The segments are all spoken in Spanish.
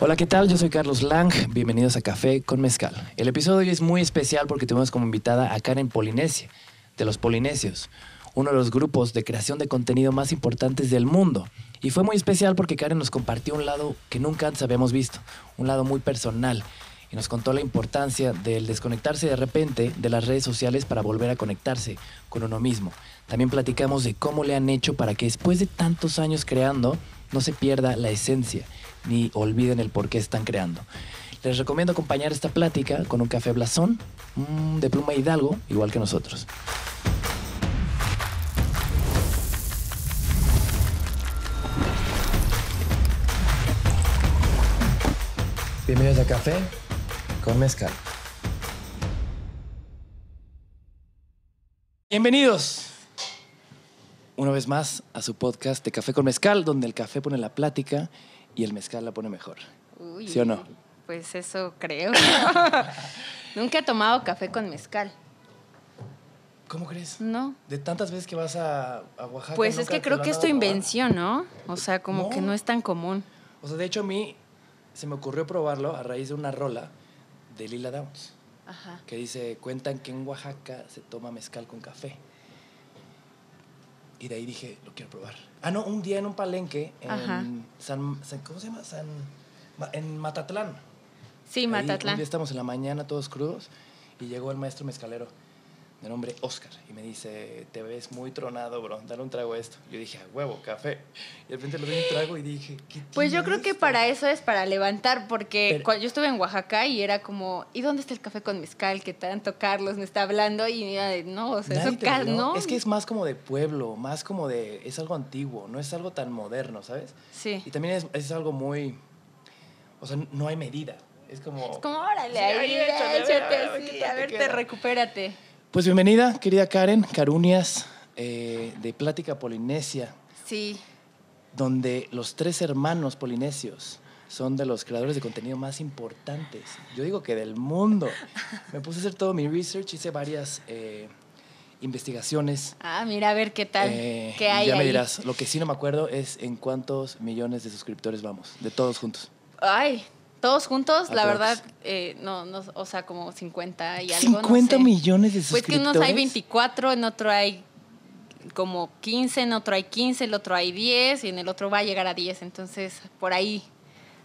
Hola, ¿qué tal? Yo soy Carlos Lang. Bienvenidos a Café con Mezcal. El episodio de hoy es muy especial porque tenemos como invitada a Karen Polinesia, de los Polinesios, uno de los grupos de creación de contenido más importantes del mundo. Y fue muy especial porque Karen nos compartió un lado que nunca antes habíamos visto, un lado muy personal, y nos contó la importancia del desconectarse de repente de las redes sociales para volver a conectarse con uno mismo. También platicamos de cómo le han hecho para que después de tantos años creando no se pierda la esencia ni olviden el por qué están creando. Les recomiendo acompañar esta plática con un café blasón mm, de pluma Hidalgo, igual que nosotros. Bienvenidos a Café con Mezcal. Bienvenidos una vez más a su podcast de Café con Mezcal, donde el café pone la plática y el mezcal la pone mejor. ¿Sí o no? Pues eso creo. Nunca he tomado café con mezcal. ¿Cómo crees? No. De tantas veces que vas a, Oaxaca. Pues es que creo que es tu invención, ¿no? O sea, como que no es tan común. O sea, de hecho a mí se me ocurrió probarlo a raíz de una rola de Lila Downs. Ajá. Que dice, cuentan que en Oaxaca se toma mezcal con café. Y de ahí dije, lo quiero probar. Ah, no, un día en un palenque en San, ¿Cómo se llama? en Matatlán. Sí, Matatlán. Un día estamos en la mañana todos crudos y llegó el maestro mezcalero de nombre Oscar, y me dice, te ves muy tronado, bro, dale un trago a esto. Yo dije, a huevo, café. Y de repente le doy un trago y dije, ¿qué Pues yo creo que para eso es para levantar, porque yo estuve en Oaxaca y era como, ¿y dónde está el café con mezcal que tanto Carlos me está hablando? Y no, o sea, eso no. Es que es más como de pueblo, más como de, es algo antiguo, no es algo tan moderno, ¿sabes? Sí. Y también es, algo muy, o sea, no hay medida. Es como... como, órale, ahí, échate, a ver, te recupérate. Pues bienvenida, querida Karen, Carunias, eh, de Plática Polinesia. Sí. Donde los tres hermanos polinesios son de los creadores de contenido más importantes, yo digo que del mundo. Me puse a hacer todo mi research, hice varias eh, investigaciones. Ah, mira, a ver qué tal, eh, qué hay Ya me dirás, lo que sí no me acuerdo es en cuántos millones de suscriptores vamos, de todos juntos. Ay, todos juntos, la verdad, eh, no, no, o sea, como 50 y algo. 50 millones de suscriptores. Pues que unos hay 24, en otro hay como 15, en otro hay 15, el otro hay 10 y en el otro va a llegar a 10. Entonces, por ahí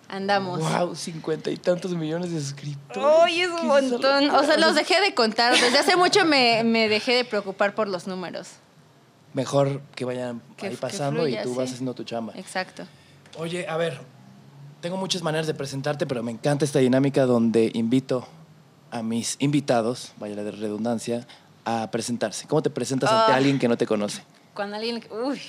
andamos. ¡Wow! 50 y tantos millones de suscriptores. ¡Ay, es un montón! O sea, los dejé de contar. Desde hace mucho me, dejé de preocupar por los números. Mejor que vayan pasando y tú vas haciendo tu chamba. Exacto. Oye, a ver, tengo muchas maneras de presentarte, pero me encanta esta dinámica donde invito a mis invitados, vaya la de redundancia, a presentarse. ¿Cómo te presentas ante ah. alguien que no te conoce? cuando alguien, uy.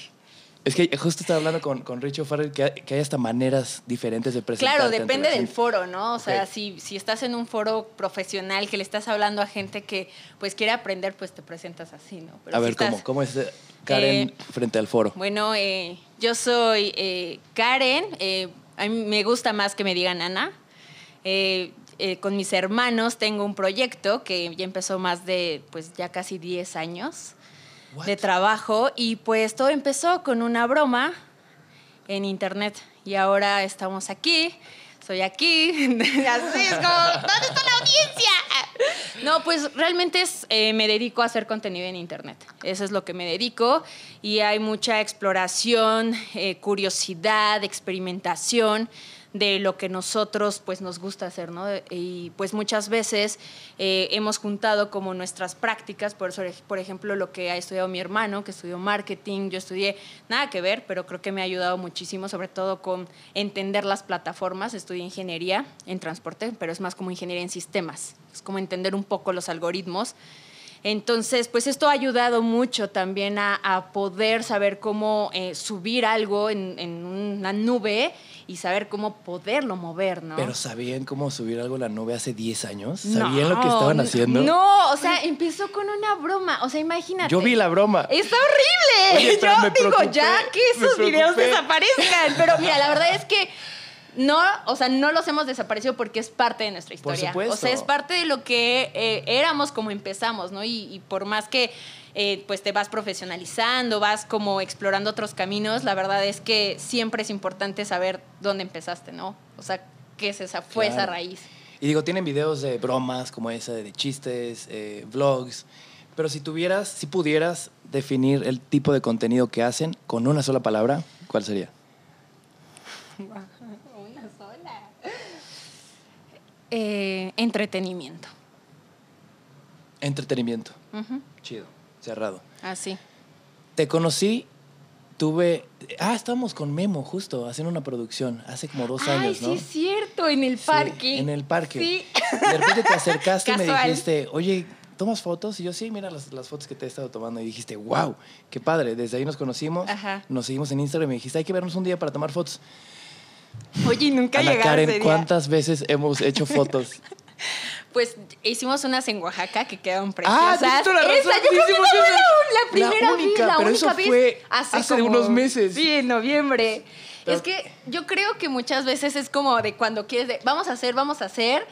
Es que justo estaba hablando con, con Richo Farrell que, hay hasta maneras diferentes de presentarse. Claro, depende del foro, ¿no? O sea, si, si estás en un foro profesional que le estás hablando a gente que pues quiere aprender, pues te presentas así, ¿no? a ver, ¿cómo? ¿Cómo es eh, Karen eh, frente al foro? Bueno, eh, yo soy eh, Karen a mí me gusta más que me digan Ana. Eh, eh, con mis hermanos tengo un proyecto que ya empezó más de, pues ya casi 10 años de trabajo y pues todo empezó con una broma en internet y ahora estamos aquí soy aquí. Y así es como, ¿dónde está la audiencia? No, pues realmente es, eh, me dedico a hacer contenido en Internet. Eso es lo que me dedico. Y hay mucha exploración, eh, curiosidad, experimentación de lo que nosotros pues nos gusta hacer, Y pues muchas veces eh, hemos juntado como nuestras prácticas, por, por ejemplo lo que ha estudiado mi hermano, que estudió marketing, yo estudié nada que ver, pero creo que me ha ayudado muchísimo, sobre todo con entender las plataformas, estudié ingeniería en transporte, pero es más como ingeniería en sistemas, es como entender un poco los algoritmos. Entonces, pues esto ha ayudado mucho también a, poder saber cómo eh, subir algo en, en, una nube y saber cómo poderlo mover, ¿no? Pero ¿sabían cómo subir algo a la nube hace 10 años? ¿Sabían lo que estaban haciendo? No, o sea, empezó con una broma. O sea, imagínate. Yo vi la broma. ¡Está horrible! Yo digo, ya que esos videos desaparezcan. Pero mira, la verdad es que no, o sea, no los hemos desaparecido porque es parte de nuestra historia. O sea, es parte de lo que eh, éramos como empezamos, ¿no? y por más que eh, pues te vas profesionalizando, vas como explorando otros caminos, la verdad es que siempre es importante saber dónde empezaste, ¿no? O sea, qué es esa, fue esa raíz. Y digo, tienen videos de bromas como esa, de chistes, eh, vlogs, pero si tuvieras, si pudieras definir el tipo de contenido que hacen con una sola palabra, ¿cuál sería? una sola. Eh, entretenimiento. Entretenimiento. Chido cerrado. Ah, sí. Te conocí, tuve. Ah, estábamos con Memo, justo, haciendo una producción hace como dos años, ¿no? Sí, es cierto, en el parque. en el parque. Sí. De repente te acercaste y me dijiste, oye, ¿tomas fotos? Y yo, sí, mira las, fotos que te he estado tomando. Y dijiste, wow, qué padre. Desde ahí nos conocimos, nos seguimos en Instagram y me dijiste, hay que vernos un día para tomar fotos. Oye, nunca Ana Karen, ¿cuántas veces hemos hecho fotos? Pues hicimos unas en Oaxaca que quedaron ah, preciosas. Ah, la razón, Esa, yo creo que fue la, primera la única, vez, la única eso vez hace, unos meses. Sí, en noviembre. Es que yo creo que muchas veces es como de cuando quieres de vamos a hacer, vamos a hacer.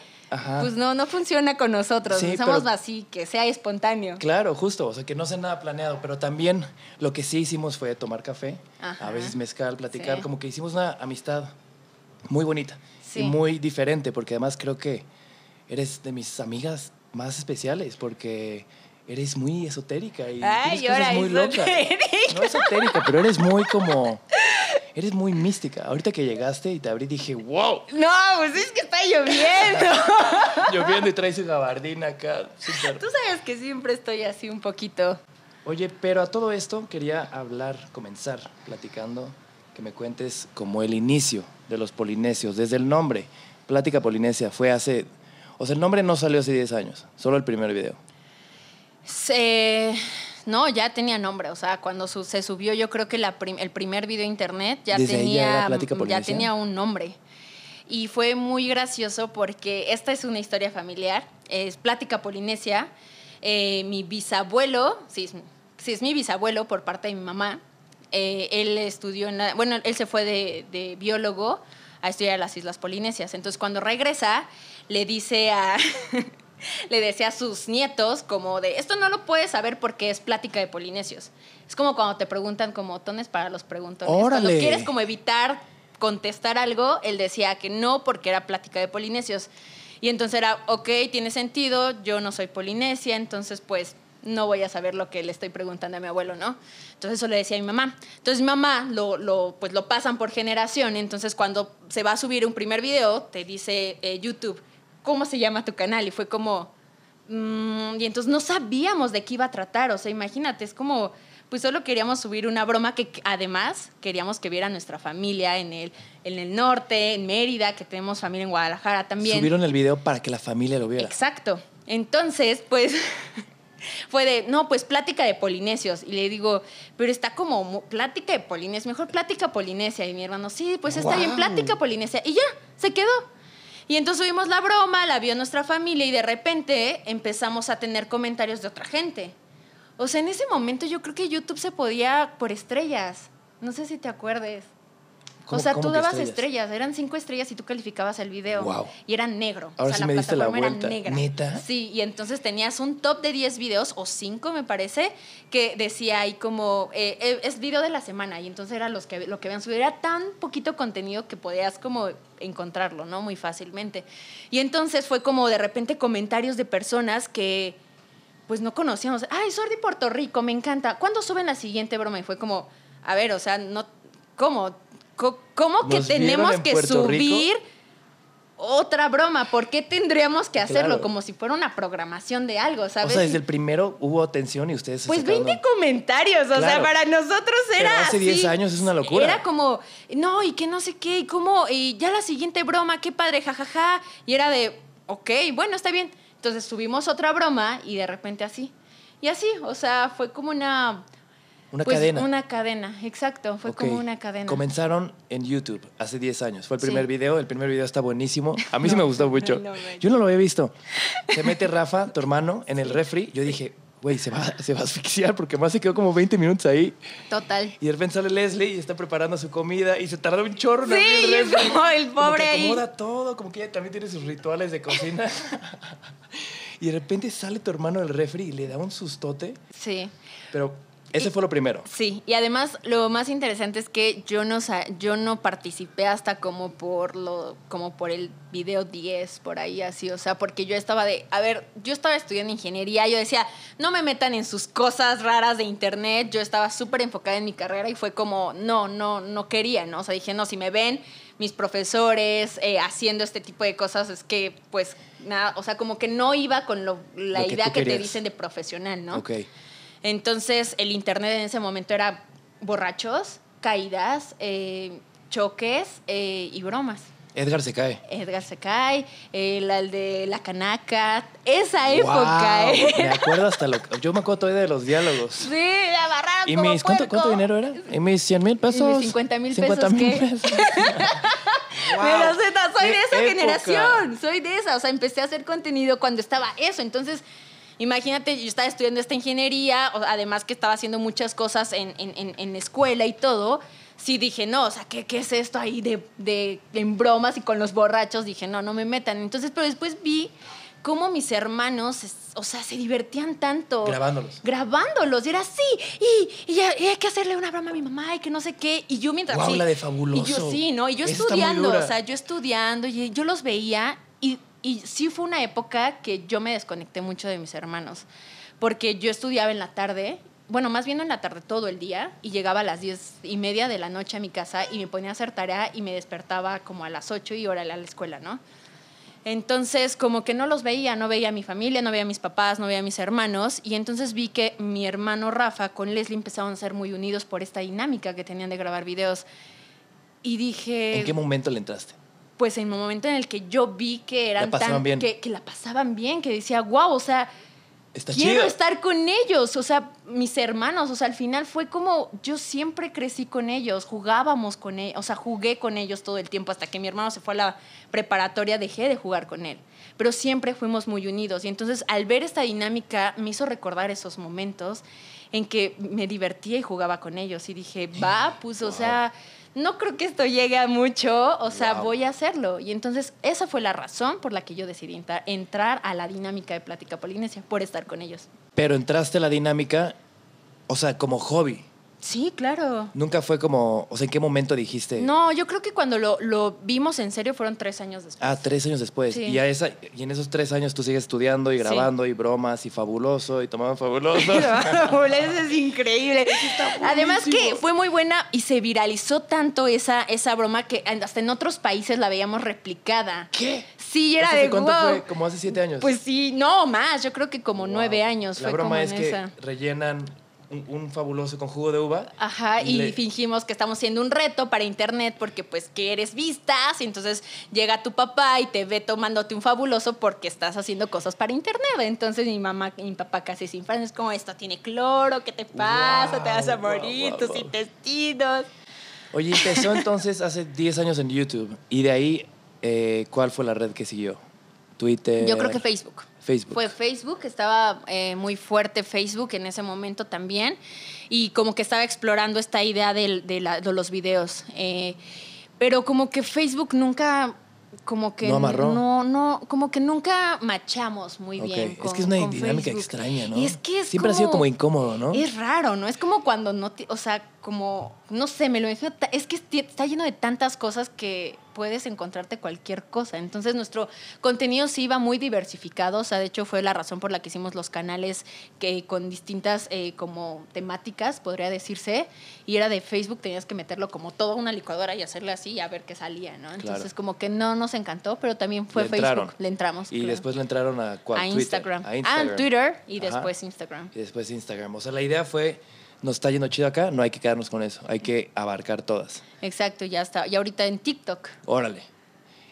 Pues no, no funciona con nosotros. Sí, así, que sea espontáneo. Claro, justo. O sea, que no sea nada planeado. Pero también lo que sí hicimos fue tomar café, a veces mezclar, platicar. Como que hicimos una amistad muy bonita y muy diferente, porque además creo que eres de mis amigas más especiales porque eres muy esotérica y muy locas. No esotérica, pero eres muy como eres muy mística. Ahorita que llegaste y te abrí, dije, wow. No, pues es que está lloviendo. lloviendo y traes una bardina acá. Tú sabes que siempre estoy así un poquito. Oye, pero a todo esto quería hablar, comenzar platicando, que me cuentes como el inicio de los polinesios, desde el nombre. Plática Polinesia fue hace o sea, el nombre no salió hace 10 años, solo el primer video. No, ya tenía nombre, o sea, cuando se subió yo creo que el primer video internet ya, tenía, ya, tenía un nombre. Y fue muy gracioso porque esta es una historia familiar, es Plática Polinesia. Eh, mi bisabuelo, si es mi bisabuelo por parte de mi mamá, eh, él estudió en bueno, él se fue de, biólogo a estudiar a las Islas Polinesias. Entonces cuando regresa, le dice a... le decía a sus nietos como de, esto no lo puedes saber porque es plática de polinesios. Es como cuando te preguntan como tones para los preguntones. Órale. Cuando quieres como evitar contestar algo, él decía que no porque era plática de polinesios. Y entonces era, ok, tiene sentido, yo no soy polinesia, entonces pues no voy a saber lo que le estoy preguntando a mi abuelo, ¿no? Entonces eso le decía a mi mamá. Entonces mi mamá lo, pues lo pasan por generación, entonces cuando se va a subir un primer video, te dice eh, YouTube ¿cómo se llama tu canal? Y fue como, mm, y entonces no sabíamos de qué iba a tratar, o sea, imagínate, es como, pues solo queríamos subir una broma que además queríamos que viera nuestra familia en el, en el norte, en Mérida, que tenemos familia en Guadalajara también. Subieron el video para que la familia lo viera. Exacto. Entonces, pues... fue de, no, pues plática de polinesios. Y le digo, pero está como plática de polinesios, mejor plática polinesia. Y mi hermano, sí, pues está bien, plática polinesia. Y ya, se quedó. Y entonces subimos la broma, la vio nuestra familia y de repente empezamos a tener comentarios de otra gente. O sea, en ese momento yo creo que YouTube se podía por estrellas. No sé si te acuerdes o sea, tú dabas estrellas? eran cinco estrellas y tú calificabas el video. Y era negro. Ahora o sea, la me la era negra. Sí, y entonces tenías un top de 10 videos, o cinco me parece, que decía ahí como, eh, eh, es video de la semana, y entonces era los que, lo que habían subido. Era tan poquito contenido que podías como encontrarlo, ¿no? Muy fácilmente. Y entonces fue como de repente comentarios de personas que pues no conocíamos. Ay, Sordi de Puerto Rico, me encanta. ¿Cuándo suben la siguiente broma? Y fue como, a ver, o sea, no, ¿cómo? ¿Cómo que tenemos que subir otra broma? ¿Por qué tendríamos que hacerlo? Como si fuera una programación de algo, ¿sabes? O sea, desde el primero hubo atención y ustedes... Pues 20 comentarios, o sea, para nosotros era... hace 10 años es una locura. Era como, no, y que no sé qué, y cómo, y ya la siguiente broma, qué padre, jajaja. Y era de, ok, bueno, está bien. Entonces subimos otra broma y de repente así. Y así, o sea, fue como una una pues cadena. Una cadena, exacto, fue como una cadena. Comenzaron en YouTube hace 10 años, fue el primer video, el primer video está buenísimo, a mí sí me gustó mucho. yo no lo había visto. Se mete Rafa, tu hermano, en el refri, yo dije, güey, se va, se va a asfixiar porque más se quedó como 20 minutos ahí. Total. Y de repente sale Leslie y está preparando su comida y se tardó un chorro. Sí, en el, Como el pobre como que acomoda todo, como que ella también tiene sus rituales de cocina. y de repente sale tu hermano del refri y le da un sustote. Sí. Pero ese fue lo primero. Sí, y además lo más interesante es que yo no, yo no participé hasta como por, lo, como por el video 10, por ahí así, o sea, porque yo estaba de, a ver, yo estaba estudiando ingeniería, yo decía, no me metan en sus cosas raras de internet, yo estaba súper enfocada en mi carrera y fue como, no, no, no quería, ¿no? O sea, dije, no, si me ven mis profesores eh, haciendo este tipo de cosas, es que pues nada, o sea, como que no iba con lo, la idea que, que te dicen de profesional, ¿no? Ok. Entonces el Internet en ese momento era borrachos, caídas, eh, choques eh, y bromas. Edgar se cae. Edgar se cae, el, de la canaca, esa época. ¿eh? Me acuerdo hasta lo, yo me acuerdo todavía de los diálogos. Sí, la barra. Y mis, ¿cuánto, dinero era? Y mis 100 mil pesos. Y 50 mil pesos. 50 mil pesos. wow, soy de esa generación, soy de esa. O sea, empecé a hacer contenido cuando estaba eso. Entonces, Imagínate, yo estaba estudiando esta ingeniería, además que estaba haciendo muchas cosas en, en, escuela y todo. Sí dije, no, o sea, ¿qué, qué es esto ahí de, en bromas y con los borrachos? Dije, no, no me metan. Entonces, pero después vi cómo mis hermanos, o sea, se divertían tanto. Grabándolos. Grabándolos. Y era así. Y, hay que hacerle una broma a mi mamá y que no sé qué. Y yo mientras. Wow, sí, de fabuloso. Y yo sí, ¿no? Y yo estudiando, o sea, yo estudiando y yo los veía y y sí fue una época que yo me desconecté mucho de mis hermanos, porque yo estudiaba en la tarde, bueno, más bien en la tarde todo el día, y llegaba a las diez y media de la noche a mi casa y me ponía a hacer tarea y me despertaba como a las ocho y hora a la escuela, ¿no? Entonces, como que no los veía, no veía a mi familia, no veía a mis papás, no veía a mis hermanos. Y entonces vi que mi hermano Rafa con Leslie empezaron a ser muy unidos por esta dinámica que tenían de grabar videos. Y dije... ¿En qué momento le entraste? pues en un momento en el que yo vi que eran tan, que, la pasaban bien, que decía, wow, o sea, quiero estar con ellos, o sea, mis hermanos, o sea, al final fue como yo siempre crecí con ellos, jugábamos con ellos, o sea, jugué con ellos todo el tiempo hasta que mi hermano se fue a la preparatoria, dejé de jugar con él, pero siempre fuimos muy unidos y entonces al ver esta dinámica me hizo recordar esos momentos en que me divertía y jugaba con ellos y dije, va, pues, o sea no creo que esto llegue a mucho, o sea, voy a hacerlo. Y entonces esa fue la razón por la que yo decidí entrar, entrar a la dinámica de Plática Polinesia, por estar con ellos. Pero entraste a la dinámica, o sea, como hobby. Sí, claro. Nunca fue como, o sea, ¿en qué momento dijiste? No, yo creo que cuando lo, lo vimos en serio fueron tres años después. Ah, tres años después. Y, a esa, y en esos tres años tú sigues estudiando y grabando y bromas y fabuloso y tomaban fabuloso. fabuloso es increíble. Además que fue muy buena y se viralizó tanto esa, esa broma que hasta en otros países la veíamos replicada. ¿Qué? Sí, era de cuánto fue? ¿Como hace siete años? Pues sí, no, más. Yo creo que como nueve años. La broma es que rellenan un, fabuloso con jugo de uva. Ajá, y, fingimos que estamos haciendo un reto para internet porque pues que eres vistas, y entonces llega tu papá y te ve tomándote un fabuloso porque estás haciendo cosas para internet. Entonces mi mamá y mi papá casi sin fan, es como esto tiene cloro, ¿qué te pasa? te vas a morir, tus intestinos. Oye, empezó entonces hace 10 años en YouTube y de ahí, eh, ¿cuál fue la red que siguió? Twitter. Yo creo que Facebook. Facebook. Fue Facebook, estaba eh, muy fuerte Facebook en ese momento también y como que estaba explorando esta idea de, los videos. Eh, pero como que Facebook nunca, como que no, amarró. no, como que nunca machamos muy bien. Con, es que es una dinámica extraña, ¿no? es que es siempre ha sido como incómodo, ¿no? Es raro, ¿no? Es como cuando no, o sea, como no sé, me lo imagino, es que está lleno de tantas cosas que puedes encontrarte cualquier cosa. Entonces nuestro contenido sí iba muy diversificado, o sea, de hecho fue la razón por la que hicimos los canales que con distintas eh, como temáticas, podría decirse, y era de Facebook, tenías que meterlo como toda una licuadora y hacerle así y a ver qué salía, ¿no? Entonces como que no nos encantó, pero también fue Facebook, le entramos. Y después le entraron a, a Instagram. A Instagram. Ah, Twitter y después Instagram. Y después Instagram. O sea, la idea fue nos está yendo chido acá, no hay que quedarnos con eso, hay que abarcar todas. Exacto, ya está. Y ahorita en TikTok. Órale.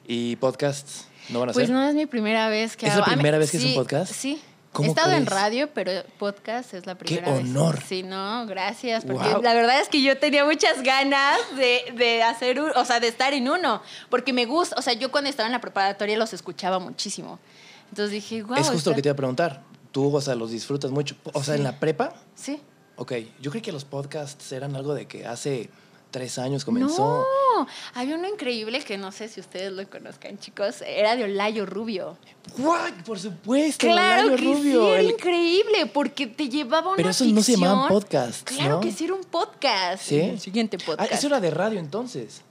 ¿Y podcasts? ¿No van a pues ser? Pues no es mi primera vez que ¿Es la primera vez que es un podcast? Sí. He estado en radio, pero podcast es la primera ¡Qué honor! Sí, no, gracias. Porque la verdad es que yo tenía muchas ganas de, hacer, o sea, de estar en uno. Porque me gusta, o sea, yo cuando estaba en la preparatoria los escuchaba muchísimo. Entonces dije, wow. Es justo lo que te iba a preguntar. Tú, o sea, los disfrutas mucho. O sea, en la prepa. Sí. Ok, yo creo que los podcasts eran algo de que hace tres años comenzó. No, había uno increíble que no sé si ustedes lo conozcan, chicos. Era de Olayo Rubio. ¿What? Por supuesto. Olayo Rubio, era increíble porque te llevaba una Pero eso no se llamaban podcasts, Claro que sí era un podcast. Sí. El siguiente ah, podcast. eso era de radio entonces.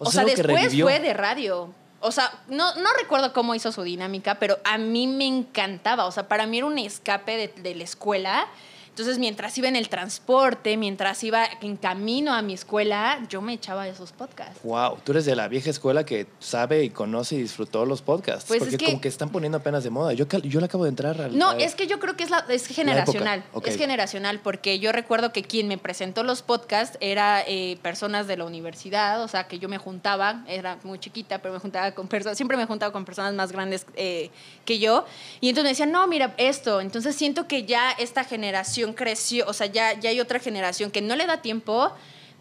O, sea, después fue de radio. O sea, no, recuerdo cómo hizo su dinámica, pero a mí me encantaba. O sea, para mí era un escape de, de la escuela entonces, mientras iba en el transporte, mientras iba en camino a mi escuela, yo me echaba esos podcasts. Wow, tú eres de la vieja escuela que sabe y conoce y disfrutó los podcasts. Pues porque como que están poniendo apenas de moda. Yo, yo le acabo de entrar No, es que yo creo que es, la, es generacional. Es generacional, porque yo recuerdo que quien me presentó los podcasts era eh, personas de la universidad, o sea, que yo me juntaba, era muy chiquita, pero me juntaba con personas, siempre me juntaba con personas más grandes eh, que yo. Y entonces me decían, no, mira, esto. Entonces siento que ya esta generación creció, o sea, ya, ya hay otra generación que no le da tiempo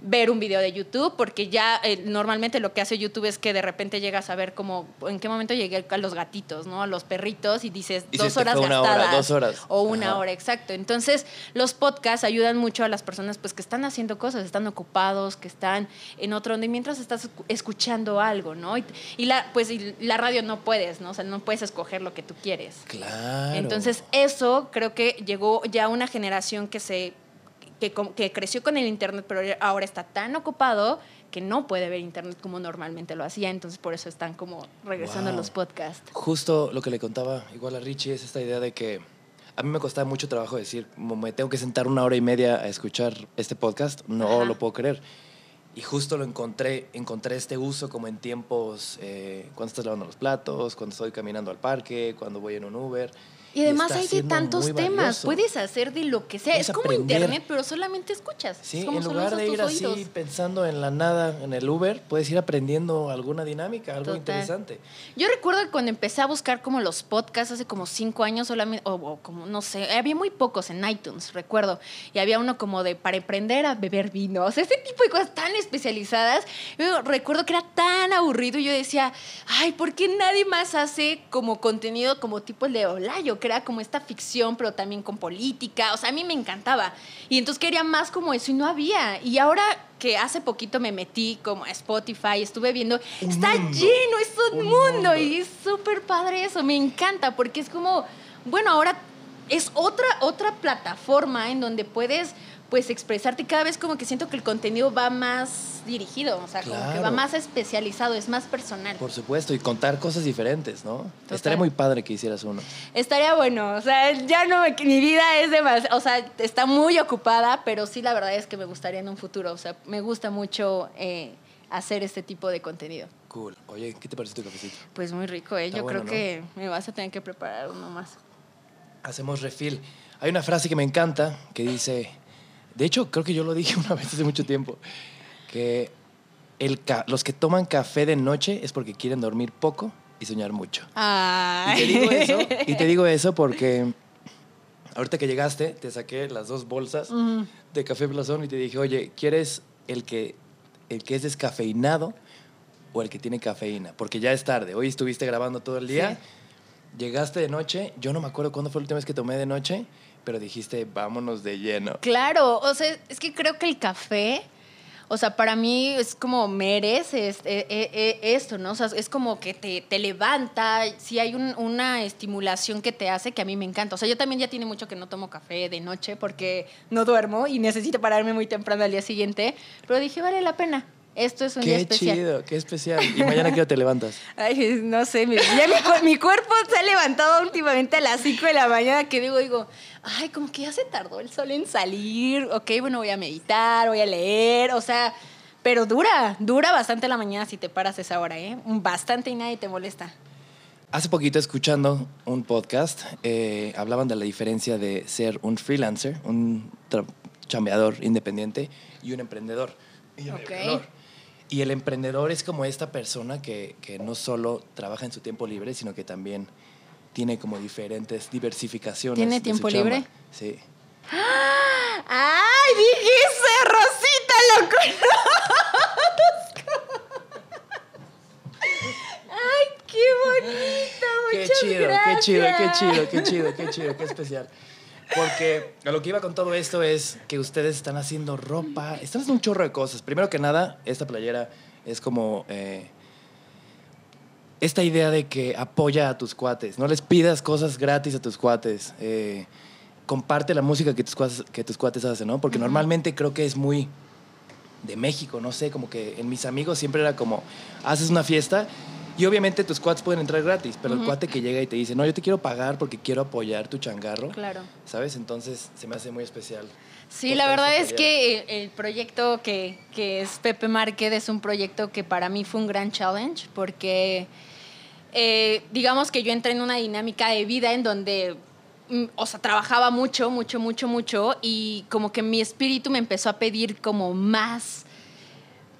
ver un video de YouTube, porque ya eh, normalmente lo que hace YouTube es que de repente llegas a ver como en qué momento llegué a los gatitos, ¿no? A los perritos y dices dos horas gastadas. Hora, dos horas. O una hora, exacto. Entonces, los podcasts ayudan mucho a las personas pues que están haciendo cosas, están ocupados, que están en otro donde mientras estás escuchando algo, ¿no? Y, la, pues y la radio no puedes, ¿no? O sea, no puedes escoger lo que tú quieres. Claro. Entonces, eso creo que llegó ya a una generación que se que, creció con el Internet, pero ahora está tan ocupado que no puede ver Internet como normalmente lo hacía. Entonces, por eso están como regresando a los podcasts. Justo lo que le contaba igual a Richie es esta idea de que a mí me costaba mucho trabajo decir, me tengo que sentar una hora y media a escuchar este podcast. No lo puedo creer. Y justo lo encontré, encontré este uso como en tiempos, eh, cuando estás lavando los platos, cuando estoy caminando al parque, cuando voy en un Uber. Y además hay de tantos temas. Puedes hacer de lo que sea. es como internet, pero solamente escuchas. Sí, en lugar de ir así pensando en la nada, en el Uber, puedes ir aprendiendo alguna dinámica, algo interesante. Yo recuerdo que cuando empecé a buscar como los podcasts hace como cinco años, solamente, o, como no sé, había muy pocos en iTunes, recuerdo. Y había uno como de para emprender a beber vinos O ese tipo de cosas tan especializadas. Yo recuerdo que era tan aburrido y yo decía, ay, ¿por qué nadie más hace como contenido como tipo el de Olayo? que era como esta ficción, pero también con política. O sea, a mí me encantaba. Y entonces quería más como eso y no había. Y ahora que hace poquito me metí como a Spotify, estuve viendo, está lleno, es un, mundo, y es súper padre eso, me encanta porque es como, bueno, ahora es otra, otra plataforma en donde puedes pues expresarte. Cada vez como que siento que el contenido va más dirigido, o sea, como que va más especializado, es más personal. Por supuesto, y contar cosas diferentes, ¿no? Estaría muy padre que hicieras uno. Estaría bueno, o sea, ya no, mi vida es demasiado, o sea, está muy ocupada, pero sí la verdad es que me gustaría en un futuro, o sea, me gusta mucho eh, hacer este tipo de contenido. Cool. Oye, ¿qué te parece tu cafecito? Pues muy rico, ¿eh? Yo creo que me vas a tener que preparar uno más. Hacemos refill. Hay una frase que me encanta que dice, de hecho, creo que yo lo dije una vez hace mucho tiempo, que los que toman café de noche es porque quieren dormir poco y soñar mucho. Y te digo eso, y te digo porque ahorita que llegaste, te saqué las dos bolsas de café blasón y te dije, oye, ¿quieres el que, el que es descafeinado o el que tiene cafeína? Porque ya es tarde. Hoy estuviste grabando todo el día. Llegaste de noche. Yo no me acuerdo cuándo fue la última vez que tomé de noche pero dijiste, vámonos de lleno. Claro, o sea, es que creo que el café, o sea, para mí es como mereces eh, eh, eh, esto, ¿no? O sea, es como que te, levanta, si hay una estimulación que te hace que a mí me encanta. O sea, yo también ya tiene mucho que no tomo café de noche porque no duermo y necesito pararme muy temprano al día siguiente, pero dije, vale la pena. Esto es un día especial. Qué chido, qué especial. ¿Y mañana qué hora te levantas? Ay, no sé, mi, cuerpo se ha levantado últimamente a las 5 de la mañana que digo, digo, ay, como que ya se tardó el sol en salir, ok, bueno, voy a meditar, voy a leer, o sea, pero dura, dura bastante la mañana si te paras esa hora, ¿eh? Bastante y nadie te molesta. Hace poquito escuchando un podcast, eh, hablaban de la diferencia de ser un freelancer, un chambeador independiente y un emprendedor. Y el emprendedor es como esta persona que, que no solo trabaja en su tiempo libre, sino que también tiene como diferentes diversificaciones. ¿Tiene tiempo libre? Sí. ¡Ay, dijiste, Rosita, lo conozco! ¡Ay, qué bonito! Muchas qué chido, qué chido, qué chido, qué chido, qué chido, qué especial. Porque a lo que iba con todo esto es que ustedes están haciendo ropa, están haciendo un chorro de cosas. Primero que nada, esta playera es como eh, esta idea de que apoya a tus cuates, no les pidas cosas gratis a tus cuates. Eh, comparte la música que tus, cuates, que tus cuates hacen, ¿no? Porque normalmente creo que es muy de México, no sé, como que en mis amigos siempre era como, haces una fiesta y obviamente tus cuates pueden entrar gratis, pero el cuate que llega y te dice, no, yo te quiero pagar porque quiero apoyar tu changarro. Claro. ¿Sabes? Entonces se me hace muy especial. Sí, la verdad es que el proyecto que, es Pepe Márquez es un proyecto que para mí fue un gran challenge porque eh, digamos que yo entré en una dinámica de vida en donde mm, o sea, trabajaba mucho, mucho, mucho, mucho y como que mi espíritu me empezó a pedir como más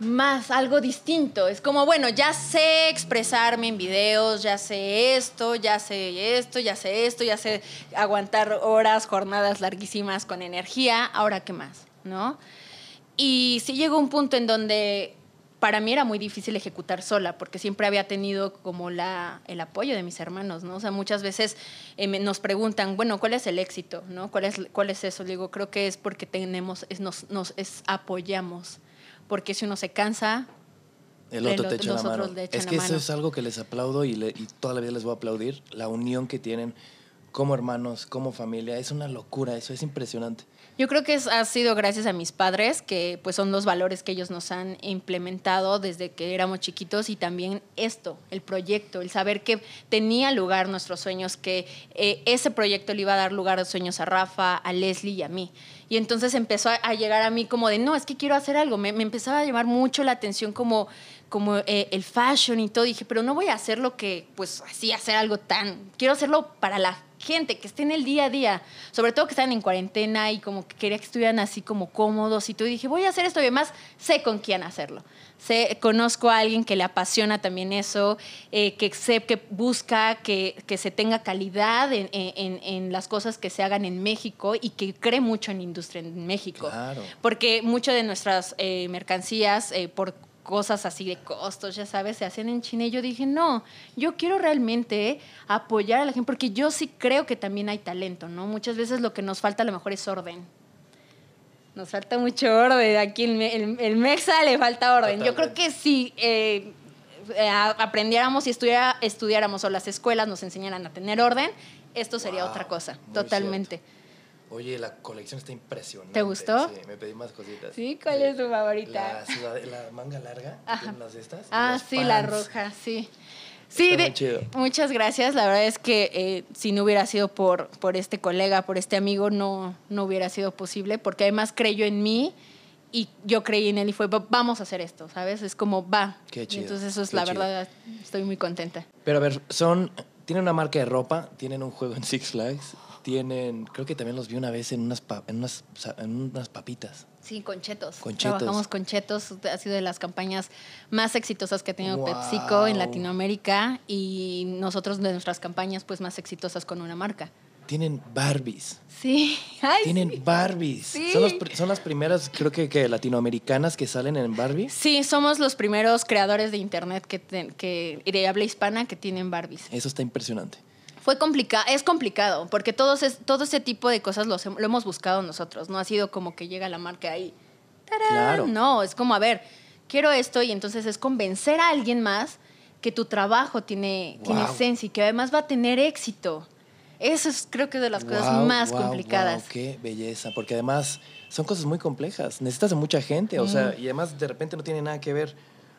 más, algo distinto. Es como, bueno, ya sé expresarme en videos, ya sé esto, ya sé esto, ya sé esto, ya sé aguantar horas, jornadas larguísimas con energía, ahora qué más, ¿no? Y sí llegó un punto en donde para mí era muy difícil ejecutar sola, porque siempre había tenido como la, el apoyo de mis hermanos, ¿no? O sea, muchas veces eh, nos preguntan, bueno, ¿cuál es el éxito? ¿no? ¿Cuál, es, ¿Cuál es eso? Le digo, creo que es porque tenemos, nos, nos es, apoyamos porque si uno se cansa, el otro te echa la mano. Es que eso es algo que les aplaudo y, y, toda la vida les voy a aplaudir, la unión que tienen como hermanos, como familia, es una locura, eso es impresionante. Yo creo que es, ha sido gracias a mis padres, que pues son los valores que ellos nos han implementado desde que éramos chiquitos y también esto, el proyecto, el saber que tenía lugar nuestros sueños, que eh, ese proyecto le iba a dar lugar a sueños a Rafa, a Leslie y a mí. Y entonces empezó a, llegar a mí como de, no, es que quiero hacer algo. Me, me empezaba a llamar mucho la atención como como eh, el fashion y todo, dije, pero no voy a hacer lo que, pues así, hacer algo tan, quiero hacerlo para la gente que esté en el día a día, sobre todo que están en cuarentena y como que quería que estuvieran así como cómodos y todo, dije, voy a hacer esto y además sé con quién hacerlo. Sé, conozco a alguien que le apasiona también eso, eh, que, que busca que, se tenga calidad en, las cosas que se hagan en México y que cree mucho en industria en México. Claro. Porque muchas de nuestras eh, mercancías, por cosas así de costos, ya sabes, se hacen en China. Y yo dije, no, yo quiero realmente apoyar a la gente, porque yo sí creo que también hay talento, ¿no? Muchas veces lo que nos falta a lo mejor es orden. Nos falta mucho orden. Aquí el, el, el Mexa le falta orden. Yo creo que si eh, eh, aprendiéramos y estudiáramos o las escuelas nos enseñaran a tener orden, esto sería otra cosa, totalmente. Oye, la colección está impresionante. ¿Te gustó? Sí, me pedí más cositas. Sí, ¿cuál es tu favorita? La, manga larga, las estas. Ah, sí, la roja, sí. Sí, chido. muchas gracias. La verdad es que eh, si no hubiera sido por, por este colega, por este amigo, no, no hubiera sido posible, porque además creyó en mí y yo creí en él y fue, vamos a hacer esto, ¿sabes? Es como, va. Qué chido. entonces eso es la verdad, estoy muy contenta. Pero a ver, son, tienen una marca de ropa, tienen un juego en Six Flags tienen, creo que también los vi una vez en unas, en unas, en unas papitas. Sí, con chetos. Trabajamos con chetos. Ha sido de las campañas más exitosas que ha tenido PepsiCo en Latinoamérica y nosotros de nuestras campañas pues más exitosas con una marca. Tienen Barbies. Sí. Tienen Barbies. Son, las son, las primeras, creo que, que, latinoamericanas que salen en Barbie. Sí, somos los primeros creadores de internet que, de habla hispana que tienen Barbies. Eso está impresionante. Fue complicado, es complicado, porque es, todo ese tipo de cosas lo hemos buscado nosotros, no ha sido como que llega la marca ahí. No, es como, a ver, quiero esto y entonces es convencer a alguien más que tu trabajo tiene, esencia y que además va a tener éxito. Eso es creo que de las cosas más complicadas. qué belleza, porque además son cosas muy complejas, necesitas de mucha gente, o sea, y además de repente no tiene nada que ver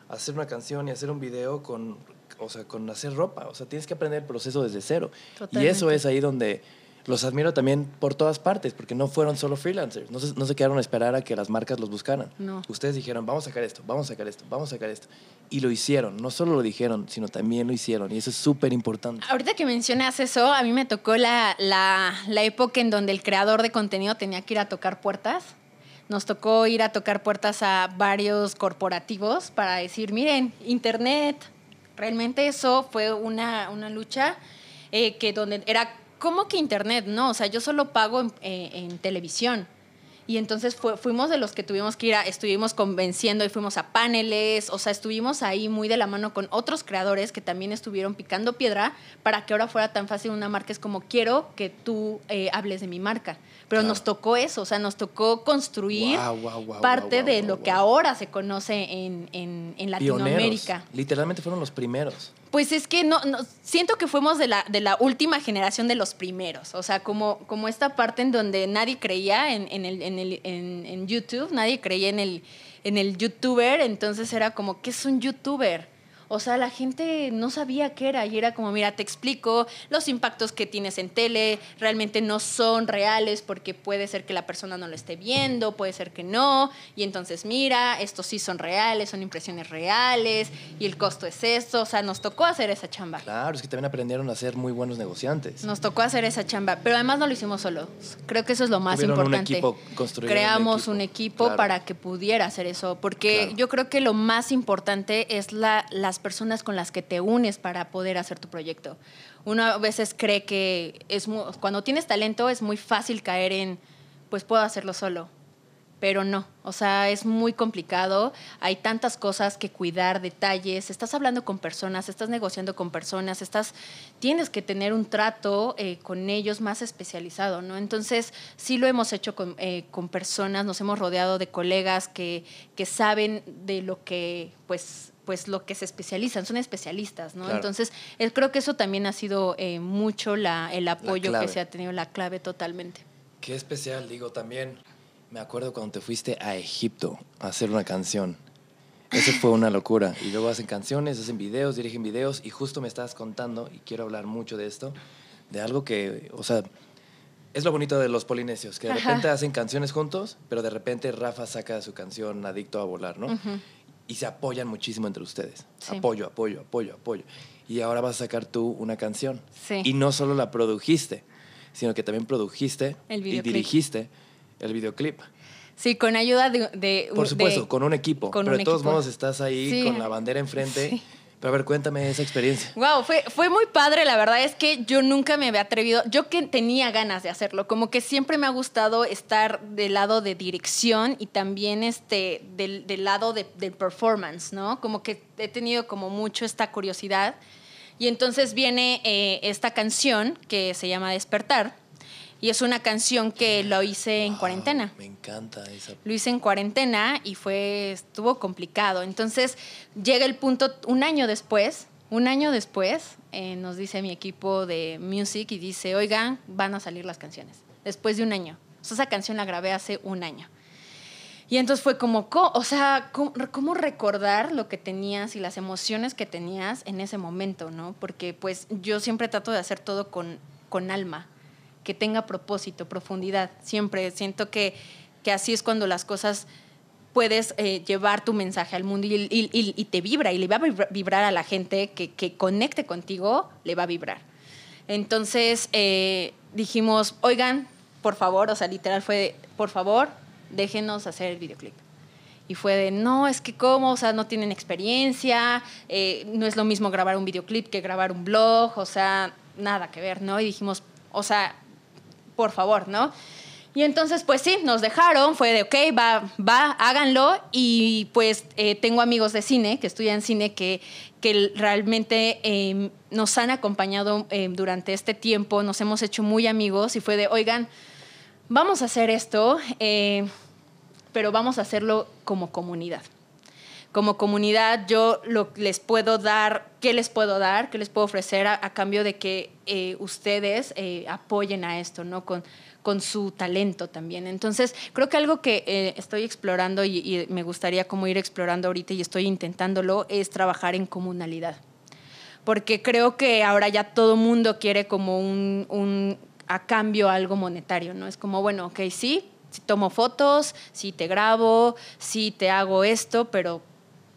hacer una canción y hacer un video con o sea, con hacer ropa. O sea, tienes que aprender el proceso desde cero. Y eso es ahí donde los admiro también por todas partes, porque no fueron solo freelancers, no se, quedaron a esperar a que las marcas los buscaran. Ustedes dijeron, vamos a sacar esto, vamos a sacar esto, vamos a sacar esto. Y lo hicieron, no solo lo dijeron, sino también lo hicieron, y eso es súper importante. Ahorita que mencionas eso, a mí me tocó la, la, la época en donde el creador de contenido tenía que ir a tocar puertas. Nos tocó ir a tocar puertas a varios corporativos para decir, miren, internet, realmente eso fue una, lucha eh, que donde era como que internet, ¿no? O sea, yo solo pago en, eh, televisión. Y entonces fuimos de los que tuvimos que ir estuvimos convenciendo y fuimos a paneles, o sea, estuvimos ahí muy de la mano con otros creadores que también estuvieron picando piedra para que ahora fuera tan fácil una marca. Es como quiero que tú eh, hables de mi marca. Pero nos tocó eso, o sea, nos tocó construir parte de lo que ahora se conoce en, Latinoamérica. Literalmente fueron los primeros. Pues es que no, no, siento que fuimos de la, de la última generación de los primeros. O sea, como, como esta parte en donde nadie creía en, en, el, en, en YouTube, nadie creía en el, en el youtuber, entonces era como, ¿qué es un youtuber? O sea, la gente no sabía qué era y era como, mira, te explico, los impactos que tienes en tele realmente no son reales porque puede ser que la persona no lo esté viendo, puede ser que no, y entonces mira, estos sí son reales, son impresiones reales y el costo es esto, o sea, nos tocó hacer esa chamba. Claro, es que también aprendieron a ser muy buenos negociantes. Nos tocó hacer esa chamba, pero además no lo hicimos solos. Creo que eso es lo más importante. Creamos un equipo, para que pudiera hacer eso, porque yo creo que lo más importante es la, la personas con las que te unes para poder hacer tu proyecto. Uno a veces cree que es cuando tienes talento es muy fácil caer en, pues puedo hacerlo solo, pero no, o sea, es muy complicado, hay tantas cosas que cuidar, detalles, estás hablando con personas, estás negociando con personas, estás, tienes que tener un trato eh, con ellos más especializado, ¿no? Entonces, sí lo hemos hecho eh, con, personas, nos hemos rodeado de colegas que, que saben de lo que, pues, pues lo que se especializan, son especialistas, ¿no? Entonces, eh, creo que eso también ha sido eh, mucho la, el apoyo que se ha tenido, la clave totalmente. Qué especial, digo, también me acuerdo cuando te fuiste a Egipto a hacer una canción. Eso fue una locura. Y luego hacen canciones, hacen videos, dirigen videos y justo me estabas contando, y quiero hablar mucho de esto, de algo que, o sea, es lo bonito de los polinesios, que de repente hacen canciones juntos, pero de repente Rafa saca su canción Adicto a Volar, ¿no? y se apoyan muchísimo entre ustedes. Apoyo, apoyo, apoyo, apoyo. Y ahora vas a sacar tú una canción. Y no solo la produjiste, sino que también produjiste y dirigiste el videoclip. Sí, con ayuda de... Por supuesto, con un equipo. pero de todos modos estás ahí con la bandera enfrente. Sí pero a ver, cuéntame esa experiencia. Wow, fue, fue muy padre. La verdad es que yo nunca me había atrevido. Yo que tenía ganas de hacerlo. Como que siempre me ha gustado estar del lado de dirección y también este, del, del lado de, del performance, ¿no? Como que he tenido como mucho esta curiosidad. Y entonces viene eh, esta canción que se llama Despertar y es una canción que lo hice en cuarentena. Me encanta esa. Lo hice en cuarentena y fue, estuvo complicado. Entonces llega el punto, un año después, un año después, eh, nos dice mi equipo de music y dice, oigan, van a salir las canciones. Después de un año. esa canción la grabé hace un año. Y entonces fue como, o sea, ¿cómo, recordar lo que tenías y las emociones que tenías en ese momento, ¿no? Porque pues yo siempre trato de hacer todo con, con alma, que tenga propósito, profundidad. Siempre siento que, así es cuando las cosas puedes eh, llevar tu mensaje al mundo y, te vibra, y le va a vibrar a la gente que, conecte contigo, le va a vibrar. Entonces eh, dijimos, oigan, por favor, o sea, literal fue, por favor, déjenos hacer el videoclip. Y fue de, no, es que cómo, o sea, no tienen experiencia, eh, no es lo mismo grabar un videoclip que grabar un blog, o sea, nada que ver, ¿no? Y dijimos, o sea, por favor, ¿no? Y entonces, pues sí, nos dejaron, fue de, ok, va, va, háganlo. Y pues eh, tengo amigos de cine, que estudian cine, que, realmente em, nos han acompañado em, durante este tiempo, nos hemos hecho muy amigos y fue de, oigan, vamos a hacer esto, eh, pero vamos a hacerlo como comunidad como comunidad yo lo, les puedo dar, qué les puedo dar, qué les puedo ofrecer a, cambio de que eh, ustedes eh, apoyen a esto, ¿no? Con, con su talento también. Entonces, creo que algo que eh, estoy explorando y, me gustaría como ir explorando ahorita y estoy intentándolo es trabajar en comunalidad. Porque creo que ahora ya todo mundo quiere como un, a cambio algo monetario, ¿no? Es como, bueno, ok, sí, si tomo fotos, si te grabo, si te hago esto, pero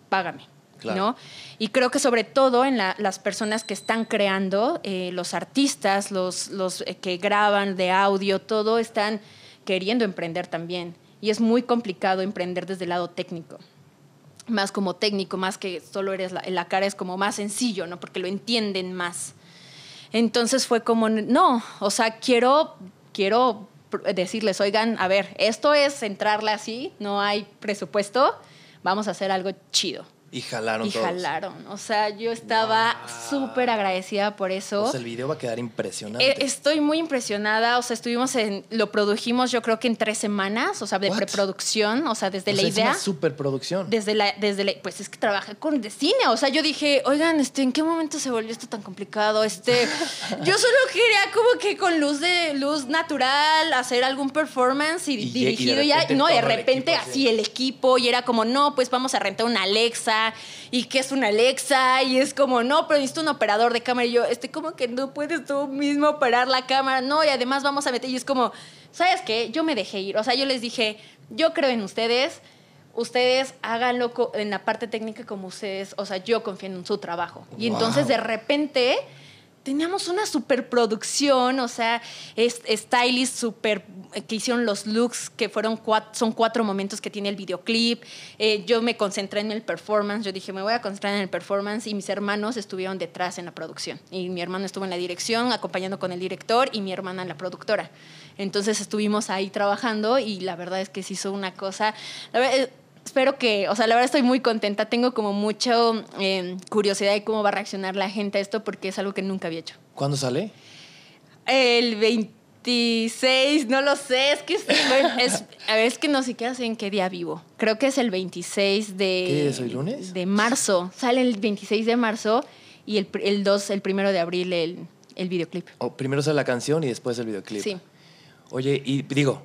págame. ¿no? Y creo que sobre todo en las personas que están creando, eh, los artistas, los, eh, que graban de audio, todo están queriendo emprender también. Y es muy complicado emprender desde el lado técnico. Más como técnico, más que solo eres la, cara, es como más sencillo, ¿no? Porque lo entienden más. Entonces fue como, no, o sea, quiero, quiero decirles, oigan, a ver, esto es entrarle así, no hay presupuesto vamos a hacer algo chido. Y jalaron y jalaron. O sea, yo estaba súper agradecida por eso. O pues sea, el video va a quedar impresionante. Eh, estoy muy impresionada. O sea, estuvimos en. Lo produjimos, yo creo que en tres semanas. O sea, de preproducción. O sea, desde la idea. Es una superproducción. Desde la, desde Pues es que trabajé con de cine. O sea, yo dije, oigan, este, ¿en qué momento se volvió esto tan complicado? Este. yo solo quería como que con luz de luz natural hacer algún performance y, dirigido y ya. No, de repente así el equipo. Y era como, no, pues vamos a rentar una Alexa y que es una Alexa y es como, no, pero necesito un operador de cámara y yo, este, como que no puedes tú mismo operar la cámara? No, y además vamos a meter y es como, ¿sabes qué? Yo me dejé ir, o sea, yo les dije, yo creo en ustedes, ustedes háganlo en la parte técnica como ustedes, o sea, yo confío en su trabajo. Y entonces de repente teníamos una superproducción, o sea, es, stylist super, eh, que hicieron los looks, que fueron son cuatro momentos que tiene el videoclip. Eh, yo me concentré en el performance, yo dije, me voy a concentrar en el performance y mis hermanos estuvieron detrás en la producción. Y mi hermano estuvo en la dirección, acompañando con el director y mi hermana en la productora. Entonces estuvimos ahí trabajando y la verdad es que se hizo una cosa... Eh, espero que, o sea, la verdad estoy muy contenta, tengo como mucha em, curiosidad de cómo va a reaccionar la gente a esto porque es algo que nunca había hecho. ¿Cuándo sale? El 26, no lo sé, es que es, ver es que no sé qué en qué día vivo. Creo que es el 26 de... ¿Qué es hoy lunes? De marzo, sale el 26 de marzo y el, el 2, el primero de abril el, videoclip. Oh, primero sale la canción y después el videoclip. Sí. Oye, y digo,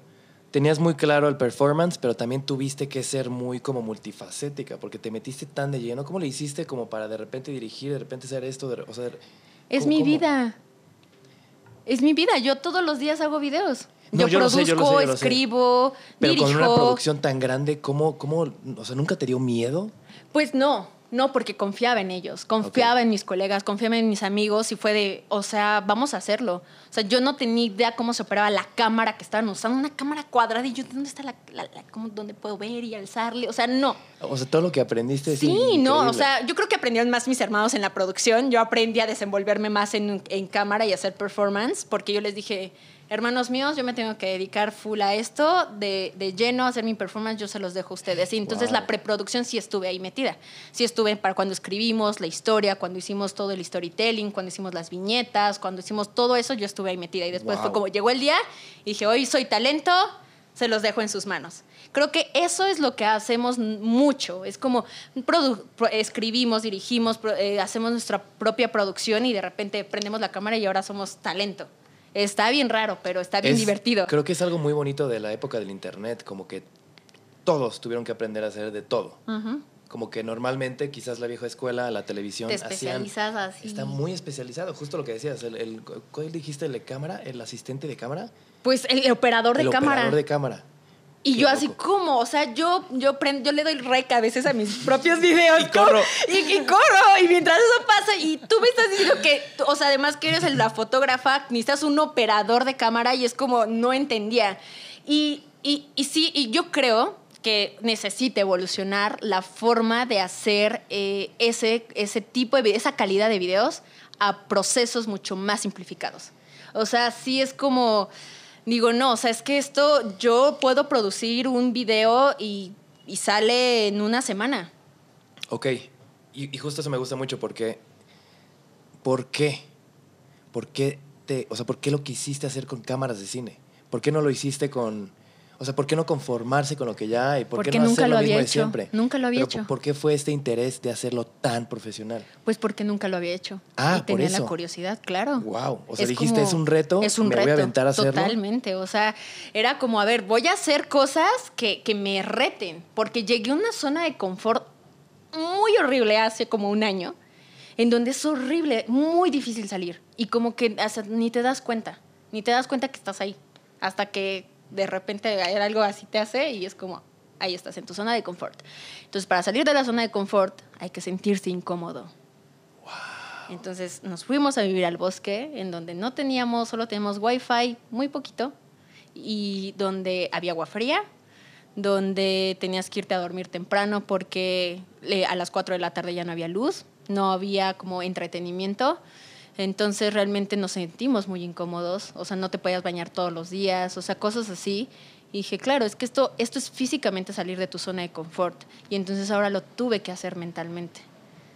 tenías muy claro el performance, pero también tuviste que ser muy como multifacética, porque te metiste tan de lleno. ¿Cómo le hiciste como para de repente dirigir, de repente hacer esto? De, es mi vida. Es mi vida. Yo todos los días hago videos. yo, produzco, escribo, Pero con una producción tan grande, ¿cómo, cómo, o sea, nunca te dio miedo? Pues no. No, porque confiaba en ellos, confiaba en mis colegas, confiaba en mis amigos y fue de, o sea, vamos a hacerlo. O sea, yo no tenía idea cómo se operaba la cámara que estaban usando, una cámara cuadrada y yo, ¿dónde está la, cómo, dónde puedo ver y alzarle? O sea, no. O sea, todo lo que aprendiste. Sí, no, o sea, yo creo que aprendieron más mis hermanos en la producción, yo aprendí a desenvolverme más en, en cámara y hacer performance porque yo les dije, hermanos míos, yo me tengo que dedicar full a esto, de, de lleno, hacer mi performance, yo se los dejo a ustedes. Y entonces la preproducción sí estuve ahí metida. Sí estuve para cuando escribimos la historia, cuando hicimos todo el storytelling, cuando hicimos las viñetas, cuando hicimos todo eso, yo estuve ahí metida. Y después como llegó el día dije, hoy soy talento, se los dejo en sus manos. Creo que eso es lo que hacemos mucho. Es como escribimos, dirigimos, eh, hacemos nuestra propia producción y de repente prendemos la cámara y ahora somos talento. Está bien raro, pero está bien divertido. Creo que es algo muy bonito de la época del Internet, como que todos tuvieron que aprender a hacer de todo. Como que normalmente quizás la vieja escuela, la televisión... Está muy especializado, justo lo que decías. El, el, ¿Cuál dijiste? ¿El de cámara? ¿El asistente de cámara? Pues el operador de cámara. El operador de cámara. Y yo así como, o sea, yo, yo, yo le doy rec a veces a mis propios videos. Y corro. Y, corro. Y mientras eso pasa, y tú me estás diciendo que, o sea, además que eres la fotógrafa, necesitas un operador de cámara y es como, no entendía. Y, y, sí, y yo creo que necesita evolucionar la forma de hacer eh, ese, ese tipo de, esa calidad de videos a procesos mucho más simplificados. O sea, sí es como digo, no, o sea, es que esto yo puedo producir un video y, y sale en una semana. Ok, y, justo eso me gusta mucho porque, ¿por qué? ¿Por qué te, o sea, por qué lo quisiste hacer con cámaras de cine? ¿Por qué no lo hiciste con o sea, ¿por qué no conformarse con lo que ya hay? ¿Por, qué no hacer lo, mismo De siempre? Nunca lo había hecho. ¿Por qué fue este interés de hacerlo tan profesional? Pues porque nunca lo había hecho. Ah, y tenía la curiosidad, claro. Wow. O sea, dijiste, es un reto, es un me voy a aventar a hacerlo. Totalmente. O sea, era como, a ver, voy a hacer cosas que, me reten. Porque llegué a una zona de confort muy horrible hace como un año, en donde es horrible, muy difícil salir. Y como que ni te das cuenta, ni te das cuenta que estás ahí. Hasta que de repente algo así te hace y es como, ahí estás, en tu zona de confort. Entonces, para salir de la zona de confort hay que sentirse incómodo. Entonces nos fuimos a vivir al bosque, en donde no teníamos, solo teníamos wifi, muy poquito, y donde había agua fría, donde tenías que irte a dormir temprano porque eh, a las 4 de la tarde ya no había luz, no había como entretenimiento. Entonces realmente nos sentimos muy incómodos, o sea, no te podías bañar todos los días, o sea, cosas así. Y dije, claro, es que esto, esto es físicamente salir de tu zona de confort. Y entonces ahora lo tuve que hacer mentalmente,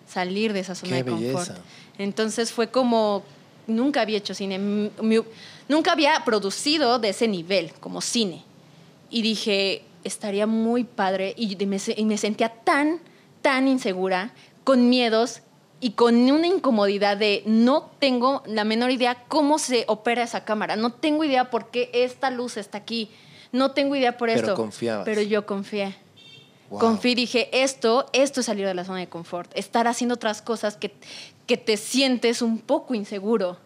salir de esa zona de confort. Entonces fue como, nunca había hecho cine, nunca había producido de ese nivel como cine. Y dije, estaría muy padre. Y y me sentía tan, tan insegura, con miedos y con una incomodidad de no tengo la menor idea cómo se opera esa cámara, no tengo idea por qué esta luz está aquí, no tengo idea por esto. Pero confiabas. Pero yo confié. Confié y dije, esto, esto es salir de la zona de confort, estar haciendo otras cosas que, que te sientes un poco inseguro.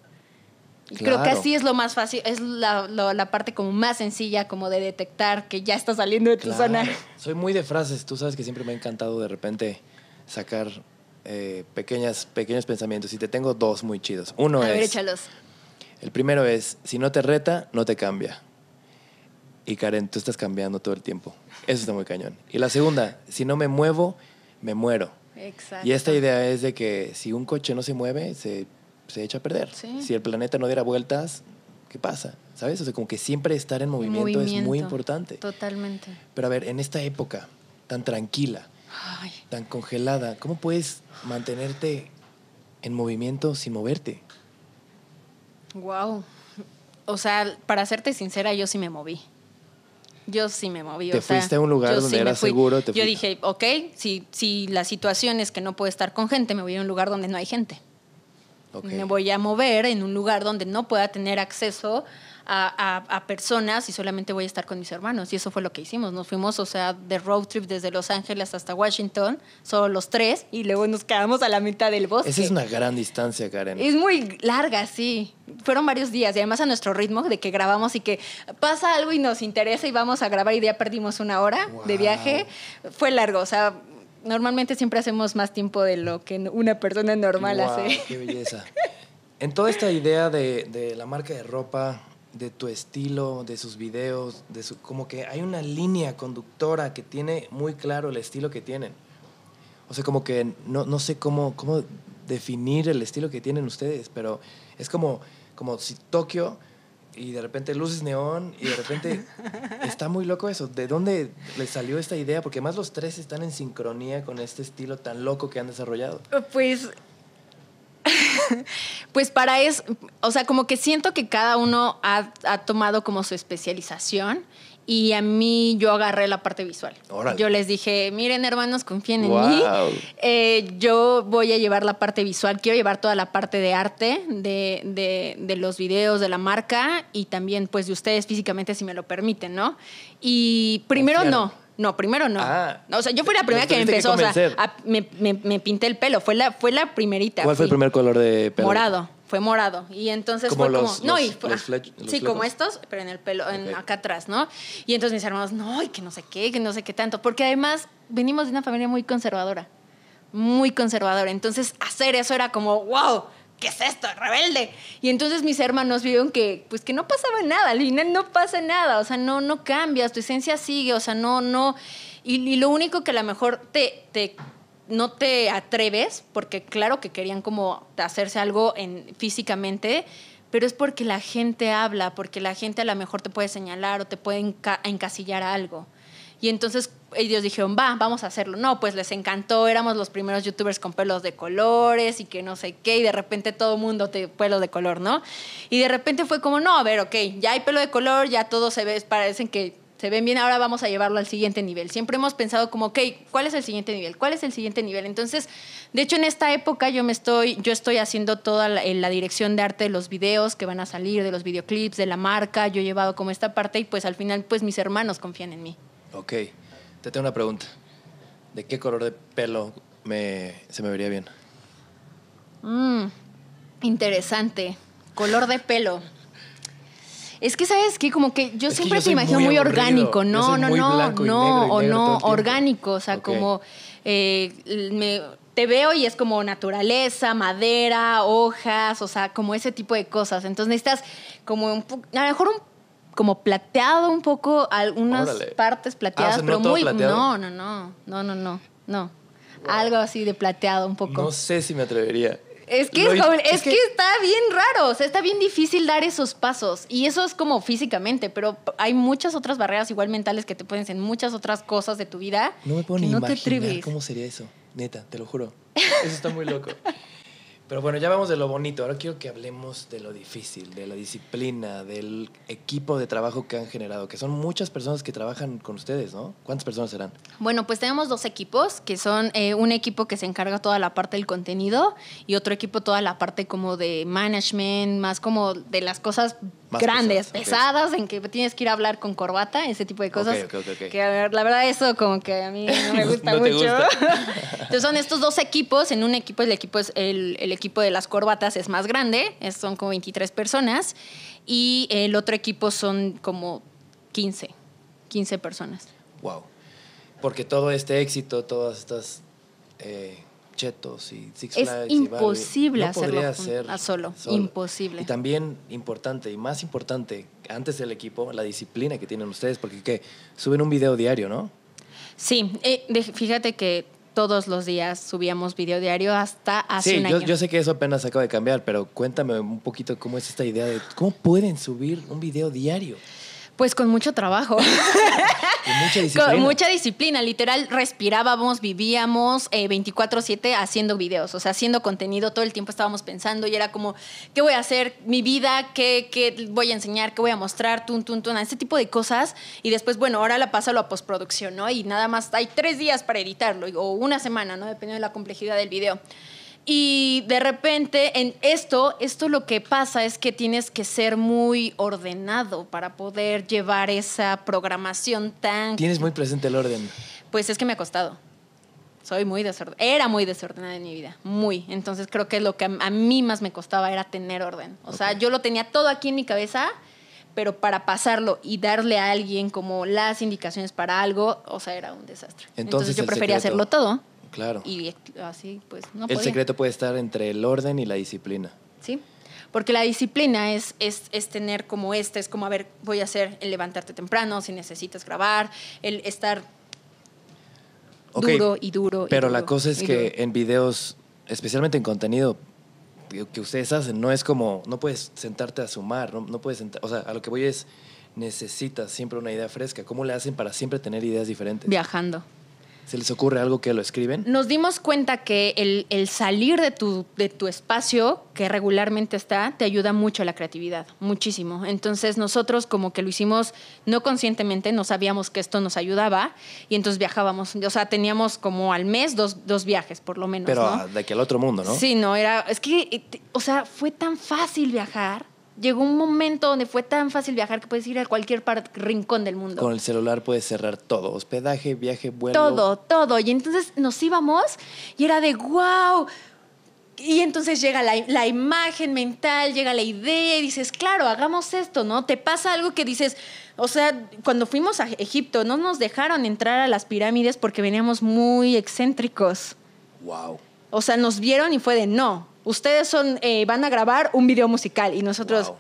Creo que así es lo más fácil, es la, la, parte como más sencilla, como de detectar que ya estás saliendo de tu zona. Soy muy de frases, tú sabes que siempre me ha encantado de repente sacar eh, pequeñas, pequeños pensamientos y te tengo dos muy chidos. Uno es... El primero es, si no te reta, no te cambia. Y Karen, tú estás cambiando todo el tiempo. Eso está muy cañón. Y la segunda, si no me muevo, me muero. Y esta idea es de que si un coche no se mueve, se, se echa a perder. Si el planeta no diera vueltas, ¿qué pasa? ¿Sabes? O sea, como que siempre estar en movimiento, movimiento, es muy importante. Totalmente. Pero a ver, en esta época tan tranquila, tan congelada, ¿cómo puedes mantenerte en movimiento sin moverte? Wow. O sea, para serte sincera, yo sí me moví. Yo sí me moví. Te fuiste a un lugar donde era seguro. yo dije, ok, si, si la situación es que no puedo estar con gente, me voy a un lugar donde no hay gente. Me voy a mover en un lugar donde no pueda tener acceso a, personas y solamente voy a estar con mis hermanos. Y eso fue lo que hicimos. Nos fuimos, o sea, de road trip desde Los Ángeles hasta Washington, solo los tres, y luego nos quedamos a la mitad del bosque. Esa es una gran distancia, Karen. Es muy larga, sí. Fueron varios días y además a nuestro ritmo de que grabamos y que pasa algo y nos interesa y vamos a grabar y ya perdimos una hora de viaje. Fue largo, o sea, normalmente siempre hacemos más tiempo de lo que una persona normal hace. Qué belleza. En toda esta idea de, de, la marca de ropa, de tu estilo, de sus videos, de su, como que hay una línea conductora que tiene muy claro el estilo que tienen. O sea, como que no, sé cómo, cómo definir el estilo que tienen ustedes, pero es como, como si Tokio y de repente luces neón y de repente está muy loco eso. ¿De dónde les salió esta idea? Porque más los tres están en sincronía con este estilo tan loco que han desarrollado. Pues pues para eso, o sea, como que siento que cada uno ha, tomado como su especialización y a mí yo agarré la parte visual. Yo les dije, miren hermanos, confíen en mí. Eh, yo voy a llevar la parte visual, quiero llevar toda la parte de arte, de, de, los videos, de la marca y también pues de ustedes físicamente si me lo permiten, ¿no? Y primero no no, primero ah. no. o sea, yo fui la primera que empezó. o a, me, me, pinté el pelo. Fue la, fue la primerita. ¿Cuál fue el primer color de pelo? Morado. Fue morado. Y entonces fue como. no, y ah, Sí, como estos, pero en el pelo, acá atrás, ¿no? Y entonces mis hermanos, no, y que no sé qué, que no sé qué tanto. Porque además venimos de una familia muy conservadora. Muy conservadora. Entonces, hacer eso era como, wow ¿qué es esto? Rebelde. Y entonces mis hermanos vieron que, pues que no pasaba nada, Lina no pasa nada, o sea, no, no cambias, tu esencia sigue, o sea, no, no. Y, lo único que a lo mejor te, te, no te atreves, porque claro que querían como hacerse algo en, físicamente, pero es porque la gente habla, porque la gente a lo mejor te puede señalar o te puede encasillar algo. Y entonces ellos dijeron, va, vamos a hacerlo. No, pues les encantó, éramos los primeros youtubers con pelos de colores y que no sé qué, y de repente todo el mundo te pelo de color, ¿no? Y de repente fue como, no, a ver, ok, ya hay pelo de color, ya todo se ve, parecen que se ven bien, ahora vamos a llevarlo al siguiente nivel. Siempre hemos pensado como, ok, ¿cuál es el siguiente nivel? ¿Cuál es el siguiente nivel? Entonces, de hecho, en esta época yo me estoy, yo estoy haciendo toda la, eh, la, dirección de arte de los videos que van a salir, de los videoclips, de la marca, yo he llevado como esta parte y pues al final, pues mis hermanos confían en mí. Ok. Te tengo una pregunta. ¿De qué color de pelo me, se me vería bien? Mm, interesante. Color de pelo. Es que sabes que como que yo siempre te imagino muy, orgánico, no, no, no, no, no, o no, orgánico, o sea, como eh, te veo y es como naturaleza, madera, hojas, o sea, como ese tipo de cosas. Entonces necesitas como un, a lo mejor un como plateado un poco, algunas ah, partes plateadas, pero muy... No, no, no, no, no, no, Algo así de plateado un poco. No sé si me atrevería. Es que, es, que, está bien raro, o sea, está bien difícil dar esos pasos. Y eso es como físicamente, pero hay muchas otras barreras igual mentales que te pueden ser muchas otras cosas de tu vida. No me puedo cómo sería eso, neta, te lo juro. Eso está muy loco. Pero bueno, ya vamos de lo bonito. Ahora quiero que hablemos de lo difícil, de la disciplina, del equipo de trabajo que han generado, que son muchas personas que trabajan con ustedes, ¿no? ¿Cuántas personas serán? Bueno, pues tenemos dos equipos, que son eh, un equipo que se encarga toda la parte del contenido y otro equipo toda la parte como de management, más como de las cosas grandes, pesadas, en que tienes que ir a hablar con corbata, ese tipo de cosas. Okay, okay, que a ver, la verdad eso como que a mí no me gusta mucho. Entonces son estos dos equipos, en un equipo el equipo es el, el equipo de las corbatas es más grande, son como 23 personas, y el otro equipo son como 15, 15 personas. Wow. Porque todo este éxito, todas estas eh, chetos y Six Flags. Es imposible hacerlo a solo. Imposible. Y también importante, y más importante, antes del equipo, la disciplina que tienen ustedes, porque suben un video diario, ¿no? Sí, eh, fíjate que todos los días subíamos video diario hasta hace sí, un yo, yo sé que eso apenas acaba de cambiar, pero cuéntame un poquito cómo es esta idea de cómo pueden subir un video diario. Pues con mucho trabajo. con mucha disciplina. Literal, respirábamos, vivíamos eh, 24-7 haciendo videos, o sea, haciendo contenido. Todo el tiempo estábamos pensando y era como, ¿qué voy a hacer? Mi vida, ¿qué, qué voy a enseñar? ¿Qué voy a mostrar? Tun, tun, tun, este tipo de cosas. Y después, bueno, ahora la pasa a postproducción, ¿no? Y nada más hay tres días para editarlo o una semana, ¿no? Dependiendo de la complejidad del video. Y de repente, en esto, esto lo que pasa es que tienes que ser muy ordenado para poder llevar esa programación tan. Tienes muy presente el orden. Pues es que me ha costado. Soy muy desordenada. Era muy desordenada en mi vida. Muy. Entonces creo que lo que a mí más me costaba era tener orden. O sea, yo lo tenía todo aquí en mi cabeza, pero para pasarlo y darle a alguien como las indicaciones para algo, o sea, era un desastre. Entonces, yo prefería hacerlo todo Claro. Y así, pues, no El secreto puede estar entre el orden y la disciplina. Sí. Porque la disciplina es, es, es, tener como esta, es como, a ver, voy a hacer el levantarte temprano, si necesitas grabar, el estar duro y duro. Pero la cosa es que en videos, especialmente en contenido que, que, ustedes hacen, no es como, no puedes sentarte a sumar, no, no puedes, sentar, o sea, a lo que voy es, necesitas siempre una idea fresca. ¿Cómo le hacen para siempre tener ideas diferentes? Viajando. ¿Se les ocurre algo que lo escriben? Nos dimos cuenta que el, salir de tu, de tu espacio, que regularmente está, te ayuda mucho a la creatividad, muchísimo. Entonces nosotros como que lo hicimos no conscientemente, no sabíamos que esto nos ayudaba y entonces viajábamos, o sea, teníamos como al mes dos, dos viajes por lo menos. Pero de que al otro mundo, ¿no? Sí, no, era, es que, eh, o sea, fue tan fácil viajar llegó un momento donde fue tan fácil viajar que puedes ir a cualquier rincón del mundo. Con el celular puedes cerrar todo, hospedaje, viaje, vuelo. Todo, todo. Y entonces nos íbamos y era de wow. Y entonces llega la, la, imagen mental, llega la idea y dices, claro, hagamos esto, ¿no? Te pasa algo que dices, o sea, cuando fuimos a Egipto no nos dejaron entrar a las pirámides porque veníamos muy excéntricos. Wow. O sea, nos vieron y fue de no ustedes son, eh, van a grabar un video musical y nosotros...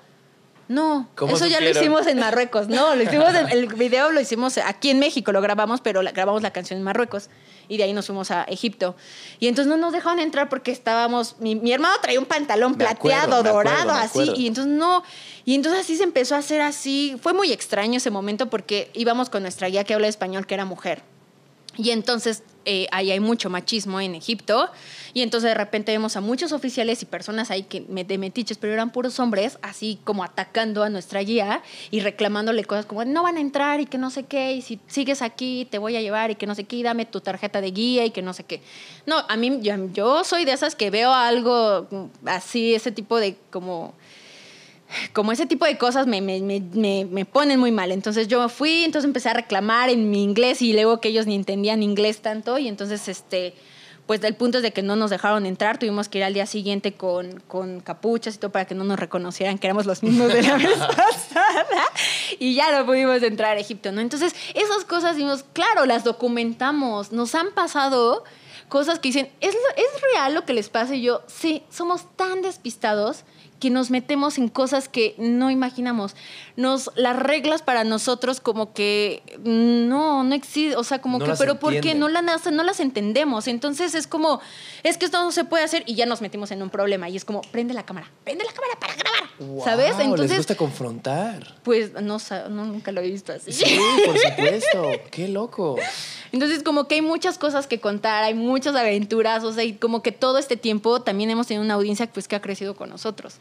No, eso ya lo hicimos en Marruecos. No, lo hicimos el video lo hicimos aquí en México, lo grabamos, pero grabamos la canción en Marruecos y de ahí nos fuimos a Egipto. Y entonces no nos dejaron entrar porque estábamos, mi, hermano traía un pantalón plateado, dorado, así, y entonces no, y entonces así se empezó a hacer así. Fue muy extraño ese momento porque íbamos con nuestra guía que habla español, que era mujer. Y entonces eh, ahí hay mucho machismo en Egipto. Y entonces de repente vemos a muchos oficiales y personas ahí que de metiches, pero eran puros hombres, así como atacando a nuestra guía y reclamándole cosas como no van a entrar y que no sé qué, y si sigues aquí te voy a llevar y que no sé qué, y dame tu tarjeta de guía y que no sé qué. No, a mí yo soy de esas que veo algo mm, así, ese tipo de como como ese tipo de cosas me, ponen muy mal. Entonces yo fui, entonces empecé a reclamar en mi inglés y luego que ellos ni entendían inglés tanto y entonces este pues del punto es de que no nos dejaron entrar, tuvimos que ir al día siguiente con, capuchas y todo para que no nos reconocieran que éramos los mismos de la vez pasada y ya no pudimos entrar a Egipto, ¿no? Entonces esas cosas vimos, claro, las documentamos, nos han pasado cosas que dicen, ¿es, es real lo que les pasa? Y yo, sí, somos tan despistados que nos metemos en cosas que no imaginamos. Nos, las reglas para nosotros como que no, no existen, o sea, como que, pero ¿por qué no, la, no las entendemos? Entonces es como, es que esto no se puede hacer y ya nos metimos en un problema y es como, prende la cámara, prende la cámara para grabar, ¿sabes? Entonces, ¿les gusta confrontar? Pues no, no, nunca lo he visto así. Sí, por supuesto, qué loco. Entonces, como que hay muchas cosas que contar, hay muchas aventuras, o sea, y como que todo este tiempo también hemos tenido una audiencia pues, que ha crecido con nosotros.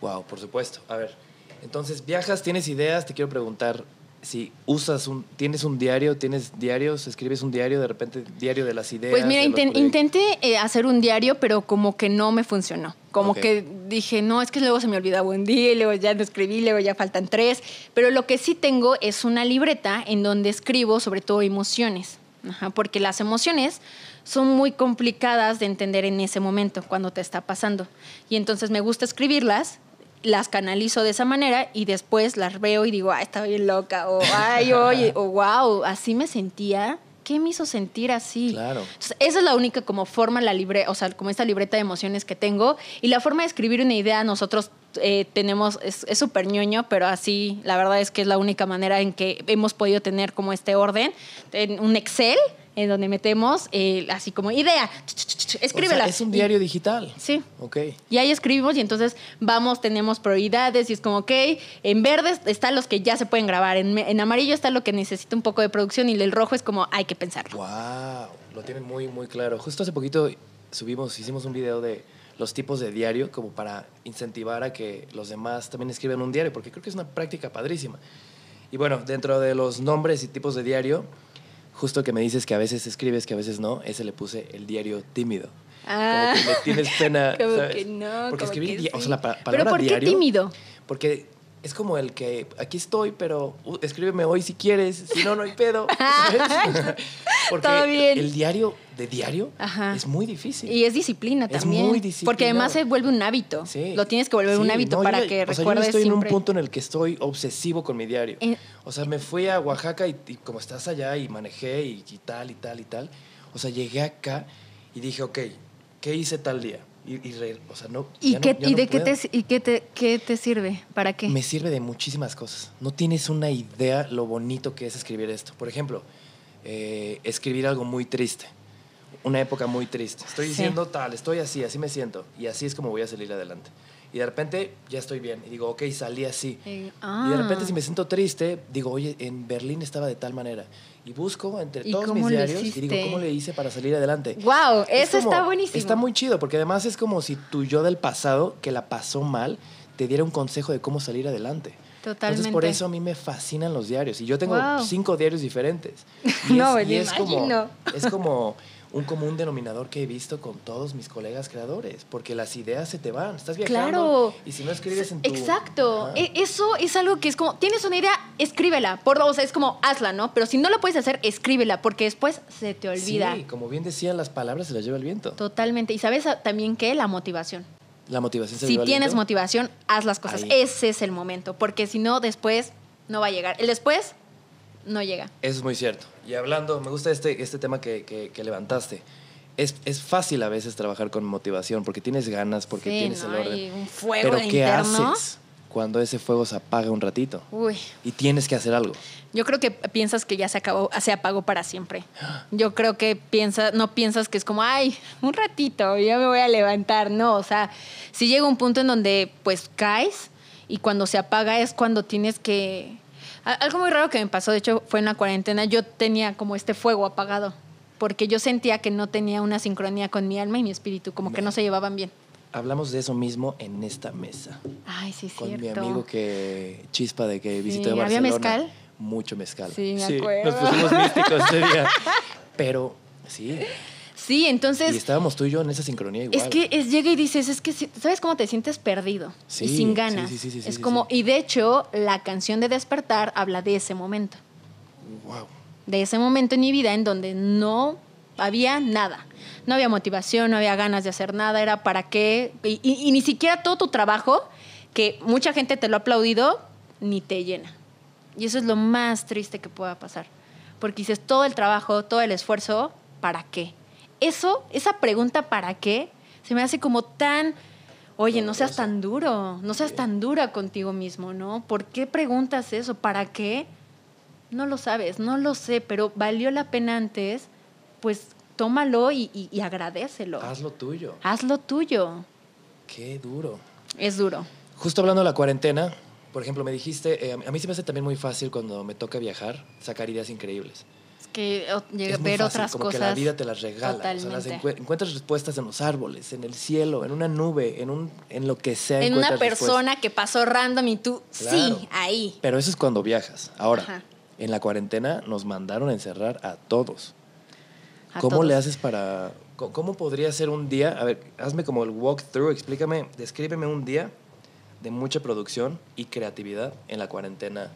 Wow, por supuesto. A ver, entonces viajas, tienes ideas, te quiero preguntar si usas un, tienes un diario, tienes diarios, escribes un diario, de repente diario de las ideas. Pues mira, intenté eh, hacer un diario, pero como que no me funcionó. Como que dije, no, es que luego se me olvidaba un día, y luego ya no escribí, luego ya faltan tres. Pero lo que sí tengo es una libreta en donde escribo sobre todo emociones porque las emociones son muy complicadas de entender en ese momento, cuando te está pasando. Y entonces me gusta escribirlas, las canalizo de esa manera y después las veo y digo, ay, está bien loca, o ay, oye, o wow, así me sentía. ¿Qué me hizo sentir así? Claro. Entonces, esa es la única como forma, la libre, o sea, como esta libreta de emociones que tengo. Y la forma de escribir una idea, nosotros eh, tenemos, es súper ñoño, pero así la verdad es que es la única manera en que hemos podido tener como este orden, en un Excel en donde metemos eh, así como idea, escríbela. es un diario digital. Sí. Ok. Y ahí escribimos y entonces vamos, tenemos prioridades y es como, ok, en verde están los que ya se pueden grabar, en, en amarillo está lo que necesita un poco de producción y el rojo es como hay que pensarlo. Wow, lo tienen muy, muy claro. Justo hace poquito subimos, hicimos un video de los tipos de diario como para incentivar a que los demás también escriban un diario, porque creo que es una práctica padrísima. Y bueno, dentro de los nombres y tipos de diario, justo que me dices que a veces escribes, que a veces no, ese le puse el diario tímido. Ah, como que me tienes pena. Como que no. Porque como escribir, que o sea, la palabra ¿Pero por qué tímido? Porque es como el que aquí estoy, pero uh, escríbeme hoy si quieres, si no, no hay pedo. Porque el diario de diario es muy difícil. Y es disciplina también. Es muy difícil. Porque además se vuelve un hábito. Lo tienes que volver un hábito para que o recuerdes sea, yo estoy en un punto en el que estoy obsesivo con mi diario. Eh. o sea, me fui a Oaxaca y, como estás allá y manejé y, y tal y tal y tal. O sea, llegué acá y dije, ok, ¿qué hice tal día? Y, o no, ¿Y, de qué te, y te, te sirve? ¿Para qué? Me sirve de muchísimas cosas. No tienes una idea lo bonito que es escribir esto. Por ejemplo, eh, escribir algo muy triste. Una época muy triste. Estoy diciendo tal, estoy así, así me siento. Y así es como voy a salir adelante. Y de repente ya estoy bien. Y digo, ok, salí así. Y de repente ah. si me siento triste, digo, oye, en Berlín estaba de tal manera. Y busco entre todos mis diarios y digo, ¿cómo le hice para salir adelante? ¡Wow! eso está buenísimo. Está muy chido, porque además es como si tu yo del pasado, que la pasó mal, te diera un consejo de cómo salir adelante. Totalmente. Entonces, por eso a mí me fascinan los diarios. Y yo tengo cinco diarios diferentes. no, es, y es como, es como un común denominador que he visto con todos mis colegas creadores, porque las ideas se te van, estás viajando claro. y si no escribes en tu... Exacto, e, eso es algo que es como, tienes una idea, escríbela, por, o sea, es como hazla, ¿no? Pero si no lo puedes hacer, escríbela, porque después se te olvida. Sí, como bien decían las palabras se las lleva el viento. Totalmente, y sabes también que la motivación. La motivación se Si tienes motivación, haz las cosas, ese es el momento, porque si no, después no va a llegar. El después no llega. Eso es muy cierto. Y hablando, me gusta este, este tema que, levantaste. Es, fácil a veces trabajar con motivación porque tienes ganas, porque tienes el orden. fuego Pero ¿qué haces cuando ese fuego se apaga un ratito? Y tienes que hacer algo. Yo creo que piensas que ya se acabó, se apagó para siempre. Yo creo que no piensas que es como, ay, un ratito, ya me voy a levantar. No, o sea, si llega un punto en donde pues caes y cuando se apaga es cuando tienes que algo muy raro que me pasó, de hecho, fue en la cuarentena. Yo tenía como este fuego apagado, porque yo sentía que no tenía una sincronía con mi alma y mi espíritu, como que no se llevaban bien. Hablamos de eso mismo en esta mesa. Ay, sí, Con mi amigo que chispa de que visitó Barcelona. ¿Había mezcal? Mucho mezcal. Sí, me acuerdo. nos pusimos místicos ese día. Pero sí, Sí, entonces. Y estábamos tú y yo en esa sincronía igual. Es que es, llega y dices, es que sabes cómo te sientes perdido y sin ganas. Sí, sí, sí, es como, y de hecho, la canción de Despertar habla de ese momento. Wow. De ese momento en mi vida en donde no había nada. No había motivación, no había ganas de hacer nada, era para qué. Y, y ni siquiera todo tu trabajo, que mucha gente te lo ha aplaudido, ni te llena. Y eso es lo más triste que pueda pasar. Porque dices, todo el trabajo, todo el esfuerzo, ¿para qué? eso, esa pregunta para qué, se me hace como tan, oye, no seas tan duro, no seas tan dura contigo mismo, ¿no? ¿Por qué preguntas eso? ¿Para qué? No lo sabes, no lo sé, pero valió la pena antes, pues tómalo y, y, agradecelo. Hazlo tuyo. Hazlo tuyo. Qué duro. Es duro. Justo hablando de la cuarentena, por ejemplo, me dijiste, eh, a mí se me hace también muy fácil cuando me toca viajar, sacar ideas increíbles que es ver fácil, otras como Que la vida te las regala. encuentras respuestas en los árboles, en el cielo, en una nube, en un en lo que sea. En una persona que pasó random y tú, sí, ahí. Pero eso es cuando viajas. Ahora, en la cuarentena nos mandaron a encerrar a todos. ¿Cómo le haces para.? ¿Cómo podría ser un día? A ver, hazme como el walkthrough, explícame, descríbeme un día de mucha producción y creatividad en la cuarentena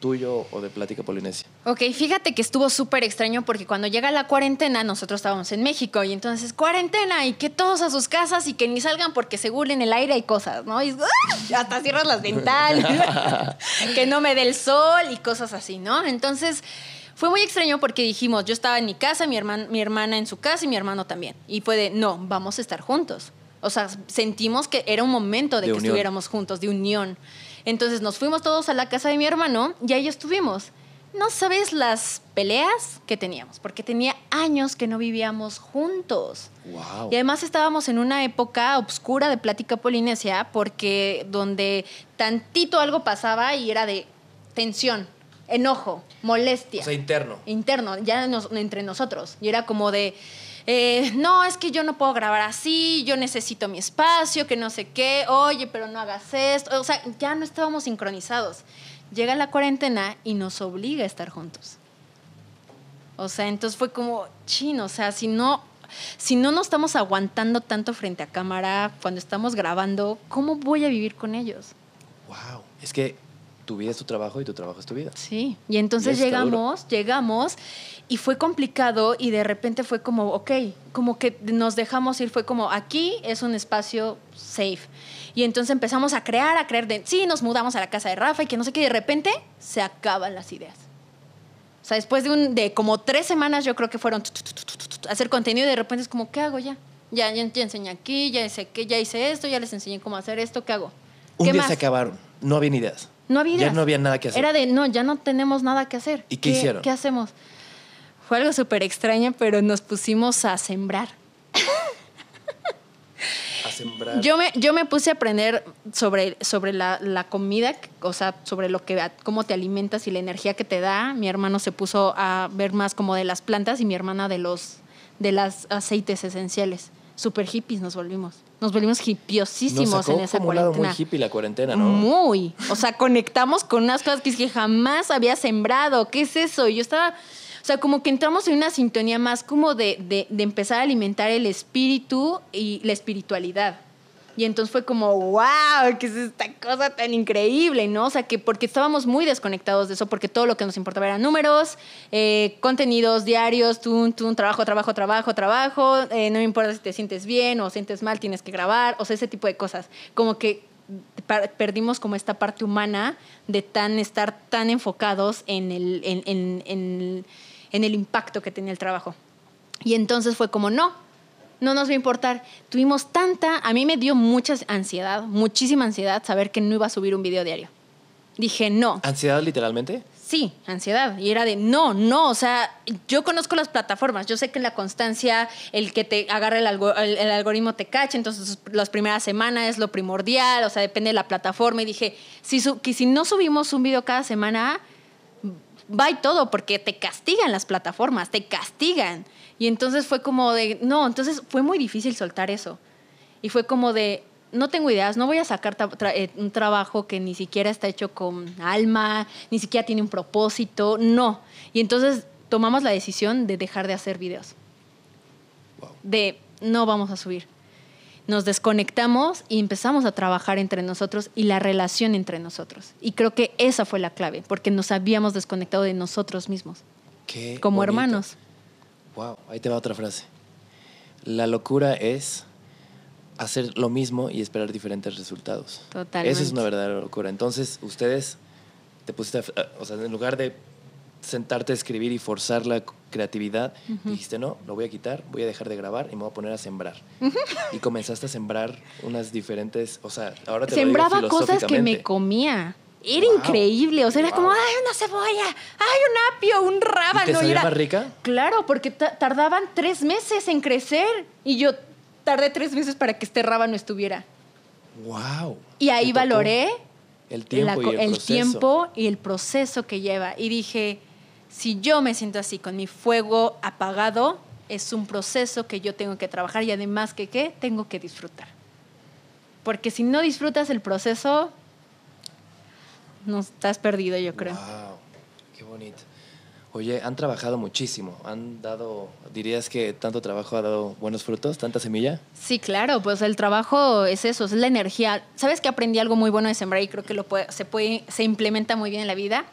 tuyo o de Plática Polinesia? Ok, fíjate que estuvo súper extraño porque cuando llega la cuarentena, nosotros estábamos en México y entonces cuarentena y que todos a sus casas y que ni salgan porque se en el aire y cosas, ¿no? Y hasta cierras las dentales. que no me dé el sol y cosas así, ¿no? Entonces fue muy extraño porque dijimos, yo estaba en mi casa, mi, mi hermana en su casa y mi hermano también. Y fue de, no, vamos a estar juntos. O sea, sentimos que era un momento de, que estuviéramos juntos, de unión. Entonces nos fuimos todos a la casa de mi hermano y ahí estuvimos. No sabes las peleas que teníamos, porque tenía años que no vivíamos juntos. Wow. Y además estábamos en una época oscura de plática polinesia, porque donde tantito algo pasaba y era de tensión, enojo, molestia. O sea, interno. Interno, ya entre nosotros. Y era como de, eh, no, es que yo no puedo grabar así, yo necesito mi espacio, que no sé qué, oye, pero no hagas esto. O sea, ya no estábamos sincronizados. Llega la cuarentena y nos obliga a estar juntos. O sea, entonces fue como, chino, o sea, si no, si no nos estamos aguantando tanto frente a cámara cuando estamos grabando, ¿cómo voy a vivir con ellos? Wow, es que tu vida es tu trabajo y tu trabajo es tu vida. Sí, y entonces llegamos, llegamos y fue complicado y de repente fue como, ok, como que nos dejamos ir, fue como, aquí es un espacio safe. Y entonces empezamos a crear, a creer de, sí, nos mudamos a la casa de Rafa y que no sé qué, y de repente se acaban las ideas. O sea, después de, un, de como tres semanas yo creo que fueron hacer contenido y de repente es como, ¿qué hago ya? Ya, ya, enseñé aquí, ya hice, ya hice esto, ya les enseñé cómo hacer esto, ¿qué hago? Un día se acabaron, no había ideas. No había Ya no había nada que hacer. Era de, no, ya no tenemos nada que hacer. ¿Y qué, hicieron? ¿Qué hacemos? Fue algo súper extraño, pero nos pusimos a sembrar. a sembrar. Yo me, yo me puse a aprender sobre, sobre la, comida, o sea, sobre lo que, cómo te alimentas y la energía que te da. Mi hermano se puso a ver más como de las plantas y mi hermana de los de las aceites esenciales super hippies nos volvimos. Nos volvimos hippiosísimos en esa cuarentena. Un muy hippie la cuarentena, ¿no? Muy. O sea, conectamos con unas cosas que, jamás había sembrado. ¿Qué es eso? Y yo estaba. O sea, como que entramos en una sintonía más como de, de, de empezar a alimentar el espíritu y la espiritualidad. Y entonces fue como, wow, que es esta cosa tan increíble? ¿No? O sea, que porque estábamos muy desconectados de eso, porque todo lo que nos importaba eran números, eh, contenidos diarios, tú, tú, trabajo, trabajo, trabajo, trabajo, eh, no me importa si te sientes bien o sientes mal, tienes que grabar, o sea, ese tipo de cosas. Como que perdimos como esta parte humana de tan estar tan enfocados en el, en, en el impacto que tenía el trabajo. Y entonces fue como, no, no nos va a importar. Tuvimos tanta, a mí me dio mucha ansiedad, muchísima ansiedad saber que no iba a subir un video diario. Dije, no. ¿Ansiedad literalmente? Sí, ansiedad. Y era de, no, no, o sea, yo conozco las plataformas, yo sé que en la constancia, el que te agarra el, algoritmo te cache. entonces las primeras semanas es lo primordial, o sea, depende de la plataforma. Y dije, si, que si no subimos un video cada semana, va y todo, porque te castigan las plataformas, te castigan. Y entonces fue como de, no, entonces fue muy difícil soltar eso. Y fue como de, no tengo ideas, no voy a sacar eh, un trabajo que ni siquiera está hecho con alma, ni siquiera tiene un propósito, no. Y entonces tomamos la decisión de dejar de hacer videos. De, no vamos a subir. Nos desconectamos y empezamos a trabajar entre nosotros y la relación entre nosotros. Y creo que esa fue la clave, porque nos habíamos desconectado de nosotros mismos. Qué como hermanos. Wow, ahí te va otra frase. La locura es hacer lo mismo y esperar diferentes resultados. Totalmente. Eso es una verdadera locura. Entonces, ustedes te pusiste, o sea, en lugar de sentarte a escribir y forzar la creatividad, dijiste, no, lo voy a quitar, voy a dejar de grabar y me voy a poner a sembrar. Y comenzaste a sembrar unas diferentes, o sea, ahora te Sembraba cosas que me comía. Era increíble, o sea, era como, ay, una cebolla, ay, un apio, un rábano. ¿Y te era... rica? Claro, porque tardaban tres meses en crecer y yo tardé tres meses para que este rábano estuviera. ¡Wow! Y ahí valoré el, tiempo, y el, tiempo y el proceso que lleva. Y dije, si yo me siento así, con mi fuego apagado, es un proceso que yo tengo que trabajar y además que qué, tengo que disfrutar. Porque si no disfrutas el proceso, no estás perdido, yo creo. Wow, qué bonito. Oye, han trabajado muchísimo, han dado, dirías que tanto trabajo ha dado buenos frutos, tanta semilla. Sí, claro, pues el trabajo es eso, es la energía. Sabes que aprendí algo muy bueno de sembrar y creo que lo puede, se puede, se implementa muy bien en la vida.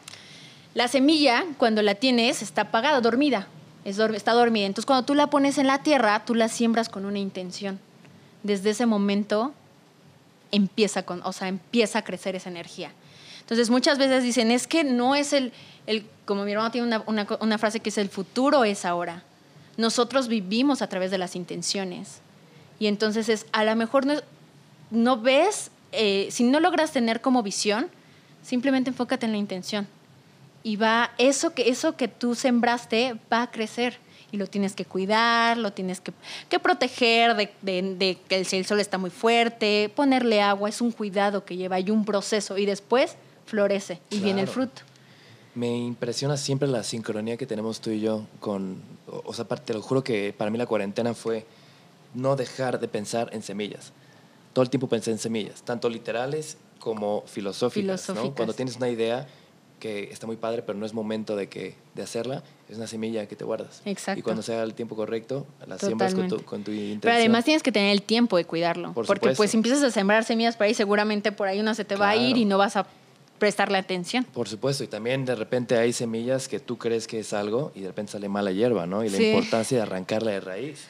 La semilla, cuando la tienes, está apagada, dormida, está dormida. Entonces, cuando tú la pones en la tierra, tú la siembras con una intención. Desde ese momento empieza con, o sea, empieza a crecer esa energía. Entonces muchas veces dicen, es que no es el, el como mi hermano tiene una, frase que es el futuro es ahora. Nosotros vivimos a través de las intenciones. Y entonces es, a lo mejor no, ves, eh, si no logras tener como visión, simplemente enfócate en la intención. Y va, eso que, eso que tú sembraste va a crecer y lo tienes que cuidar, lo tienes que, que proteger de, de, que el, el, sol está muy fuerte, ponerle agua, es un cuidado que lleva y un proceso. Y después florece y viene el fruto. Me impresiona siempre la sincronía que tenemos tú y yo con, o sea, te lo juro que para mí la cuarentena fue no dejar de pensar en semillas. Todo el tiempo pensé en semillas, tanto literales como filosóficas. Cuando tienes una idea que está muy padre, pero no es momento de, que, de hacerla, es una semilla que te guardas. Y cuando sea el tiempo correcto, la siembras con tu, con intención. Pero además tienes que tener el tiempo de cuidarlo. porque pues si empiezas a sembrar semillas por ahí, seguramente por ahí una se te va a ir y no vas a prestarle atención. Por supuesto, y también de repente hay semillas que tú crees que es algo y de repente sale mala hierba, ¿no? Y la importancia de arrancarla de raíz.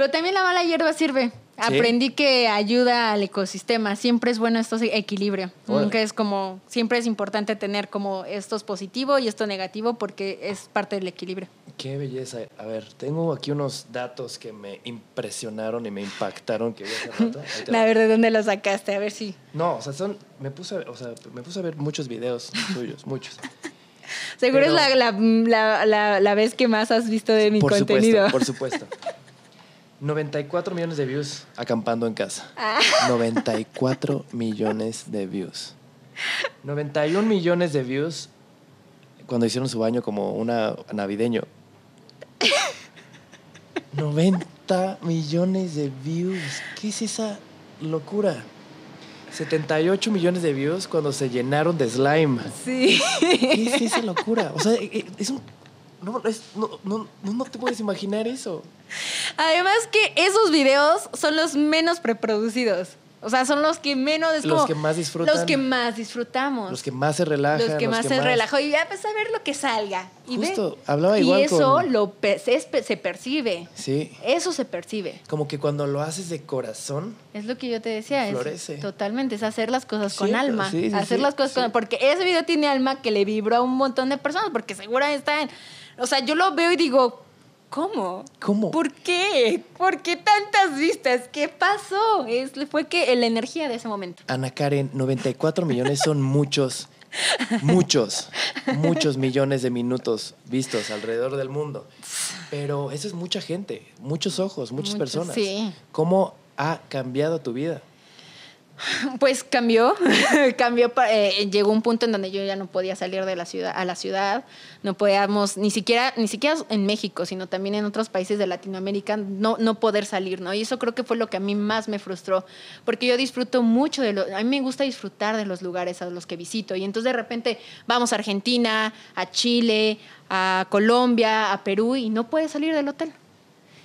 Pero también la mala hierba sirve. Aprendí que ayuda al ecosistema. Siempre es bueno esto equilibrio. Nunca es como, siempre es importante tener como esto positivo y esto negativo porque es parte del equilibrio. Qué belleza. A ver, tengo aquí unos datos que me impresionaron y me impactaron que A ver, ¿de dónde los sacaste? A ver si. No, o sea, son, me puse, me puse a ver muchos videos tuyos, muchos. Seguro es la, vez que más has visto de mi por contenido. Supuesto, por supuesto. 94 millones de views acampando en casa. 94 ah. millones de views. 91 millones de views cuando hicieron su baño como una navideño. 90 millones de views. ¿Qué es esa locura? 78 millones de views cuando se llenaron de slime. Sí. ¿Qué es esa locura? O sea, e, e, es un, no te puedes imaginar eso. Además que esos videos son los menos preproducidos. O sea, son los que menos los que más disfrutan. Los que más disfrutamos. Los que más se relajan. Los que más se relajan. Y ya, pues a ver lo que salga. Y Justo, Y eso lo se, percibe. Sí. Eso se percibe. Como que cuando lo haces de corazón. Es lo que yo te decía. Florece. totalmente. Es hacer las cosas con alma. Sí, hacer las cosas Porque ese video tiene alma que le vibra a un montón de personas. Porque seguramente está O sea, yo lo veo y digo, ¿Cómo? ¿Cómo? ¿Por qué? ¿Por qué tantas vistas? ¿Qué pasó? Es, fue que la energía de ese momento. Ana Karen, 94 millones son muchos, muchos, muchos millones de minutos vistos alrededor del mundo. Pero eso es mucha gente, muchos ojos, muchas personas. Sí. ¿Cómo ha cambiado tu vida? Pues cambió, cambió, eh, llegó un punto en donde yo ya no podía salir de la ciudad a la ciudad, no podíamos ni siquiera ni siquiera en México, sino también en otros países de Latinoamérica no no poder salir, ¿no? Y eso creo que fue lo que a mí más me frustró, porque yo disfruto mucho de lo a mí me gusta disfrutar de los lugares a los que visito y entonces de repente vamos a Argentina, a Chile, a Colombia, a Perú y no puedes salir del hotel.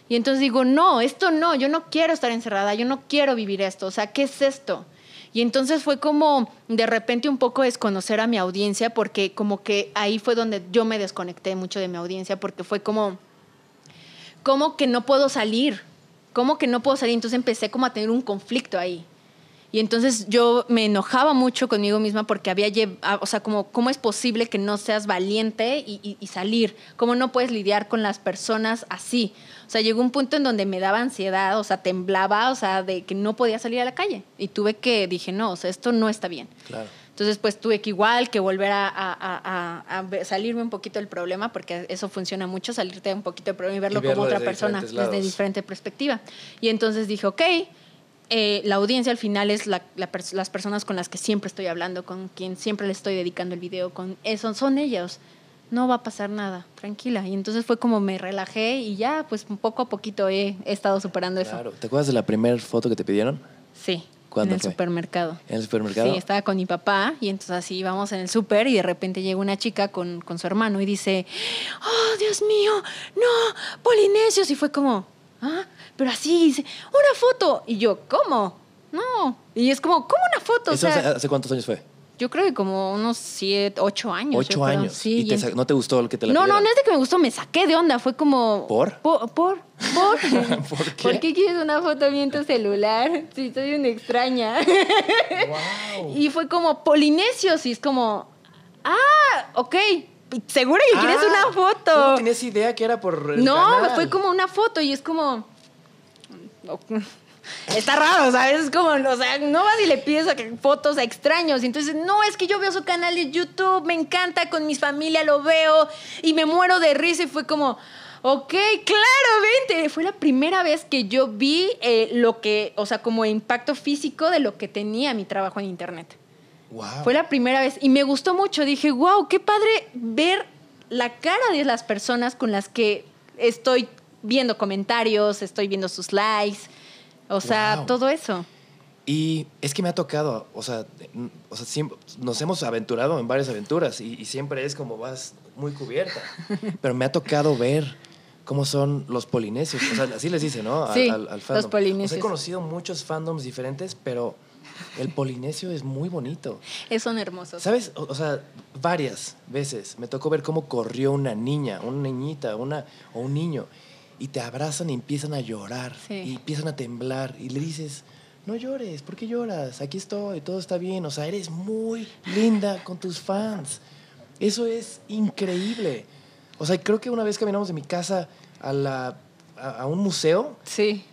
Y entonces digo, no, esto no, yo no quiero estar encerrada, yo no quiero vivir esto, o sea, ¿qué es esto? Y entonces fue como de repente un poco desconocer a mi audiencia porque como que ahí fue donde yo me desconecté mucho de mi audiencia porque fue como, como que no puedo salir, como que no puedo salir. Entonces empecé como a tener un conflicto ahí. Y entonces yo me enojaba mucho conmigo misma porque había, o sea, como, ¿cómo es posible que no seas valiente y, salir? ¿Cómo no puedes lidiar con las personas así? O sea, llegó un punto en donde me daba ansiedad, o sea, temblaba, o sea, de que no podía salir a la calle. Y tuve que, dije, no, o sea, esto no está bien. Claro. Entonces, pues tuve que igual que volver a, salirme un poquito del problema, porque eso funciona mucho, salirte un poquito del problema y verlo, como otra persona, desde diferente perspectiva. Y entonces dije, ok, eh, la audiencia al final es las personas con las que siempre estoy hablando, con quien siempre le estoy dedicando el video, con eso, son ellos. No va a pasar nada, tranquila. Y entonces fue como me relajé y ya, pues poco a poquito he, estado superando claro. eso. ¿Te acuerdas de la primera foto que te pidieron? Sí. en el supermercado. ¿En el supermercado? Sí, estaba con mi papá y entonces así íbamos en el súper y de repente llega una chica con, con su hermano y dice, oh, Dios mío, no, polinesios. Y fue como, ah, pero así, dice, una foto. Y yo, ¿cómo? No. Y es como, ¿cómo una foto? hace, cuántos años fue? Yo creo que como unos siete, ocho años. Ocho años. Sí, no te gustó lo que te la No, no, no es de que me gustó, me saqué de onda. Fue como. ¿Por? Por. ¿Por, por. por por qué? ¿Por qué quieres una foto bien tu celular? Si sí, soy una extraña. wow. Y fue como polinesios y es como. Ah, ok ¡Seguro que tienes ah, una foto. no tenías idea que era por. no, fue como una foto y es como. Está raro, ¿sabes? Es como, o sea, no vas y le pides fotos a extraños. entonces, no, es que yo veo su canal de YouTube, me encanta, con mi familia lo veo y me muero de risa. Y fue como, ok, claro, vente. Fue la primera vez que yo vi eh, lo que, o sea, como impacto físico de lo que tenía mi trabajo en Internet. Fue la primera vez y me gustó mucho. Dije, wow, qué padre ver la cara de las personas con las que estoy viendo comentarios, estoy viendo sus likes, o sea, todo eso. Y es que me ha tocado, o sea, mm, nos hemos aventurado en varias aventuras y, siempre es como vas muy cubierta, pero me ha tocado ver cómo son los polinesios. O sea, así les dice, ¿no? sí, los polinesios. he conocido muchos fandoms diferentes, pero el polinesio es muy bonito. Es, son hermosos. ¿Sabes? O, sea, varias veces me tocó ver cómo corrió una niña, una niñita una, o un niño y te abrazan y empiezan a llorar y empiezan a temblar y le dices, no llores, ¿por qué lloras? Aquí estoy, todo está bien, o sea, eres muy linda con tus fans. Eso es increíble. O sea, creo que una vez caminamos de mi casa a, a un museo. Sí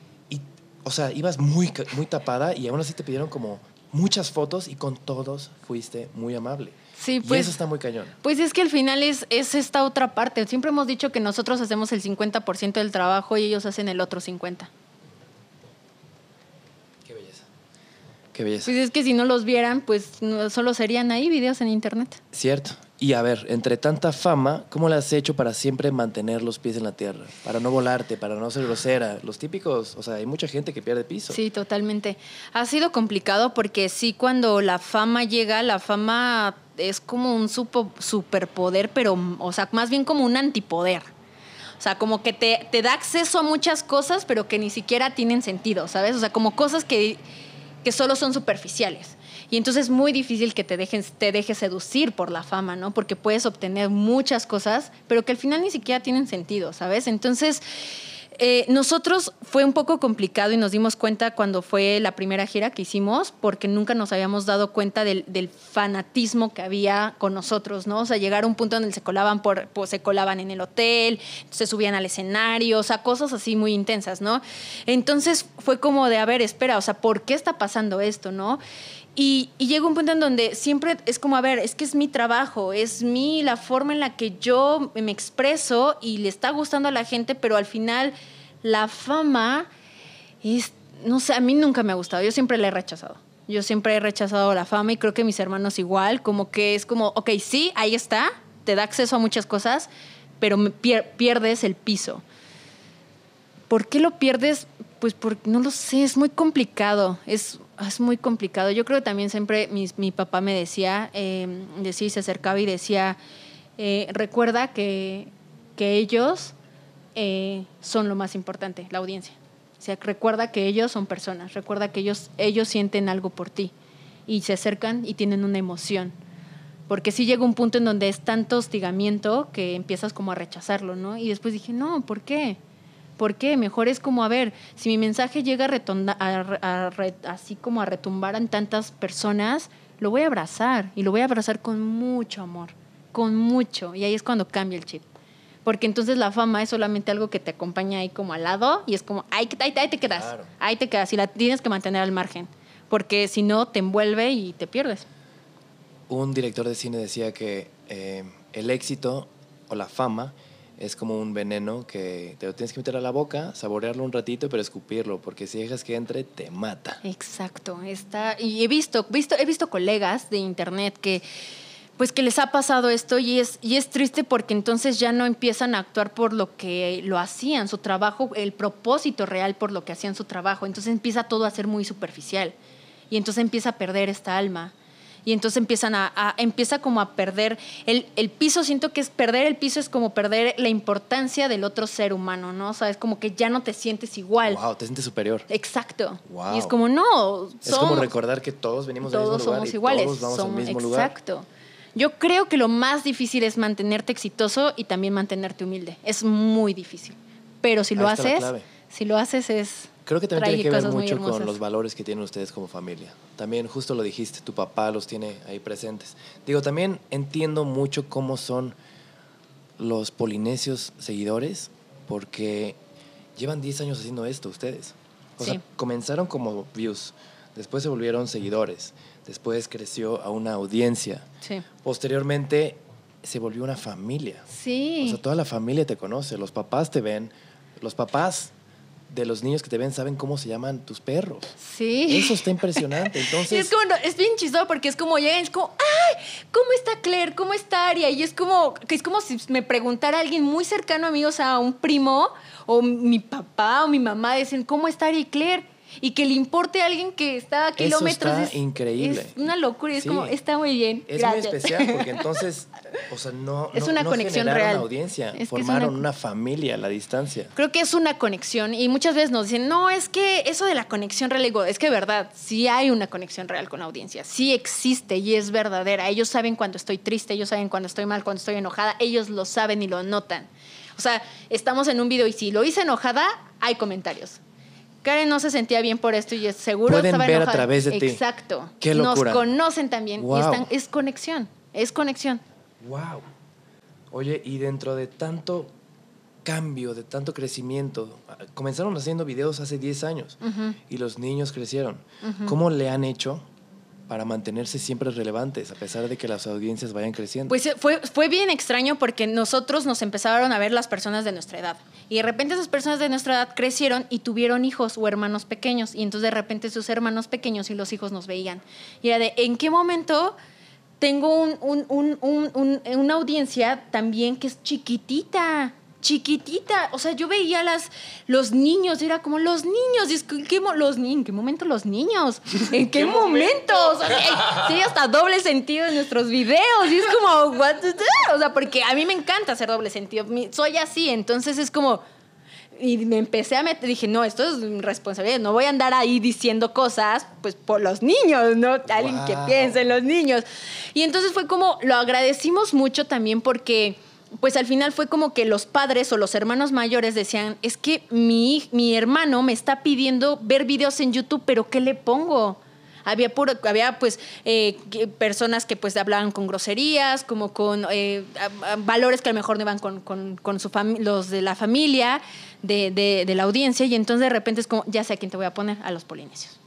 o sea, ibas muy, muy tapada y aún así te pidieron como muchas fotos y con todos fuiste muy amable. Sí, pues. Y eso pues, está muy cañón. Pues es que al final es, esta otra parte. Siempre hemos dicho que nosotros hacemos el 50% del trabajo y ellos hacen el otro 50%. Qué belleza. Qué belleza. Pues es que si no los vieran, pues solo serían ahí videos en internet. Cierto. Y a ver, entre tanta fama, ¿cómo la has hecho para siempre mantener los pies en la tierra? Para no volarte, para no ser grosera. Los típicos, o sea, hay mucha gente que pierde piso. Sí, totalmente. Ha sido complicado porque sí, cuando la fama llega, la fama es como un superpoder, pero, o sea, más bien como un antipoder. O sea, como que te, te da acceso a muchas cosas, pero que ni siquiera tienen sentido, ¿sabes? O sea, como cosas que, que solo son superficiales. Y entonces es muy difícil que te, te dejes seducir por la fama, ¿no? Porque puedes obtener muchas cosas, pero que al final ni siquiera tienen sentido, ¿sabes? Entonces... Eh, nosotros fue un poco complicado y nos dimos cuenta cuando fue la primera gira que hicimos, porque nunca nos habíamos dado cuenta del, fanatismo que había con nosotros, ¿no? O sea, llegar a un punto donde se colaban, por, pues, se colaban en el hotel, se subían al escenario, o sea, cosas así muy intensas, ¿no? Entonces fue como de, a ver, espera, o sea, ¿por qué está pasando esto, no? Y, llega un punto en donde siempre es como, a ver, es que es mi trabajo, es mi, la forma en la que yo me expreso y le está gustando a la gente, pero al final la fama es, no sé, a mí nunca me ha gustado, yo siempre la he rechazado. Yo siempre he rechazado la fama y creo que mis hermanos igual, como que es como, ok, sí, ahí está, te da acceso a muchas cosas, pero pierdes el piso. ¿Por qué lo pierdes? Pues porque, no lo sé, es muy complicado. Es, Ah, es muy complicado. Yo creo que también siempre mi, papá me decía, eh, decía, se acercaba y decía, eh, recuerda que, que ellos eh, son lo más importante, la audiencia. O sea, recuerda que ellos son personas, recuerda que ellos, ellos sienten algo por ti y se acercan y tienen una emoción. Porque sí llega un punto en donde es tanto hostigamiento que empiezas como a rechazarlo, ¿no? Y después dije, no, ¿por qué? ¿Por qué? Mejor es como, a ver, si mi mensaje llega a, así como a retumbar en tantas personas, lo voy a abrazar y lo voy a abrazar con mucho amor, con mucho. Y ahí es cuando cambia el chip. Porque entonces la fama es solamente algo que te acompaña ahí como al lado y es como, ahí, ahí te quedas, ahí te quedas y la tienes que mantener al margen, porque si no te envuelve y te pierdes. Un director de cine decía que eh, el éxito o la fama es como un veneno que te lo tienes que meter a la boca, saborearlo un ratito, pero escupirlo, porque si dejas que entre, te mata. Exacto. Está, y he visto, visto, he visto colegas de internet que pues que les ha pasado esto y es, y es triste porque entonces ya no empiezan a actuar por lo que lo hacían, su trabajo, el propósito real por lo que hacían su trabajo. Entonces empieza todo a ser muy superficial y entonces empieza a perder esta alma y entonces empiezan a, empieza como a perder el, piso, siento que es perder el piso es como perder la importancia del otro ser humano, ¿no? O sea, es como que ya no te sientes igual. Wow, te sientes superior. Exacto. Y es como, no, Es como recordar que todos venimos del mismo lugar somos iguales, todos vamos somos, al mismo lugar. Exacto. Yo creo que lo más difícil es mantenerte exitoso y también mantenerte humilde. Es muy difícil. Pero si lo haces, si lo haces es Creo que también tiene que ver mucho con los valores que tienen ustedes como familia. También, justo lo dijiste, tu papá los tiene ahí presentes. Digo, también entiendo mucho cómo son los polinesios seguidores, porque llevan 10 años haciendo esto ustedes. O sea, comenzaron como views, después se volvieron seguidores, después creció a una audiencia. Posteriormente se volvió una familia. O sea, toda la familia te conoce, los papás te ven, los papás de los niños que te ven saben cómo se llaman tus perros. Sí. Eso está impresionante. Entonces. es, como, es bien chistoso porque es como llegan, es como, ¡ay! ¿Cómo está Claire? ¿Cómo está Aria? Y es como, que es como si me preguntara alguien muy cercano a mí, o sea, un primo, o mi papá, o mi mamá, dicen ¿cómo está Aria y Claire? y que le importe a alguien que está a kilómetros. Eso es, increíble. Es una locura, es como, está muy bien. Es muy especial porque entonces, o sea, no. Es una conexión audiencia, formaron una... familia a la distancia. Creo que es una conexión y muchas veces nos dicen, no, es que eso de la conexión real, es que verdad, sí hay una conexión real con la audiencia, sí existe y es verdadera. Ellos saben cuando estoy triste, ellos saben cuando estoy mal, cuando estoy enojada, ellos lo saben y lo notan. O sea, estamos en un video y si lo hice enojada, hay comentarios. Karen no se sentía bien por esto y seguro Pueden ver a través de ti. Exacto. Qué Nos conocen también y están, es conexión, es conexión. Wow. Oye, y dentro de tanto cambio, de tanto crecimiento, comenzaron haciendo videos hace 10 años y los niños crecieron. ¿Cómo le han hecho para mantenerse siempre relevantes a pesar de que las audiencias vayan creciendo? Pues eh, fue, fue bien extraño porque nosotros nos empezaron a ver las personas de nuestra edad. Y de repente esas personas de nuestra edad crecieron y tuvieron hijos o hermanos pequeños. Y entonces de repente sus hermanos pequeños y los hijos nos veían. Y era de, ¿en qué momento tengo una audiencia también que es chiquitita? chiquitita. O sea, yo veía las, los niños, era como los niños, ¿en, qué, momento los niños? ¿En qué, momento? O sea, eh, sí, hasta doble sentido en nuestros videos, y es como, what o sea, porque a mí me encanta hacer doble sentido, soy así, entonces es como... Y me empecé a meter, dije, no, esto es responsabilidad, no voy a andar ahí diciendo cosas, pues por los niños, ¿no? Alguien que piense en los niños. Y entonces fue como, lo agradecimos mucho también porque pues al final fue como que los padres o los hermanos mayores decían, es que mi, mi hermano me está pidiendo ver videos en YouTube, pero ¿qué le pongo? Había, puro, había pues eh, personas que pues hablaban con groserías, como con eh, valores que a lo mejor no iban con, con, con su los de la familia, de, de, de la audiencia, y entonces de repente es como, ya sé a quién te voy a poner, a los polinesios.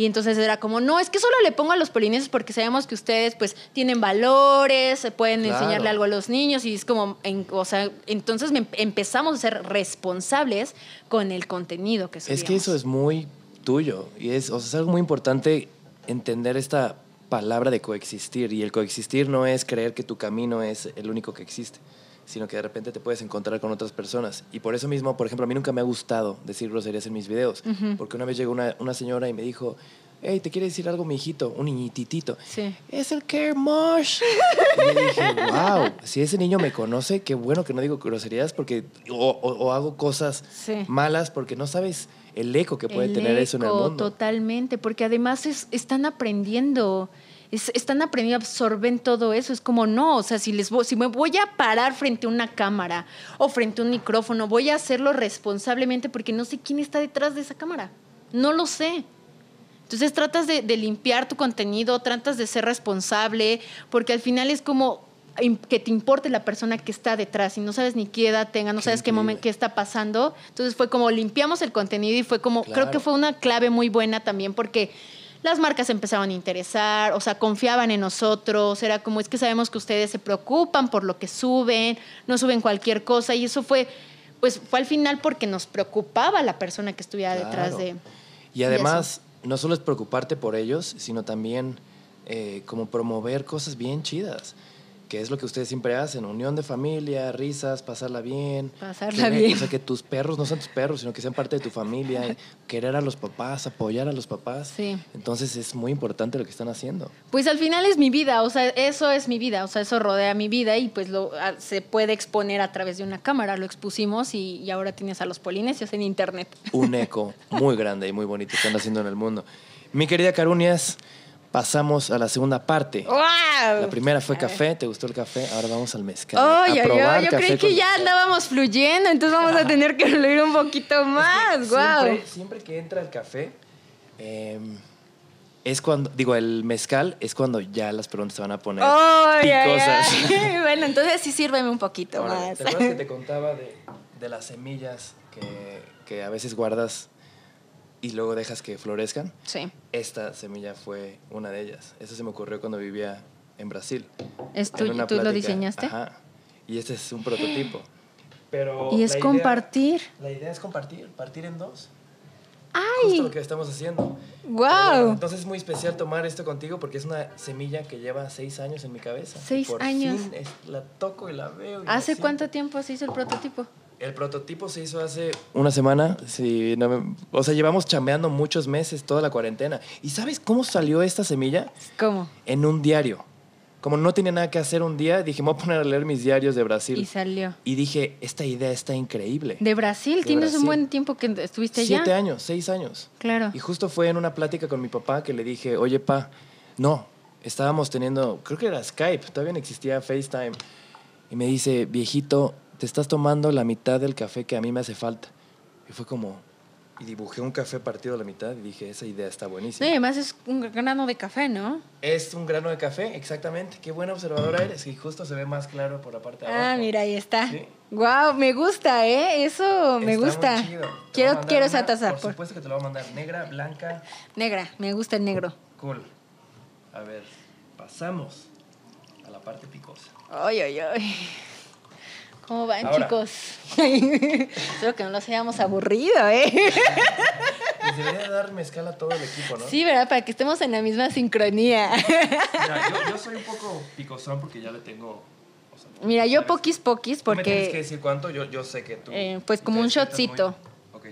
Y entonces era como, no, es que solo le pongo a los polinesios porque sabemos que ustedes pues tienen valores, pueden enseñarle algo a los niños y es como, o sea, entonces empezamos a ser responsables con el contenido que subíamos. Es que eso es muy tuyo y es, o sea, es algo muy importante entender esta palabra de coexistir y el coexistir no es creer que tu camino es el único que existe sino que de repente te puedes encontrar con otras personas. Y por eso mismo, por ejemplo, a mí nunca me ha gustado decir groserías en mis videos, porque una vez llegó una, señora y me dijo, hey, ¿te quiere decir algo, mi hijito? Un niñititito. Sí. Es el Care y dije, wow, si ese niño me conoce, qué bueno que no digo groserías porque o, hago cosas malas porque no sabes el eco que puede tener eso en el mundo. Totalmente, porque además es, están aprendiendo están aprendiendo a absorber todo eso. Es como, no, o sea, si, les si me voy a parar frente a una cámara o frente a un micrófono, voy a hacerlo responsablemente porque no sé quién está detrás de esa cámara. No lo sé. Entonces tratas de, limpiar tu contenido, tratas de ser responsable, porque al final es como, que te importe la persona que está detrás y no sabes ni qué edad tenga, no sabes qué momento, qué está pasando. Entonces fue como limpiamos el contenido y fue como, creo que fue una clave muy buena también porque las marcas empezaban a interesar, o sea, confiaban en nosotros, era como es que sabemos que ustedes se preocupan por lo que suben, no suben cualquier cosa y eso fue, pues fue al final porque nos preocupaba la persona que estuviera detrás de... Y además, no solo es preocuparte por ellos, sino también eh, como promover cosas bien chidas que es lo que ustedes siempre hacen, unión de familia, risas, pasarla bien. Pasarla bien. O sea, que tus perros no sean tus perros, sino que sean parte de tu familia, querer a los papás, apoyar a los papás. Sí. Entonces es muy importante lo que están haciendo. Pues al final es mi vida, o sea, eso es mi vida, o sea, eso rodea mi vida y pues se puede exponer a través de una cámara, lo expusimos y, ahora tienes a los polinesios en internet. Un eco muy grande y muy bonito que están haciendo en el mundo. Mi querida Carunias, pasamos a la segunda parte. La primera fue café, ¿te gustó el café? Ahora vamos al mezcal. yo, creí que ya andábamos fluyendo, entonces vamos a tener que fluir un poquito más. siempre, que entra el café, em, es cuando, digo, el mezcal es cuando ya las preguntas se van a poner oh, bueno, entonces sí sírveme un poquito más. ¿Te que te contaba de, las semillas que a veces guardas? y luego dejas que florezcan. Sí. Esta semilla fue una de ellas. Eso se me ocurrió cuando vivía en Brasil. ¿Tú lo diseñaste? Ajá. Y este es un prototipo. Pero y es compartir. la idea es compartir, partir en dos. ¡Ay! Justo lo que estamos haciendo. ¡Wow! entonces es muy especial tomar esto contigo porque es una semilla que lleva seis años en mi cabeza. Seis años. Fin la toco y la veo. ¿Hace cuánto tiempo se hizo el prototipo? El prototipo se hizo hace una semana. Sí, no o sea, llevamos chambeando muchos meses, toda la cuarentena. ¿Y sabes cómo salió esta semilla? ¿Cómo? En un diario. Como no tenía nada que hacer un día, dije, me voy a poner a leer mis diarios de Brasil. Y salió. Y dije, esta idea está increíble. ¿De Brasil? Tienes un buen tiempo que estuviste allá. Siete años, seis años. Claro. Y justo fue en una plática con mi papá que le dije, oye, pa, no, estábamos teniendo, creo que era Skype, todavía no existía FaceTime. Y me dice, viejito, te estás tomando la mitad del café que a mí me hace falta. Y fue como, y dibujé un café partido a la mitad y dije, esa idea está buenísima. No, además es un grano de café, ¿no? Es un grano de café, exactamente. Qué buena observadora eres. Y justo se ve más claro por la parte de ah, abajo. Ah, mira, ahí está. Guau, me gusta, ¿eh? Eso me está gusta. Muy chido. Quiero, quiero esa taza. Por, por, pues. supuesto que te lo voy a mandar. Negra, blanca. Negra, me gusta el negro. Cool. A ver, pasamos a la parte picosa. Ay, ay, ay. ¿Cómo van, chicos? Espero que no nos hayamos aburrido, ¿eh? Les pues debería dar mezcla a todo el equipo, ¿no? Sí, ¿verdad? Para que estemos en la misma sincronía. Mira, yo, yo soy un poco picosón porque ya le tengo Mira, yo poquis poquis porque... tienes que decir cuánto? Yo, sé que tú... Eh, pues como un shotcito. Ok,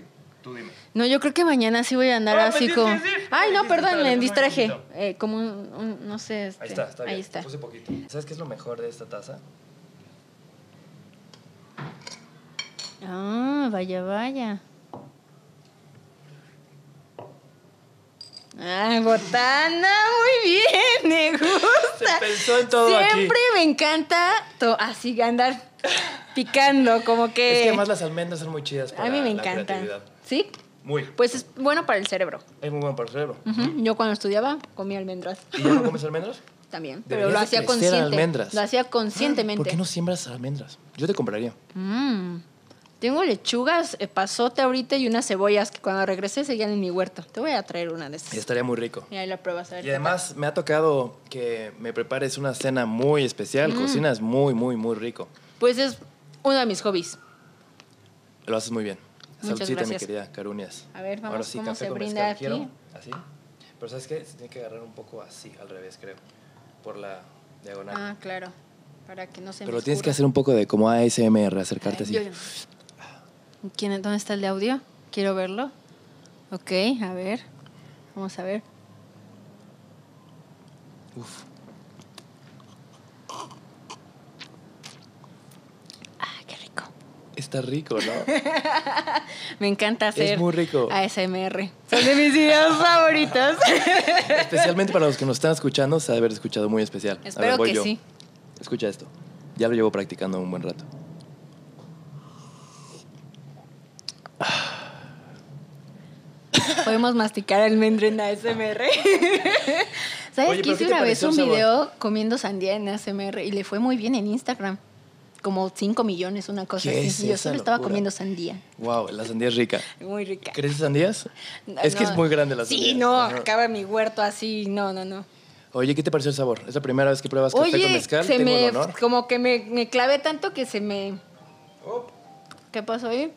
tú dime. No, yo creo que mañana sí voy a andar ah, así pues como... Ay, no, perdón, me distraje. Eh, como un, no sé... Este... Ahí está, está bien. Ahí está. Puse poquito. ¿Sabes qué es lo mejor de esta taza? Ah, vaya, vaya. Ah, botana, muy bien, me gusta. Se pensó en todo Siempre me encanta así andar picando, como que. Es que además las almendras son muy chidas. Para a mí me encantan. ¿Sí? Muy. Pues es bueno para el cerebro. Es muy bueno para el cerebro. Yo cuando estudiaba comía almendras. ¿Y ya no comes almendras? También, pero lo hacía consciente. Almendras. Lo hacía conscientemente. ¿Por qué no siembras almendras? Yo te compraría. Mm. Tengo lechugas, eh, pasote ahorita y unas cebollas que cuando regresé seguían en mi huerto. Te voy a traer una de esas. Estaría muy rico. Y ahí la pruebas a ver Y además me ha tocado que me prepares una cena muy especial. Cocinas muy, muy, muy rico. Pues es uno de mis hobbies. Lo haces muy bien. Muchas Saludcita, gracias. mi querida Carunias. A ver, vamos, a sí, ¿cómo café se brinda con aquí? Quiero, así. ¿Ah, Pero ¿sabes qué? Se tiene que agarrar un poco así, al revés, creo. Por la diagonal. Ah, claro. Para que no se Pero tienes que hacer un poco de como ASMR, acercarte así. Yo, ¿Quién, ¿Dónde está el de audio? Quiero verlo. Ok, a ver. Vamos a ver. Uf. Ah, qué rico. Está rico, ¿no? Me encanta hacer es muy rico. ASMR. Son de mis videos favoritos. Especialmente para los que nos están escuchando, se ha de haber escuchado muy especial. Espero que sí. Escucha esto. Ya lo llevo practicando un buen rato. podemos masticar almendra en ASMR. ¿Sabes Oye, que hice una vez un video comiendo sandía en ASMR y le fue muy bien en Instagram? Como 5 millones, una cosa así. Yo solo estaba comiendo sandía. Wow, la sandía es rica. Muy rica. ¿Crees sandías? es que es muy grande la sandía. Sí, no, acaba mi huerto así, no, no, no. Oye, ¿qué te pareció el sabor? Es la primera vez que pruebas café con mezcal. como que me, me, clavé tanto que se me. Oh. ¿Qué pasó ahí?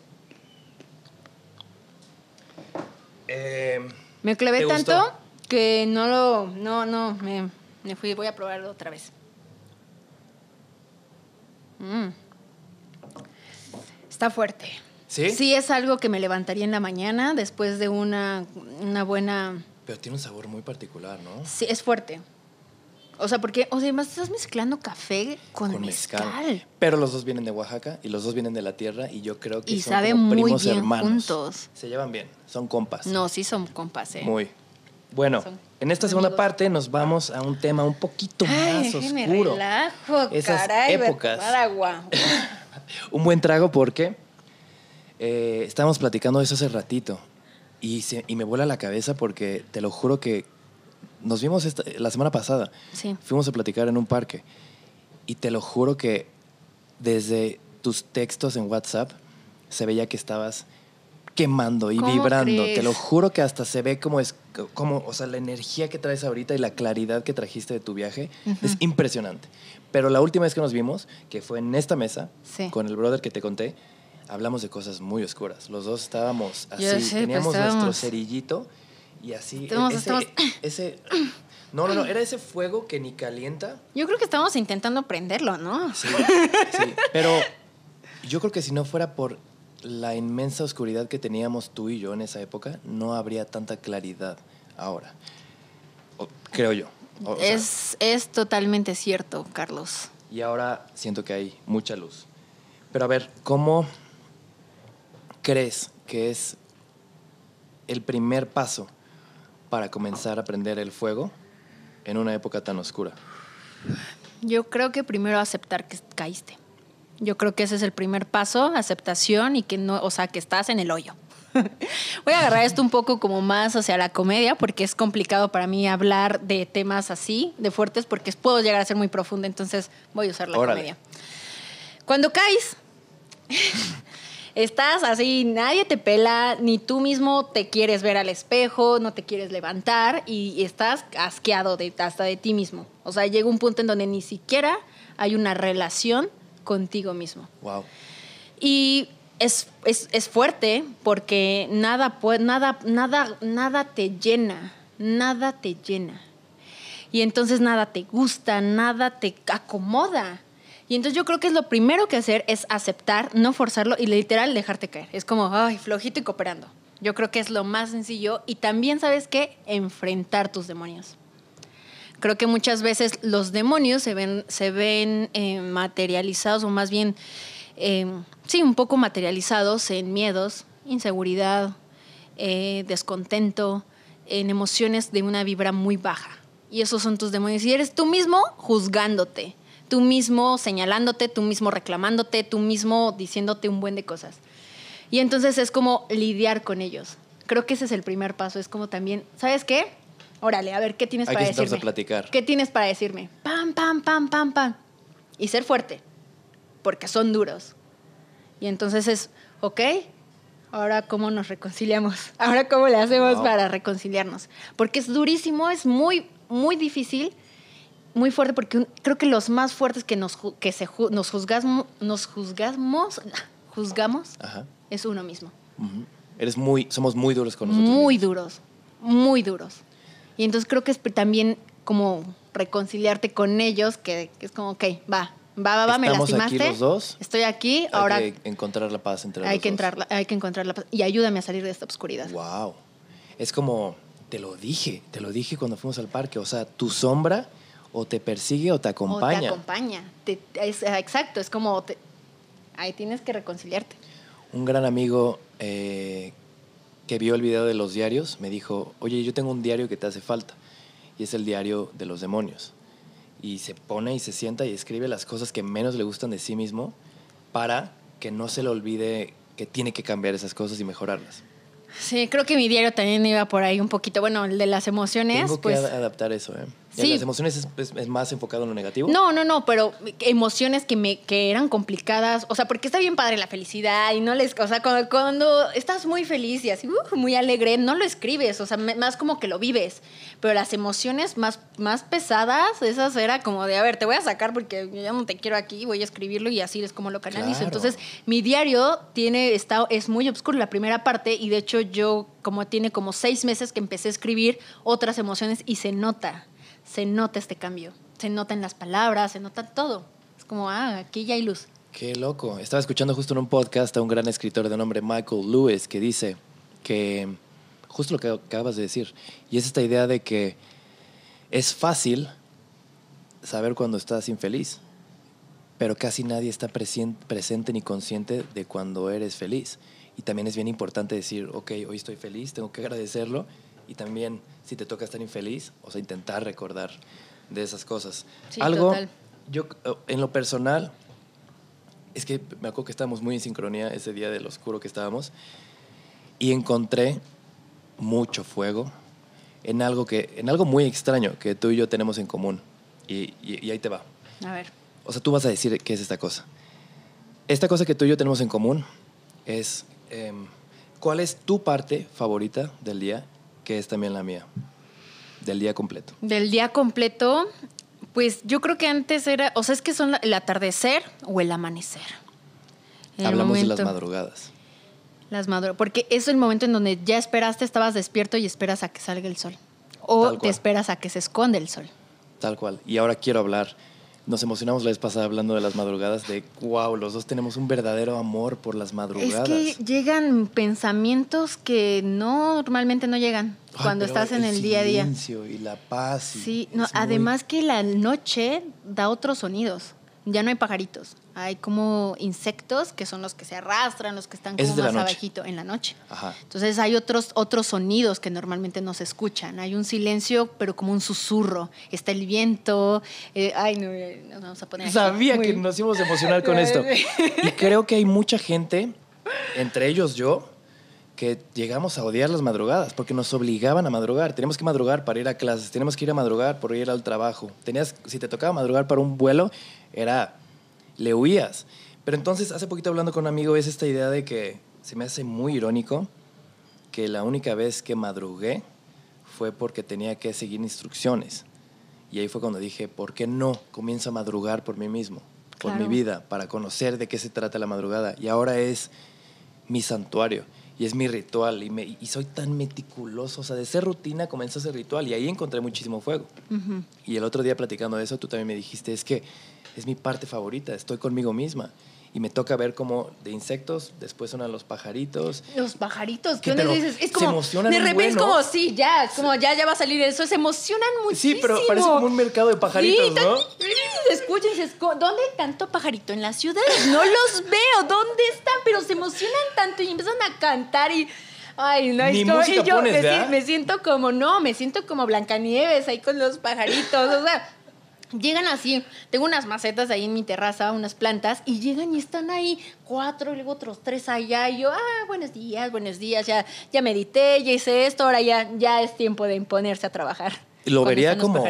Eh, me clavé tanto que no lo. No, no, me, fui. Voy a probarlo otra vez. Mm. Está fuerte. ¿Sí? Sí, es algo que me levantaría en la mañana después de una, una buena. Pero tiene un sabor muy particular, ¿no? Sí, es fuerte. O sea, porque, o sea, además estás mezclando café con, mezcal. Pero los dos vienen de Oaxaca y los dos vienen de la tierra y yo creo que y son saben muy primos bien hermanos. Se llevan bien, son compas. No, sí son compas, ¿eh? Muy. Bueno, en esta segunda parte nos vamos a un tema un poquito más oscuro. relajo, Esas caray, épocas. Agua. un buen trago porque eh, estábamos platicando eso hace ratito y, se, y me vuela la cabeza porque te lo juro que nos vimos la semana pasada. Fuimos a platicar en un parque. Y te lo juro que desde tus textos en WhatsApp se veía que estabas quemando y vibrando. Te lo juro que hasta se ve como es como, o sea, la energía que traes ahorita y la claridad que trajiste de tu viaje es impresionante. Pero la última vez que nos vimos, que fue en esta mesa con el brother que te conté, hablamos de cosas muy oscuras. Los dos estábamos así, pues, teníamos nuestro cerillito y así. E, e, ese, no, no, no, era ese fuego que ni calienta. Yo creo que estábamos intentando prenderlo, ¿no? Sí, Pero yo creo que si no fuera por la inmensa oscuridad que teníamos tú y yo en esa época, no habría tanta claridad ahora. creo yo. es, es totalmente cierto, Carlos. Y ahora siento que hay mucha luz. Pero a ver, ¿cómo crees que es el primer paso para comenzar a prender el fuego en una época tan oscura? Yo creo que primero aceptar que caíste. Yo creo que ese es el primer paso, aceptación y que no, o sea, que estás en el hoyo. Voy a agarrar esto un poco como más hacia la comedia, porque es complicado para mí hablar de temas así, de fuertes, porque puedo llegar a ser muy profunda, entonces voy a usar la comedia. Cuando caes, Estás así, nadie te pela, ni tú mismo te quieres ver al espejo, no te quieres levantar y estás asqueado de, hasta de ti mismo. O sea, llega un punto en donde ni siquiera hay una relación contigo mismo. Wow. Y es, fuerte porque nada, nada, nada, nada te llena, nada te llena. Y entonces nada te gusta, nada te acomoda. Y entonces yo creo que es lo primero que hacer es aceptar, no forzarlo y literal dejarte caer. Es como, ay, flojito y cooperando. Yo creo que es lo más sencillo y también sabes que enfrentar tus demonios. Creo que muchas veces los demonios se ven, se ven eh, materializados o más bien, eh, sí, un poco materializados en miedos, inseguridad, eh, descontento, en emociones de una vibra muy baja. Y esos son tus demonios. Y eres tú mismo juzgándote tú mismo señalándote, tú mismo reclamándote, tú mismo diciéndote un buen de cosas. Y entonces es como lidiar con ellos. Creo que ese es el primer paso, es como también, ¿sabes qué? Órale, a ver, ¿qué tienes para que decirme? A platicar. ¿Qué tienes para decirme? Pam, pam, pam, pam, pam. Y ser fuerte, porque son duros. Y entonces es, ok, ahora cómo nos reconciliamos, ahora cómo le hacemos para reconciliarnos. Porque es durísimo, es muy, muy difícil muy fuerte porque creo que los más fuertes que nos, que se, nos, juzgamos, nos juzgamos, juzgamos es uno mismo. Eres muy, somos muy duros con nosotros. Muy duros, muy duros. Y entonces creo que es también como reconciliarte con ellos, que, es como, ok, va, va, va, me lastimaste. Aquí los dos. Estoy aquí, hay ahora. Hay que encontrar la paz entre hay los que dos. hay que encontrar la paz y ayúdame a salir de esta oscuridad. Wow. Es como, te lo dije, te lo dije cuando fuimos al parque, o sea, tu sombra o te persigue o te acompaña. O te acompaña. es, ah, exacto, es como ahí tienes que reconciliarte. Un gran amigo eh, que vio el video de los diarios me dijo, oye, yo tengo un diario que te hace falta y es el diario de los demonios. Y se pone y se sienta y escribe las cosas que menos le gustan de sí mismo para que no se le olvide que tiene que cambiar esas cosas y mejorarlas. Sí, creo que mi diario también iba por ahí un poquito. Bueno, el de las emociones. Tengo que pues adaptar eso, ¿eh? Sí. ¿Las emociones es, más enfocado en lo negativo? No, no, no, pero emociones que me que eran complicadas. O sea, porque está bien padre la felicidad y no les. O sea, cuando, estás muy feliz y así, uh, muy alegre, no lo escribes. O sea, más como que lo vives. Pero las emociones más, más pesadas, esas era como de, a ver, te voy a sacar porque ya no te quiero aquí, voy a escribirlo y así es como lo canalizo. Entonces, mi diario tiene, está, es muy oscuro la primera parte y de hecho yo, como tiene como seis meses que empecé a escribir otras emociones y se nota se nota este cambio. Se nota en las palabras, se nota todo. Es como, ah, aquí ya hay luz. Qué loco. Estaba escuchando justo en un podcast a un gran escritor de nombre Michael Lewis que dice que, justo lo que acabas de decir, y es esta idea de que es fácil saber cuando estás infeliz, pero casi nadie está presente ni consciente de cuando eres feliz. Y también es bien importante decir, ok, hoy estoy feliz, tengo que agradecerlo y también si te toca estar infeliz, o sea, intentar recordar de esas cosas. Algo, yo eh, en lo personal, es que me acuerdo que estábamos muy en sincronía ese día del oscuro que estábamos y encontré mucho fuego en algo que en algo muy extraño que tú y yo tenemos en común y, y, ahí te va a ver o sea tú vas a decir qué es esta cosa esta cosa que tú y yo tenemos en común es em, cuál es tu parte favorita del día que es también la mía, del día completo. Del día completo, pues yo creo que antes era, o sea, es que son el atardecer o el amanecer. Hablamos de las madrugadas. Las madrugadas, porque es el momento en donde ya esperaste, estabas despierto y esperas a que salga el sol. O te esperas a que se esconde el sol. Tal cual. Y ahora quiero hablar nos emocionamos la vez pasada hablando de las madrugadas, de wow, los dos tenemos un verdadero amor por las madrugadas. Es que llegan pensamientos que no, normalmente no llegan cuando estás en el, día a día. Y la paz. Y sí, no, además que la noche da otros sonidos, ya no hay pajaritos hay como insectos que son los que se arrastran, los que están como más abajito en la noche. Entonces hay otros, otros sonidos que normalmente no se escuchan. Hay un silencio, pero como un susurro. Está el viento. Eh, ay, no, eh, nos vamos a poner. Sabía que nos íbamos a emocionar con esto. Y creo que hay mucha gente, entre ellos yo, que llegamos a odiar las madrugadas porque nos obligaban a madrugar. Tenemos que madrugar para ir a clases, teníamos que ir a madrugar por ir al trabajo. Tenías, si te tocaba madrugar para un vuelo, era le huías. Pero entonces, hace poquito hablando con un amigo, es esta idea de que se me hace muy irónico que la única vez que madrugué fue porque tenía que seguir instrucciones. Y ahí fue cuando dije, ¿por qué no comienzo a madrugar por mí mismo, por mi vida, para conocer de qué se trata la madrugada? Y ahora es mi santuario y es mi ritual y, soy tan meticuloso. O sea, de ser rutina comenzó ser ritual y ahí encontré muchísimo fuego. Y el otro día platicando de eso, tú también me dijiste, es que es mi parte favorita, estoy conmigo misma. Y me toca ver como de insectos después son a los pajaritos. Los pajaritos, ¿qué onda dices? Es como, de repente es como, sí, ya, como ya, ya va a salir eso, se emocionan muchísimo. Sí, pero parece como un mercado de pajaritos, ¿no? escuchen ¿dónde hay tanto pajarito en la ciudad? No los veo, ¿dónde están? Pero se emocionan tanto y empiezan a cantar y... Ay, no, hay yo me, me, siento como, no, me siento como Blancanieves ahí con los pajaritos, o sea, Llegan así, tengo unas macetas ahí en mi terraza, unas plantas, y llegan y están ahí cuatro, y luego otros tres allá, y yo, ah, buenos días, buenos días, ya, ya medité, ya hice esto, ahora ya, ya es tiempo de imponerse a trabajar. Lo vería como...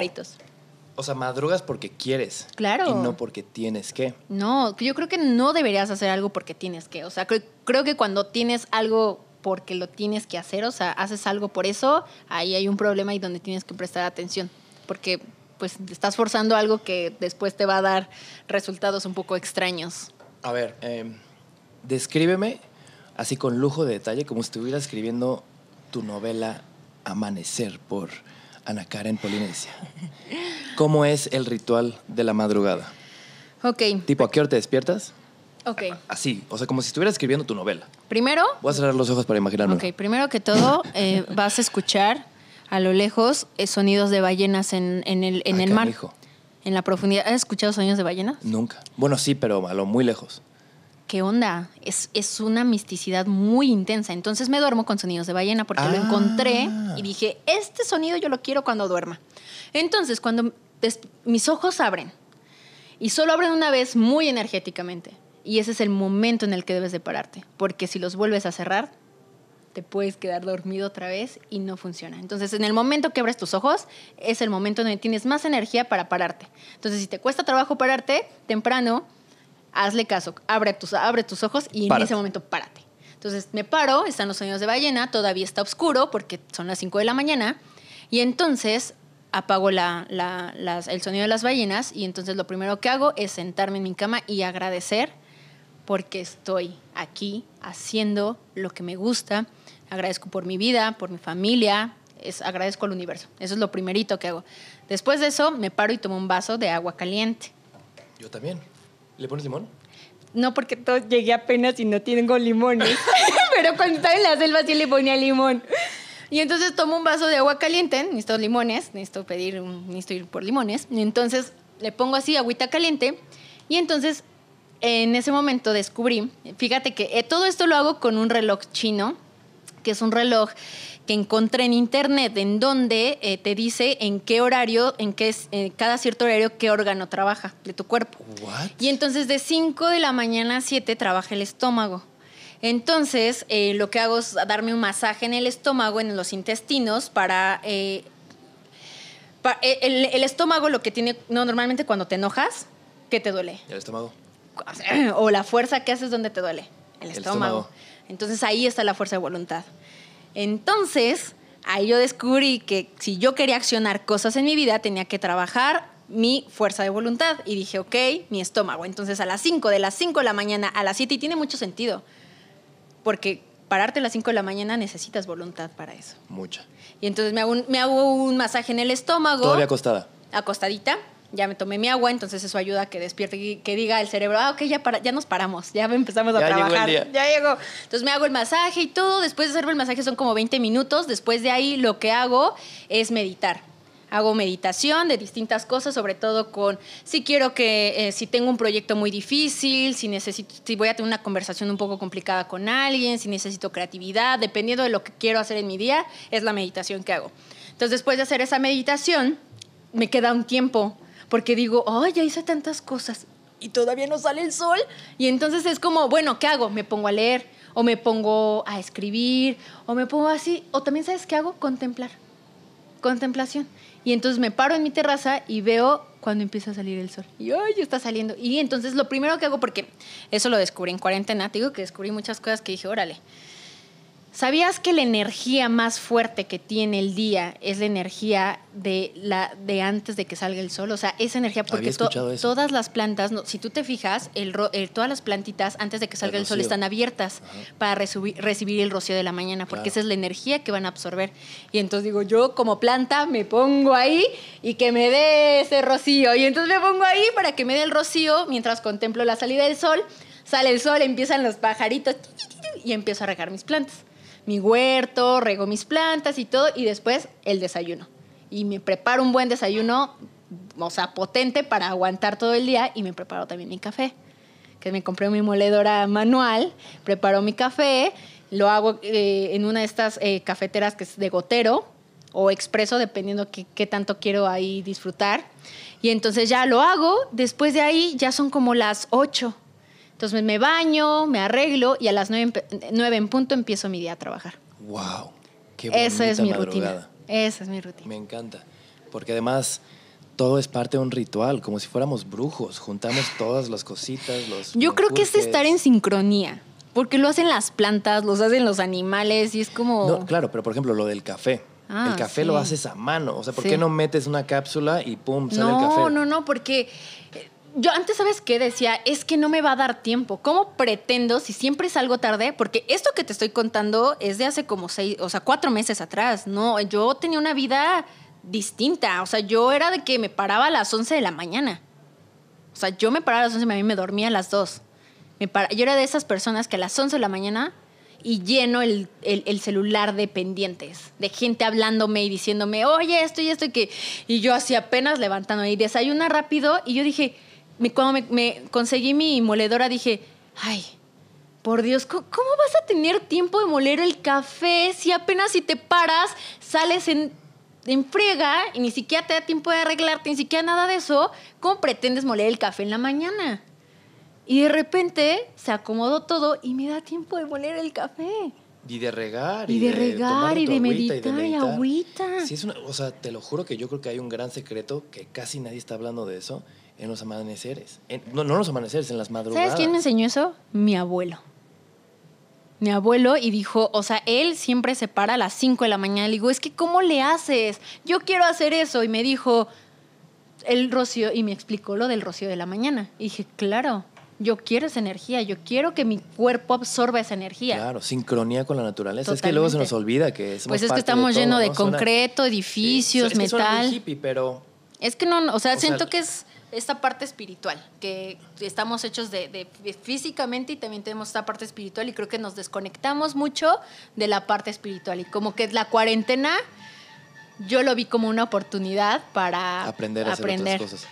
O sea, madrugas porque quieres. Claro. Y no porque tienes que. No, yo creo que no deberías hacer algo porque tienes que. O sea, creo, creo que cuando tienes algo porque lo tienes que hacer, o sea, haces algo por eso, ahí hay un problema y donde tienes que prestar atención. Porque pues estás forzando algo que después te va a dar resultados un poco extraños. A ver, em, descríbeme así con lujo de detalle, como si estuviera escribiendo tu novela Amanecer por Anacara en Polinesia. ¿Cómo es el ritual de la madrugada? Ok. ¿Tipo a qué hora te despiertas? Ok. Así, o sea, como si estuviera escribiendo tu novela. Primero. Voy a cerrar los ojos para imaginarme. Ok, primero que todo, eh, vas a escuchar a lo lejos eh, sonidos de ballenas en, ah, el, mar. En la profundidad. ¿Has escuchado sonidos de ballenas? Nunca. Bueno, sí, pero a lo muy lejos. ¿Qué onda? Es, es una misticidad muy intensa. Entonces me duermo con sonidos de ballena porque lo encontré y ah. dije, este sonido yo lo quiero cuando duerma. Entonces, cuando mis ojos abren y solo abren una vez muy energéticamente. Y ese es el momento en el que debes de pararte, porque si los vuelves a cerrar, te puedes quedar dormido otra vez y no funciona. Entonces, en el momento que abres tus ojos, es el momento donde tienes más energía para pararte. Entonces, si te cuesta trabajo pararte temprano, hazle caso, abre tus, abre tus ojos y en ese momento párate. Entonces, me paro, están los sonidos de ballena, todavía está oscuro porque son las 5 de la mañana, y entonces apago la, la, el sonido de las ballenas y entonces lo primero que hago es sentarme en mi cama y agradecer porque estoy aquí haciendo lo que me gusta, agradezco por mi vida, por mi familia, es, agradezco al universo. Eso es lo primerito que hago. Después de eso, me paro y tomo un vaso de agua caliente. Yo también. ¿Le pones limón? No, porque llegué apenas y no tengo limones. Pero cuando estaba en la selva sí le ponía limón. Y entonces tomo un vaso de agua caliente, necesito limones, necesito pedir, necesito ir por limones. Y entonces le pongo así agüita caliente. Y entonces en ese momento descubrí, fíjate que eh, todo esto lo hago con un reloj chino que es un reloj que encontré en internet, en donde eh, te dice en qué horario, en qué eh, cada cierto horario, qué órgano trabaja de tu cuerpo. Y entonces de 5 de la mañana a 7 trabaja el estómago. Entonces, eh, lo que hago es darme un masaje en el estómago, en los intestinos, para... el, estómago lo que tiene, no, normalmente cuando te enojas, ¿qué te duele? El estómago. O la fuerza que haces donde te duele. El estómago. El estómago. Entonces ahí está la fuerza de voluntad. Entonces, ahí yo descubrí que si yo quería accionar cosas en mi vida, tenía que trabajar mi fuerza de voluntad. Y dije, ok, mi estómago. Entonces a las 5, de las 5 de la mañana a las 7, y tiene mucho sentido, porque pararte a las 5 de la mañana necesitas voluntad para eso. Mucha. Y entonces me hago un, me hago un masaje en el estómago. Todavía acostada. Acostadita ya me tomé mi agua, entonces eso ayuda a que despierte y que diga el cerebro, ah, ok, ya, para, ya nos paramos, ya empezamos a ya trabajar. Llegó Ya llegó. Entonces me hago el masaje y todo. Después de hacerme el masaje son como 20 minutos. Después de ahí lo que hago es meditar hago meditación de distintas cosas, sobre todo con si quiero que, eh, si tengo un proyecto muy difícil, si necesito, si voy a tener una conversación un poco complicada con alguien, si necesito creatividad, dependiendo de lo que quiero hacer en mi día, es la meditación que hago. Entonces, después de hacer esa meditación, me queda un tiempo porque digo, ay, ya hice tantas cosas y todavía no sale el sol. Y entonces es como, bueno, ¿qué hago? Me pongo a leer, o me pongo a escribir, o me pongo así, o también sabes qué hago? Contemplar. Contemplación. Y entonces me paro en mi terraza y veo cuando empieza a salir el sol. Y ay, está saliendo. Y entonces lo primero que hago, porque eso lo descubrí en cuarentena, te digo que descubrí muchas cosas que dije, órale. ¿Sabías que la energía más fuerte que tiene el día es la energía de, la, de antes de que salga el sol? O sea, esa energía, porque todas las plantas, si tú te fijas, todas las plantitas antes de que salga el, sol están abiertas para recibir el rocío de la mañana, porque esa es la energía que van a absorber. Y entonces digo, yo como planta me pongo ahí y que me dé ese rocío. Y entonces me pongo ahí para que me dé el rocío mientras contemplo la salida del sol. Sale el sol, empiezan los pajaritos y empiezo a regar mis plantas mi huerto, rego mis plantas y todo, y después el desayuno. Y me preparo un buen desayuno, o sea, potente para aguantar todo el día y me preparo también mi café, que me compré mi moledora manual, preparo mi café, lo hago eh, en una de estas eh, cafeteras que es de gotero o expreso, dependiendo qué, qué tanto quiero ahí disfrutar. Y entonces ya lo hago, después de ahí ya son como las 8 entonces me baño, me arreglo y a las nueve en punto empiezo mi día a trabajar. ¡Wow! ¡Qué Esa es mi rutina. Esa es mi rutina. Me encanta. Porque además todo es parte de un ritual, como si fuéramos brujos. Juntamos todas las cositas, los. Yo creo que es estar en sincronía. Porque lo hacen las plantas, los hacen los animales y es como. No, claro, pero por ejemplo, lo del café. Ah, el café lo haces a mano. O sea, ¿por qué no metes una cápsula y pum, sale el café? No, no, no, porque yo antes, ¿sabes qué? Decía, es que no me va a dar tiempo. ¿Cómo pretendo si siempre salgo tarde? Porque esto que te estoy contando es de hace como seis, o sea, cuatro meses atrás. No, yo tenía una vida distinta. O sea, yo era de que me paraba a las 11 de la mañana. O sea, yo me paraba a las 11 y a mí me dormía a las 2. Yo era de esas personas que a las 11 de la mañana y lleno el, celular de pendientes, de gente hablándome y diciéndome, oye, esto y esto y que... Y yo así apenas levantando y desayuna rápido y yo dije, cuando me, conseguí mi moledora dije, ay, por Dios, ¿cómo vas a tener tiempo de moler el café si apenas si te paras, sales en, en y ni siquiera te da tiempo de arreglarte, ni siquiera nada de eso? ¿Cómo pretendes moler el café en la mañana? Y de repente se acomodó todo y me da tiempo de moler el café. Y de regar. Y, de, regar, y de, meditar, y de meditar, y agüita. es una, o sea, te lo juro que yo creo que hay un gran secreto que casi nadie está hablando de eso en los amaneceres. no, no los amaneceres, en las madrugadas. ¿Sabes quién me enseñó eso? Mi abuelo. Mi abuelo y dijo, o sea, él siempre se para a las 5 de la mañana. Le digo, es que ¿cómo le haces? Yo quiero hacer eso. Y me dijo, el rocío, y me explicó lo del rocío de la mañana. Y dije, claro, yo quiero esa energía, yo quiero que mi cuerpo absorba esa energía. Claro, sincronía con la naturaleza. Es que luego se nos olvida que es Pues es que estamos llenos de, lleno concreto, pues edificios, metal. es metal. hippie, pero. Es que no, o sea, siento que es esta parte espiritual, que estamos hechos de, físicamente y también tenemos esta parte espiritual y creo que nos desconectamos mucho de la parte espiritual y como que la cuarentena yo lo vi como una oportunidad para aprender a aprender. hacer cosas.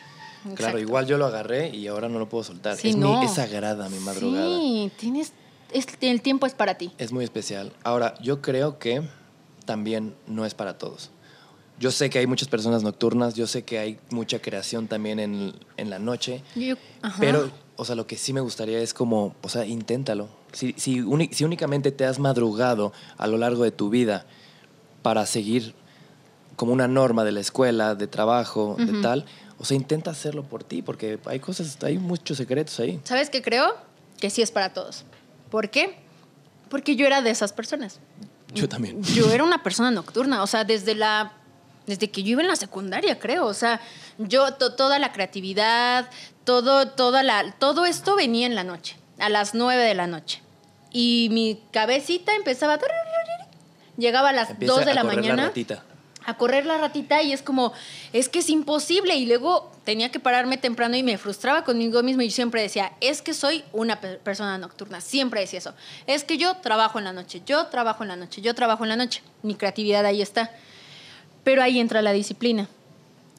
Claro, igual yo lo agarré y ahora no lo puedo soltar. es, no. mi, sagrada mi madrugada. Sí, tienes, el tiempo es para ti. Es muy especial. Ahora, yo creo que también no es para todos. Yo sé que hay muchas personas nocturnas, yo sé que hay mucha creación también en, en la noche, pero, o sea, lo que sí me gustaría es como, o sea, inténtalo. Si, si, si únicamente te has madrugado a lo largo de tu vida para seguir como una norma de la escuela, de trabajo, de tal, o sea, intenta hacerlo por ti, porque hay cosas, hay muchos secretos ahí. ¿Sabes qué creo? Que sí es para todos. ¿Por qué? Porque yo era de esas personas. Yo también. Yo era una persona nocturna, o sea, desde la desde que yo iba en la secundaria, creo. O sea, yo toda la creatividad, todo, toda la, todo esto venía en la noche, a las nueve de la noche. Y mi cabecita empezaba... Llegaba a las dos de la mañana. A correr la ratita y es como, es que es imposible. Y luego tenía que pararme temprano y me frustraba conmigo mismo y siempre decía, es que soy una persona nocturna, siempre decía eso. Es que yo trabajo en la noche, yo trabajo en la noche, yo trabajo en la noche. Mi creatividad ahí está. Pero ahí entra la disciplina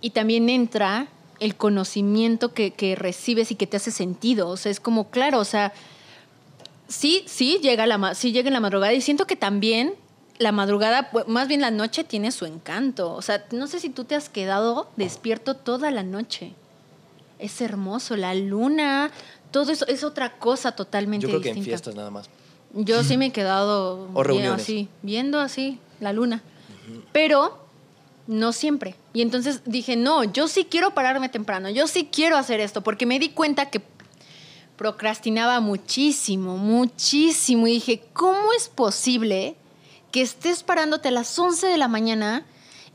y también entra el conocimiento que, recibes y que te hace sentido. O sea, es como, claro, o sea, sí, sí llega, la, llega en la madrugada y siento que también la madrugada, pues, más bien la noche tiene su encanto. O sea, no sé si tú te has quedado despierto toda la noche. Es hermoso, la luna, todo eso es otra cosa totalmente distinta. Yo creo que en fiestas nada más. Yo sí me he quedado así, viendo así la luna. Pero no siempre. Y entonces dije, no, yo sí quiero pararme temprano, yo sí quiero hacer esto, porque me di cuenta que procrastinaba muchísimo, muchísimo. Y dije, ¿cómo es posible que estés parándote a las 11 de la mañana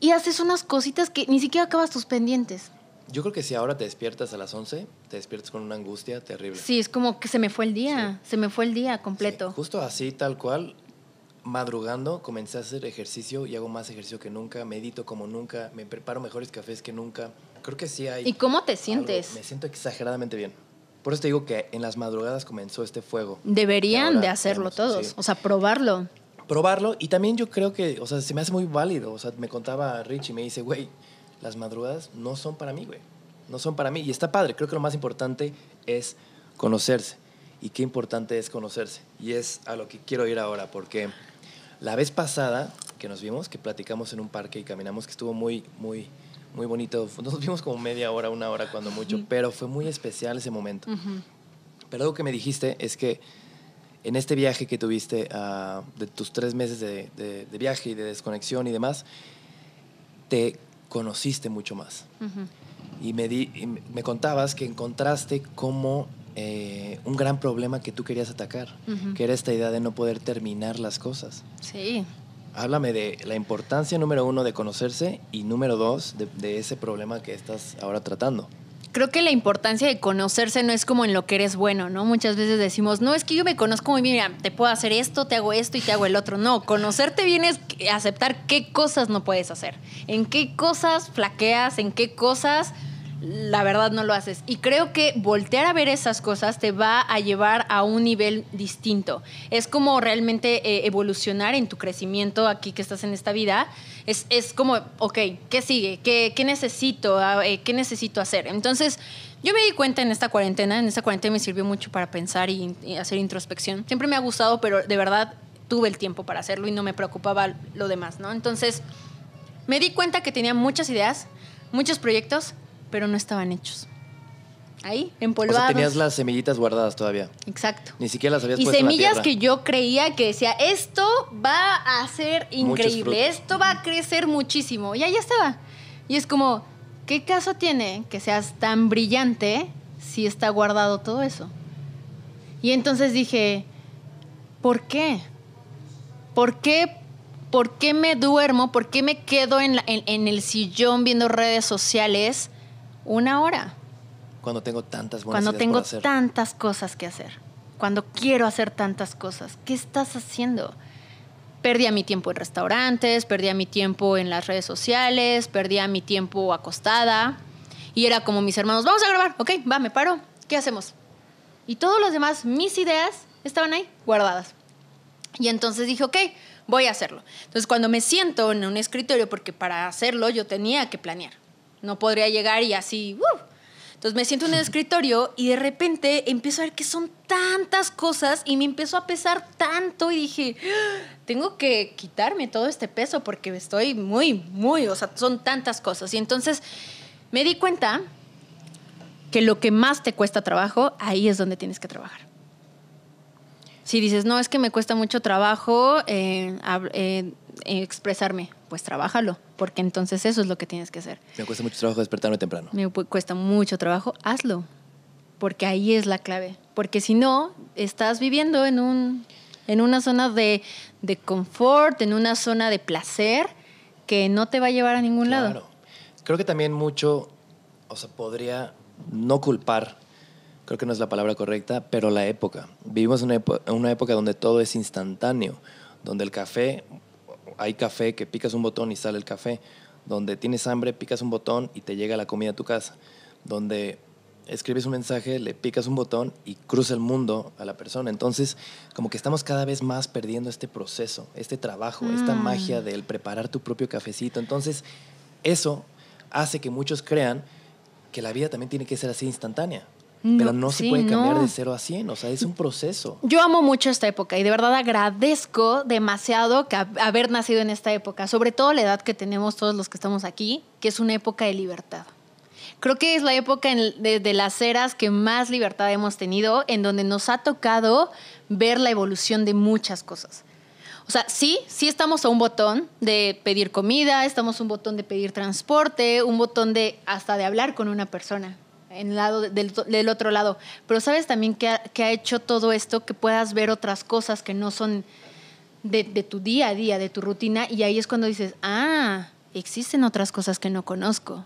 y haces unas cositas que ni siquiera acabas tus pendientes? Yo creo que si ahora te despiertas a las 11, te despiertas con una angustia terrible. Sí, es como que se me fue el día, se me fue el día completo. justo así, tal cual, madrugando, comencé a hacer ejercicio y hago más ejercicio que nunca, medito como nunca, me preparo mejores cafés que nunca. Creo que sí hay... ¿Y cómo te sientes? Me siento exageradamente bien. Por eso te digo que en las madrugadas comenzó este fuego. Deberían de hacerlo todos, o sea, probarlo. Probarlo y también yo creo que, o sea, se me hace muy válido. O sea, me contaba Rich y me dice, güey, las madrugadas no son para mí, güey. No son para mí. Y está padre, creo que lo más importante es conocerse y qué importante es conocerse. Y es a lo que quiero ir ahora, porque la vez pasada que nos vimos, que platicamos en un parque y caminamos, que estuvo muy, muy, muy bonito. Nos vimos como media hora, una hora cuando mucho, pero fue muy especial ese momento. Pero algo que me dijiste es que en este viaje que tuviste ah, de tus tres meses de, viaje y de desconexión y demás, te conociste mucho más. Y, me, y me contabas que encontraste cómo eh, un gran problema que tú querías atacar, que era esta idea de no poder terminar las cosas. Sí. Háblame de la importancia, número uno, de conocerse y número dos, de, ese problema que estás ahora tratando creo que la importancia de conocerse no es como en lo que eres bueno, ¿no? Muchas veces decimos, no, es que yo me conozco muy bien, mira, te puedo hacer esto, te hago esto y te hago el otro. No, conocerte bien es aceptar qué cosas no puedes hacer, en qué cosas flaqueas, en qué cosas la verdad no lo haces. Y creo que voltear a ver esas cosas te va a llevar a un nivel distinto. Es como realmente eh, evolucionar en tu crecimiento aquí que estás en esta vida. Es, como, ok, ¿qué sigue? ¿Qué, necesito? Ah, eh, ¿Qué necesito hacer? Entonces, yo me di cuenta en esta cuarentena, en esta cuarentena me sirvió mucho para pensar y, hacer introspección. Siempre me ha gustado, pero de verdad tuve el tiempo para hacerlo y no me preocupaba lo demás, ¿no? Entonces, me di cuenta que tenía muchas ideas, muchos proyectos, pero no estaban hechos. Ahí, empolvados. O sea, tenías las semillitas guardadas todavía. Exacto. Ni siquiera las habías Y semillas que yo creía que decía, esto va a ser increíble, esto va a crecer muchísimo. Y ahí estaba. Y es como, ¿qué caso tiene que seas tan brillante si está guardado todo eso? Y entonces dije, ¿por qué? ¿Por qué? ¿Por qué me duermo? ¿Por qué me quedo en el sillón viendo redes sociales? Una hora. Cuando tengo tantas buenas Cuando tengo tantas cosas que hacer. Cuando quiero hacer tantas cosas. ¿Qué estás haciendo? Perdía mi tiempo en restaurantes, perdía mi tiempo en las redes sociales, perdía mi tiempo acostada. Y era como mis hermanos, vamos a grabar, ok, va, me paro, ¿qué hacemos? Y todos los demás, mis ideas, estaban ahí guardadas. Y entonces dije, ok, voy a hacerlo. Entonces cuando me siento en un escritorio, porque para hacerlo yo tenía que planear, no podría llegar y así, ¡uh! Entonces me siento en el escritorio y de repente empiezo a ver que son tantas cosas y me empezó a pesar tanto y dije, ah, tengo que quitarme todo este peso porque estoy muy, muy, o sea, son tantas cosas. Y entonces me di cuenta que lo que más te cuesta trabajo, ahí es donde tienes que trabajar. Si dices, no, es que me cuesta mucho trabajo eh, eh, expresarme, pues trabájalo, porque entonces eso es lo que tienes que hacer. Me cuesta mucho trabajo despertarme temprano. Me cuesta mucho trabajo, hazlo, porque ahí es la clave, porque si no, estás viviendo en, un, en una zona de, confort, en una zona de placer que no te va a llevar a ningún lado. Creo que también mucho, o sea, podría no culpar, creo que no es la palabra correcta, pero la época. Vivimos en una época donde todo es instantáneo, donde el café hay café que picas un botón y sale el café. Donde tienes hambre, picas un botón y te llega la comida a tu casa. Donde escribes un mensaje, le picas un botón y cruza el mundo a la persona. Entonces, como que estamos cada vez más perdiendo este proceso, este trabajo, esta mm. magia del preparar tu propio cafecito. Entonces, eso hace que muchos crean que la vida también tiene que ser así instantánea pero no se puede cambiar de 0 a 100, o sea, es un proceso. Yo amo mucho esta época y de verdad agradezco demasiado haber nacido en esta época, sobre todo la edad que tenemos todos los que estamos aquí, que es una época de libertad. Creo que es la época de, las eras que más libertad hemos tenido, en donde nos ha tocado ver la evolución de muchas cosas. O sea, sí, sí estamos a un botón de pedir comida, estamos a un botón de pedir transporte, un botón de hasta de hablar con una persona en lado del, otro lado. Pero sabes también que ha, hecho todo esto, que puedas ver otras cosas que no son de, tu día a día, de tu rutina, y ahí es cuando dices, ah, existen otras cosas que no conozco.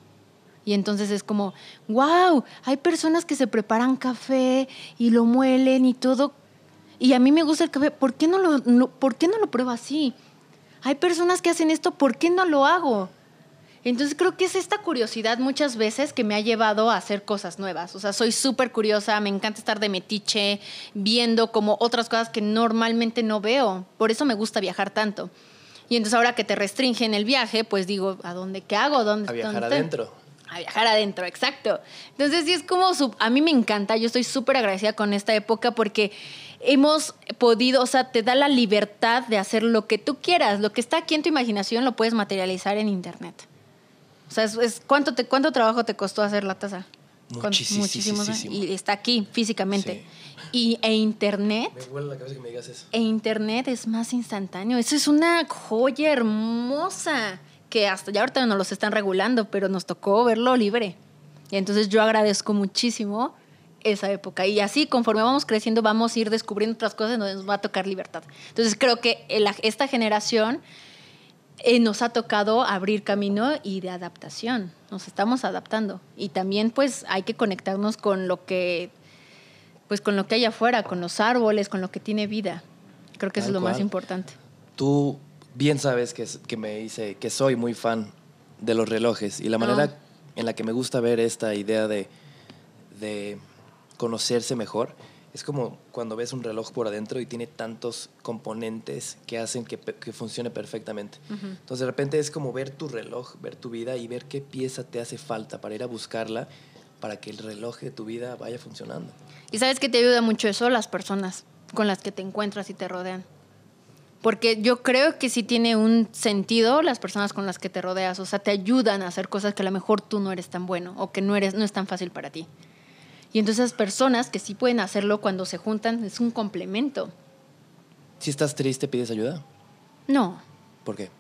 Y entonces es como, wow, hay personas que se preparan café y lo muelen y todo. Y a mí me gusta el café, ¿por qué no lo, ¿por qué no lo pruebo así? Hay personas que hacen esto, ¿por qué no lo hago? Entonces creo que es esta curiosidad muchas veces que me ha llevado a hacer cosas nuevas. O sea, soy súper curiosa, me encanta estar de metiche, viendo como otras cosas que normalmente no veo. Por eso me gusta viajar tanto. Y entonces ahora que te restringen el viaje, pues digo, ¿a dónde qué hago? ¿Dónde, a viajar adentro. A viajar adentro, exacto. Entonces sí es como, a mí me encanta, yo estoy súper agradecida con esta época porque hemos podido, o sea, te da la libertad de hacer lo que tú quieras, lo que está aquí en tu imaginación lo puedes materializar en Internet. O sea, es, ¿cuánto, te, ¿cuánto trabajo te costó hacer la taza? Muchísimo. Muchísimo. Y está aquí físicamente. Y, e internet. Me huele la cabeza que me digas eso. E internet es más instantáneo. Eso es una joya hermosa que hasta ya ahorita no los están regulando, pero nos tocó verlo libre. Y entonces yo agradezco muchísimo esa época. Y así, conforme vamos creciendo, vamos a ir descubriendo otras cosas donde nos va a tocar libertad. Entonces creo que esta generación eh, nos ha tocado abrir camino y de adaptación. Nos estamos adaptando. Y también pues hay que conectarnos con lo que pues con lo que hay afuera, con los árboles, con lo que tiene vida. Creo que eso es lo más importante. Tú bien sabes que, me dice que soy muy fan de los relojes y la ah. manera en la que me gusta ver esta idea de, de conocerse mejor es como cuando ves un reloj por adentro y tiene tantos componentes que hacen que, funcione perfectamente. Entonces de repente es como ver tu reloj, ver tu vida y ver qué pieza te hace falta para ir a buscarla para que el reloj de tu vida vaya funcionando. Y sabes que te ayuda mucho eso las personas con las que te encuentras y te rodean. Porque yo creo que sí tiene un sentido las personas con las que te rodeas, o sea, te ayudan a hacer cosas que a lo mejor tú no eres tan bueno o que no eres no es tan fácil para ti. Y entonces personas que sí pueden hacerlo cuando se juntan es un complemento. Si estás triste, ¿pides ayuda? No. ¿Por qué?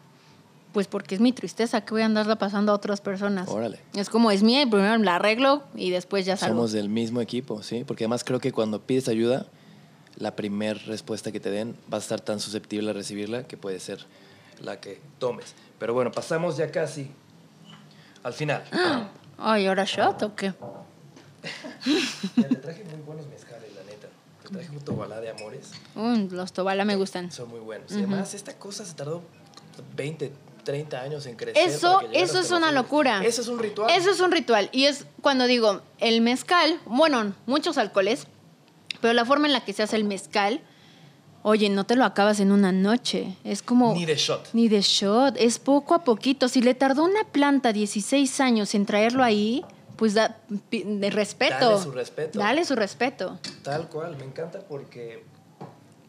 Pues porque es mi tristeza que voy a andarla pasando a otras personas. Órale. Es como es mía y primero la arreglo y después ya salgo. Somos del mismo equipo, ¿sí? Porque además creo que cuando pides ayuda, la primera respuesta que te den va a estar tan susceptible a recibirla que puede ser la que tomes. Pero bueno, pasamos ya casi al final. Ay, ¿ahora shot o qué? te traje muy buenos mezcales, la neta. Te traje un tobalá de amores. Mm, los tobalá me gustan. Son muy buenos. Además, esta cosa se tardó 20, 30 años en crecer. Eso, eso es este una locura. Eso es un ritual. Eso es un ritual. Y es cuando digo, el mezcal, bueno, muchos alcoholes, pero la forma en la que se hace el mezcal, oye, no te lo acabas en una noche. Es como... Ni de shot. Ni de shot. Es poco a poquito. Si le tardó una planta 16 años en traerlo ahí, pues de respeto. Dale su respeto. Dale su respeto. Tal cual, me encanta porque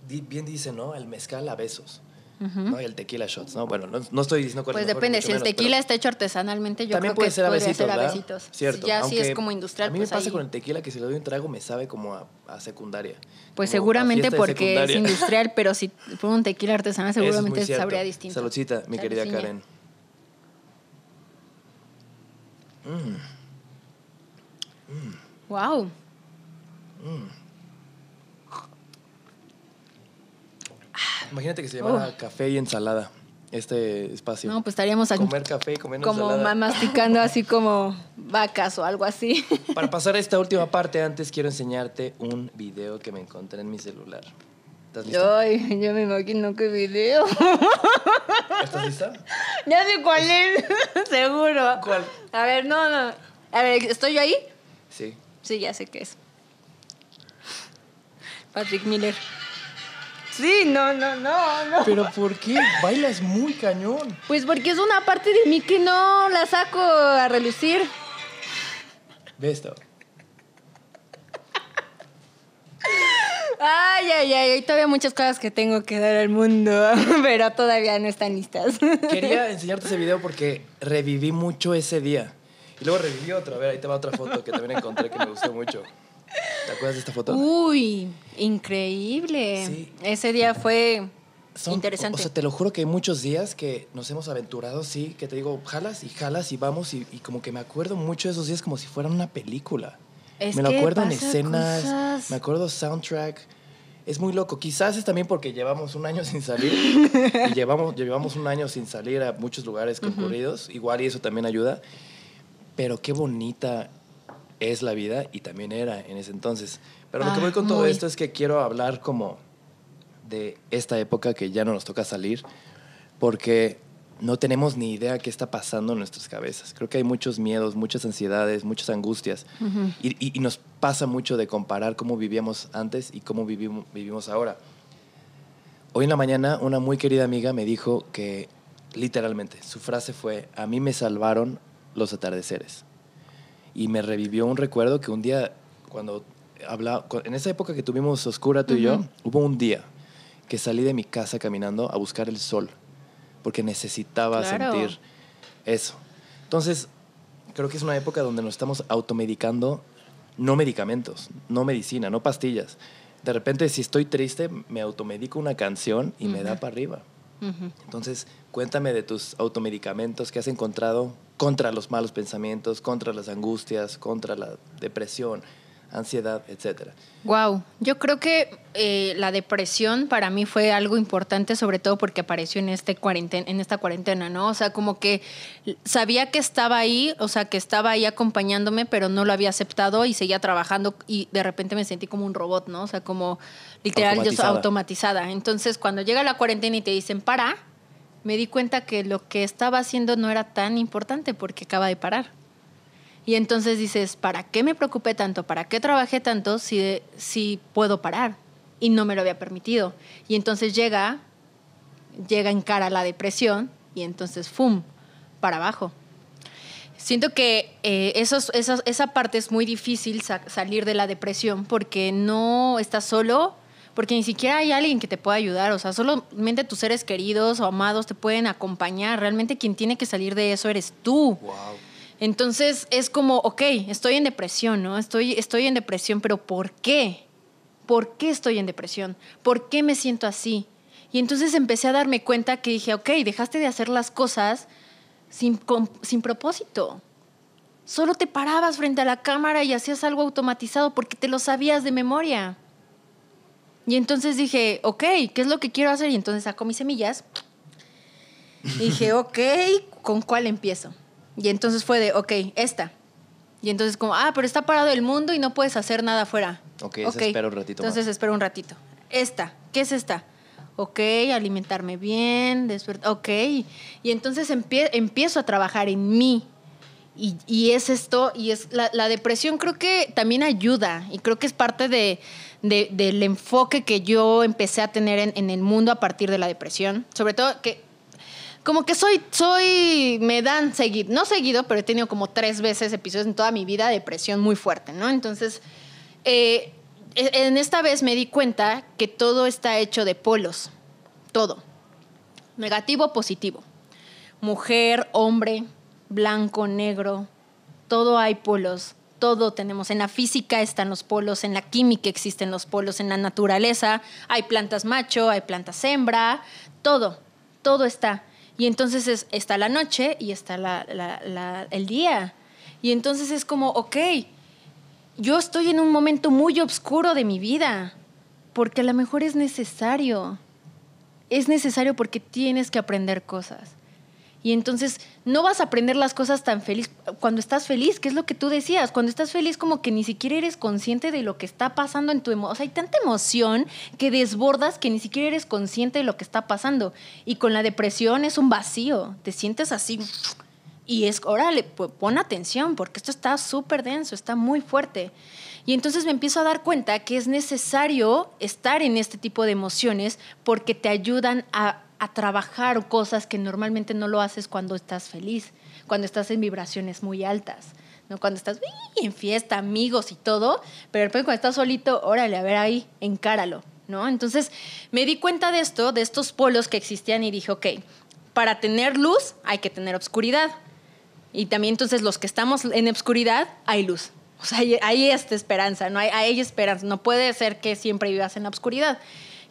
bien dice, ¿no? El mezcal a besos. ¿no? Y el tequila shots, ¿no? Bueno, no, estoy diciendo cuál Pues es Pues depende, si el tequila está hecho artesanalmente, yo creo que ser podría ser a besitos. Cierto. ya si es como industrial. A mí me pues pasa con el tequila que si le doy un trago me sabe como a, secundaria. Pues seguramente porque es industrial, pero si fuera un tequila artesanal seguramente sabría distinto. Saludcita, mi querida Karen. Mmm... Wow. Imagínate que se llamara café y ensalada este espacio. No, pues estaríamos aquí. Comer café, y comer Como ensalada. masticando así como vacas o algo así. Para pasar a esta última parte, antes quiero enseñarte un video que me encontré en mi celular. ¿Estás lista? Ay, yo me imagino qué video. ¿Estás lista? Ya sé cuál es, seguro. ¿Cuál? A ver, no, no. A ver, ¿estoy yo ahí? Sí. Sí, ya sé qué es. Patrick Miller. Sí, no, no, no, no. Pero ¿por qué? Bailas muy cañón. Pues porque es una parte de mí que no la saco a relucir. Ve esto. Ay, ay, ay, hay todavía muchas cosas que tengo que dar al mundo, pero todavía no están listas. Quería enseñarte ese video porque reviví mucho ese día. Y luego revivió otra. A ver, ahí te va otra foto que también encontré que me gustó mucho. ¿Te acuerdas de esta foto? Uy, increíble. Ese día fue interesante. O, sea, te lo juro que hay muchos días que nos hemos aventurado, sí, que te digo, jalas y jalas y vamos y, como que me acuerdo mucho de esos días como si fueran una película. me lo acuerdo en escenas, me acuerdo soundtrack. Es muy loco. Quizás es también porque llevamos un año sin salir. y llevamos, llevamos un año sin salir a muchos lugares concurridos. Igual y eso también ayuda. Pero qué bonita es la vida y también era en ese entonces. Pero lo que ah, voy con todo esto es que quiero hablar como de esta época que ya no nos toca salir, porque no tenemos ni idea qué está pasando en nuestras cabezas. Creo que hay muchos miedos, muchas ansiedades, muchas angustias. y, nos pasa mucho de comparar cómo vivíamos antes y cómo vivimos ahora. Hoy en la mañana una muy querida amiga me dijo que literalmente su frase fue, a mí me salvaron los atardeceres. Y me revivió un recuerdo que un día, cuando hablaba, en esa época que tuvimos Oscura tú y yo, hubo un día que salí de mi casa caminando a buscar el sol, porque necesitaba sentir eso. Entonces, creo que es una época donde nos estamos automedicando, no medicamentos, no medicina, no pastillas. De repente, si estoy triste, me automedico una canción y me da para arriba. Entonces, cuéntame de tus automedicamentos que has encontrado contra los malos pensamientos, contra las angustias, contra la depresión, ansiedad, etcétera. Wow, yo creo que eh, la depresión para mí fue algo importante, sobre todo porque apareció en este en esta cuarentena, ¿no? O sea, como que sabía que estaba ahí, o sea, que estaba ahí acompañándome, pero no lo había aceptado y seguía trabajando y de repente me sentí como un robot, ¿no? O sea, como literal yo automatizada. Entonces, cuando llega la cuarentena y te dicen para, me di cuenta que lo que estaba haciendo no era tan importante porque acaba de parar. Y entonces dices, ¿para qué me preocupé tanto? ¿Para qué trabajé tanto si, si puedo parar? Y no me lo había permitido. Y entonces llega, llega en cara la depresión y entonces, ¡fum!, para abajo. Siento que eh, esa parte es muy difícil salir de la depresión porque no estás solo, porque ni siquiera hay alguien que te pueda ayudar, o sea, solamente tus seres queridos o amados te pueden acompañar, realmente quien tiene que salir de eso eres tú. Entonces es como, ok, estoy en depresión, ¿no? Estoy, estoy en depresión, pero ¿por qué? ¿Por qué estoy en depresión? ¿Por qué me siento así? Y entonces empecé a darme cuenta que dije, ok, dejaste de hacer las cosas sin, sin propósito. Solo te parabas frente a la cámara y hacías algo automatizado porque te lo sabías de memoria. Y entonces dije, ok, ¿qué es lo que quiero hacer? Y entonces saco mis semillas. Y dije, ok, ¿con cuál empiezo? Y entonces fue de, ok, esta. Y entonces como, ah, pero está parado el mundo y no puedes hacer nada afuera. Ok, okay. espero un ratito. Entonces espero un ratito. Esta, ¿qué es esta? Ok, alimentarme bien, despertar. Ok. Y entonces empiezo a trabajar en mí. Y, es esto, y es la depresión creo que también ayuda. Y creo que es parte de del enfoque que yo empecé a tener en, el mundo a partir de la depresión. Sobre todo que como que soy, soy, me dan seguido, no seguido, pero he tenido como tres veces episodios en toda mi vida de depresión muy fuerte, ¿no? Entonces, eh, e, en esta vez me di cuenta que todo está hecho de polos, todo. Negativo, positivo. Mujer, hombre, blanco, negro, todo hay polos todo tenemos. En la física están los polos, en la química existen los polos, en la naturaleza hay plantas macho, hay plantas hembra, todo, todo está. Y entonces es, está la noche y está la, el día. Y entonces es como, ok, yo estoy en un momento muy oscuro de mi vida, porque a lo mejor es necesario. Es necesario porque tienes que aprender cosas. Y entonces no vas a aprender las cosas tan feliz cuando estás feliz, que es lo que tú decías. Cuando estás feliz como que ni siquiera eres consciente de lo que está pasando en tu emoción. hay tanta emoción que desbordas que ni siquiera eres consciente de lo que está pasando. Y con la depresión es un vacío. Te sientes así y es, órale, pon atención porque esto está súper denso, está muy fuerte. Y entonces me empiezo a dar cuenta que es necesario estar en este tipo de emociones porque te ayudan a, trabajar cosas que normalmente no lo haces cuando estás feliz, cuando estás en vibraciones muy altas. ¿no? Cuando estás en fiesta, amigos y todo, pero después cuando estás solito, órale, a ver ahí, encáralo, ¿no? Entonces me di cuenta de esto, de estos polos que existían y dije, ok, para tener luz hay que tener obscuridad. Y también entonces los que estamos en obscuridad hay luz. O sea, hay, esta esperanza, ¿no? Hay, esperanza. No puede ser que siempre vivas en la oscuridad.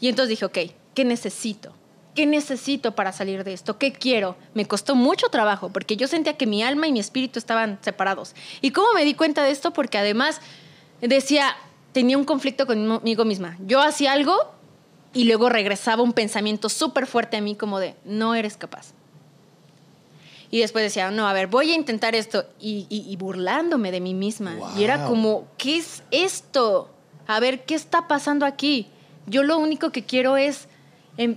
Y entonces dije, ok, ¿qué necesito? ¿Qué necesito para salir de esto? ¿Qué quiero? Me costó mucho trabajo porque yo sentía que mi alma y mi espíritu estaban separados. ¿Y cómo me di cuenta de esto? Porque además decía, tenía un conflicto conmigo misma. Yo hacía algo y luego regresaba un pensamiento súper fuerte a mí como de, no eres capaz y después decía, no, a ver, voy a intentar esto. Y, burlándome de mí misma. Y era como, ¿qué es esto? A ver, ¿qué está pasando aquí? Yo lo único que quiero es em,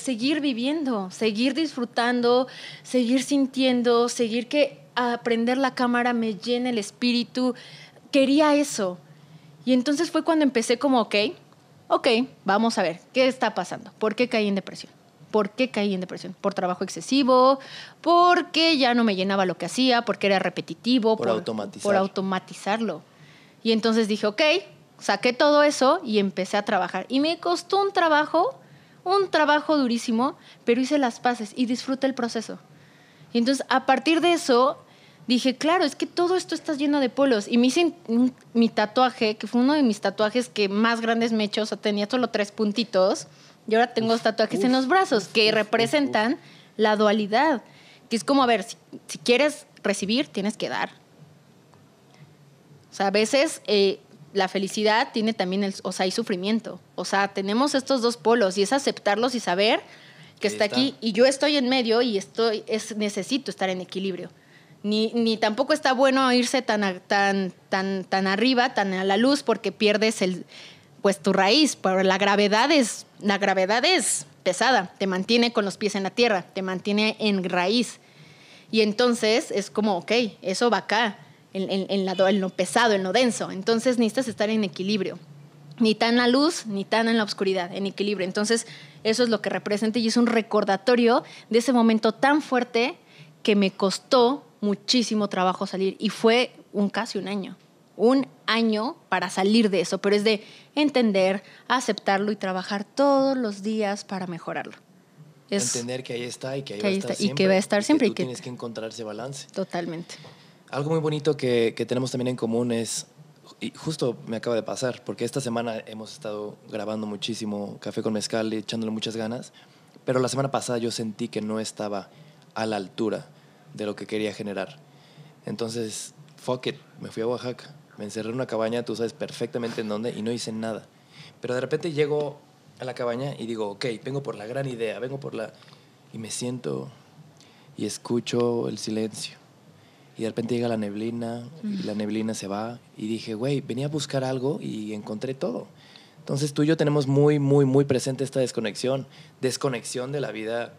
seguir viviendo, seguir disfrutando, seguir sintiendo, seguir que aprender la cámara me llene el espíritu. Quería eso. Y entonces fue cuando empecé como, ok, ok, vamos a ver, ¿qué está pasando? ¿Por qué caí en depresión? ¿Por qué caí en depresión? Por trabajo excesivo, porque ya no me llenaba lo que hacía, porque era repetitivo, por, automatizarlo. Y entonces dije, ok, saqué todo eso y empecé a trabajar. Y me costó un trabajo, un trabajo durísimo, pero hice las paces y disfruté el proceso. Y entonces a partir de eso dije, claro, es que todo esto está lleno de polos. Y me hice mi tatuaje, que fue uno de mis tatuajes que más grandes me he hecho, o sea, tenía solo tres puntitos. Y ahora tengo tatuajes en los brazos que representan la dualidad. Que es como, a ver, si, quieres recibir, tienes que dar. O sea, a veces eh, la felicidad tiene también, el, o sea, hay sufrimiento. O sea, tenemos estos dos polos y es aceptarlos y saber que está, aquí y yo estoy en medio y estoy, es, necesito estar en equilibrio. Ni, ni tampoco está bueno irse tan, tan, tan, tan arriba, tan a la luz, porque pierdes el, pues tu raíz, pero la gravedad es, la gravedad es pesada, te mantiene con los pies en la tierra, te mantiene en raíz. Y entonces es como, ok, eso va acá, en, en, lo pesado, en lo denso. Entonces necesitas estar en equilibrio, ni tan en la luz, ni tan en la oscuridad, en equilibrio. Entonces eso es lo que representa y es un recordatorio de ese momento tan fuerte que me costó muchísimo trabajo salir y fue un casi un año un año para salir de eso, pero es de entender, aceptarlo y trabajar todos los días para mejorarlo. Es entender que ahí está y que ahí, va, a estar siempre, y que va a estar y siempre. Que tú y que tienes que encontrar ese balance. Totalmente. Algo muy bonito que, que tenemos también en común es, y justo me acaba de pasar, porque esta semana hemos estado grabando muchísimo Café con Mezcal y echándole muchas ganas, pero la semana pasada yo sentí que no estaba a la altura de lo que quería generar. Entonces, fuck it, me fui a Oaxaca me encerré en una cabaña, tú sabes perfectamente en dónde, y no hice nada. Pero de repente llego a la cabaña y digo, ok, vengo por la gran idea, vengo por la... Y me siento y escucho el silencio. Y de repente llega la neblina, la neblina se va. Y dije, güey, venía a buscar algo y encontré todo. Entonces tú y yo tenemos muy, muy, muy presente esta desconexión. Desconexión de la vida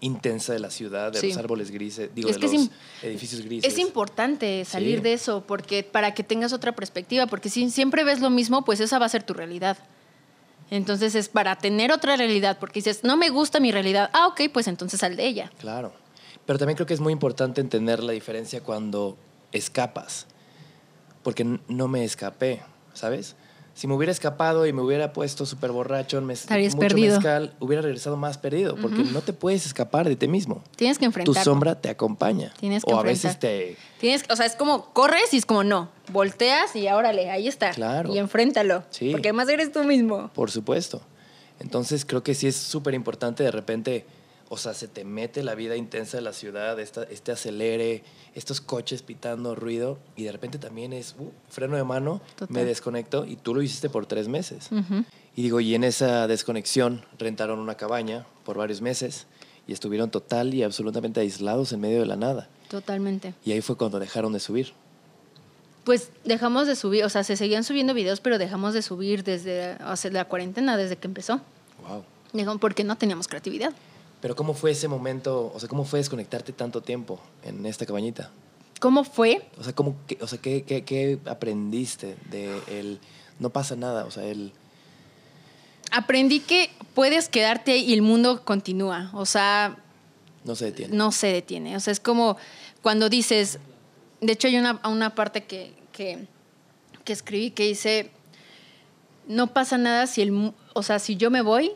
intensa de la ciudad, de los árboles grises, digo, de los edificios grises. Es importante salir de eso porque para que tengas otra perspectiva, porque si siempre ves lo mismo, pues esa va a ser tu realidad. Entonces es para tener otra realidad, porque dices, no me gusta mi realidad, ah, ok, pues entonces sal de ella. Claro, pero también creo que es muy importante entender la diferencia cuando escapas, porque no me escapé, ¿sabes? si me hubiera escapado y me hubiera puesto súper borracho, me, mucho Mezcal, hubiera regresado más perdido, porque no te puedes escapar de ti mismo. Tienes que enfrentar. Tu sombra te acompaña. Tienes que O a veces te... Tienes, o sea, es como corres y es como no, volteas y órale, ahí está. Claro. Y enfréntalo. Sí. Porque además eres tú mismo. Por supuesto. Entonces creo que sí es súper importante de repente o sea, se te mete la vida intensa de la ciudad, esta, este acelere, estos coches pitando, ruido, y de repente también es uh, freno de mano, me desconecto, y tú lo hiciste por tres meses. Y digo, y en esa desconexión rentaron una cabaña por varios meses y estuvieron total y absolutamente aislados en medio de la nada. Totalmente. Y ahí fue cuando dejaron de subir. Pues dejamos de subir, o sea, se seguían subiendo videos, pero dejamos de subir desde hace la cuarentena, desde que empezó. Wow. Porque no teníamos creatividad. Pero ¿cómo fue ese momento? O sea, ¿cómo fue desconectarte tanto tiempo en esta cabañita? ¿Cómo fue? O sea, ¿cómo, qué, o sea, ¿qué, aprendiste de él? no pasa nada? O sea, él. Aprendí que puedes quedarte y el mundo continúa. O sea... No se detiene. No se detiene. O sea, es como cuando dices... De hecho, hay una, parte que, que escribí que dice, no pasa nada si el... O sea, si yo me voy,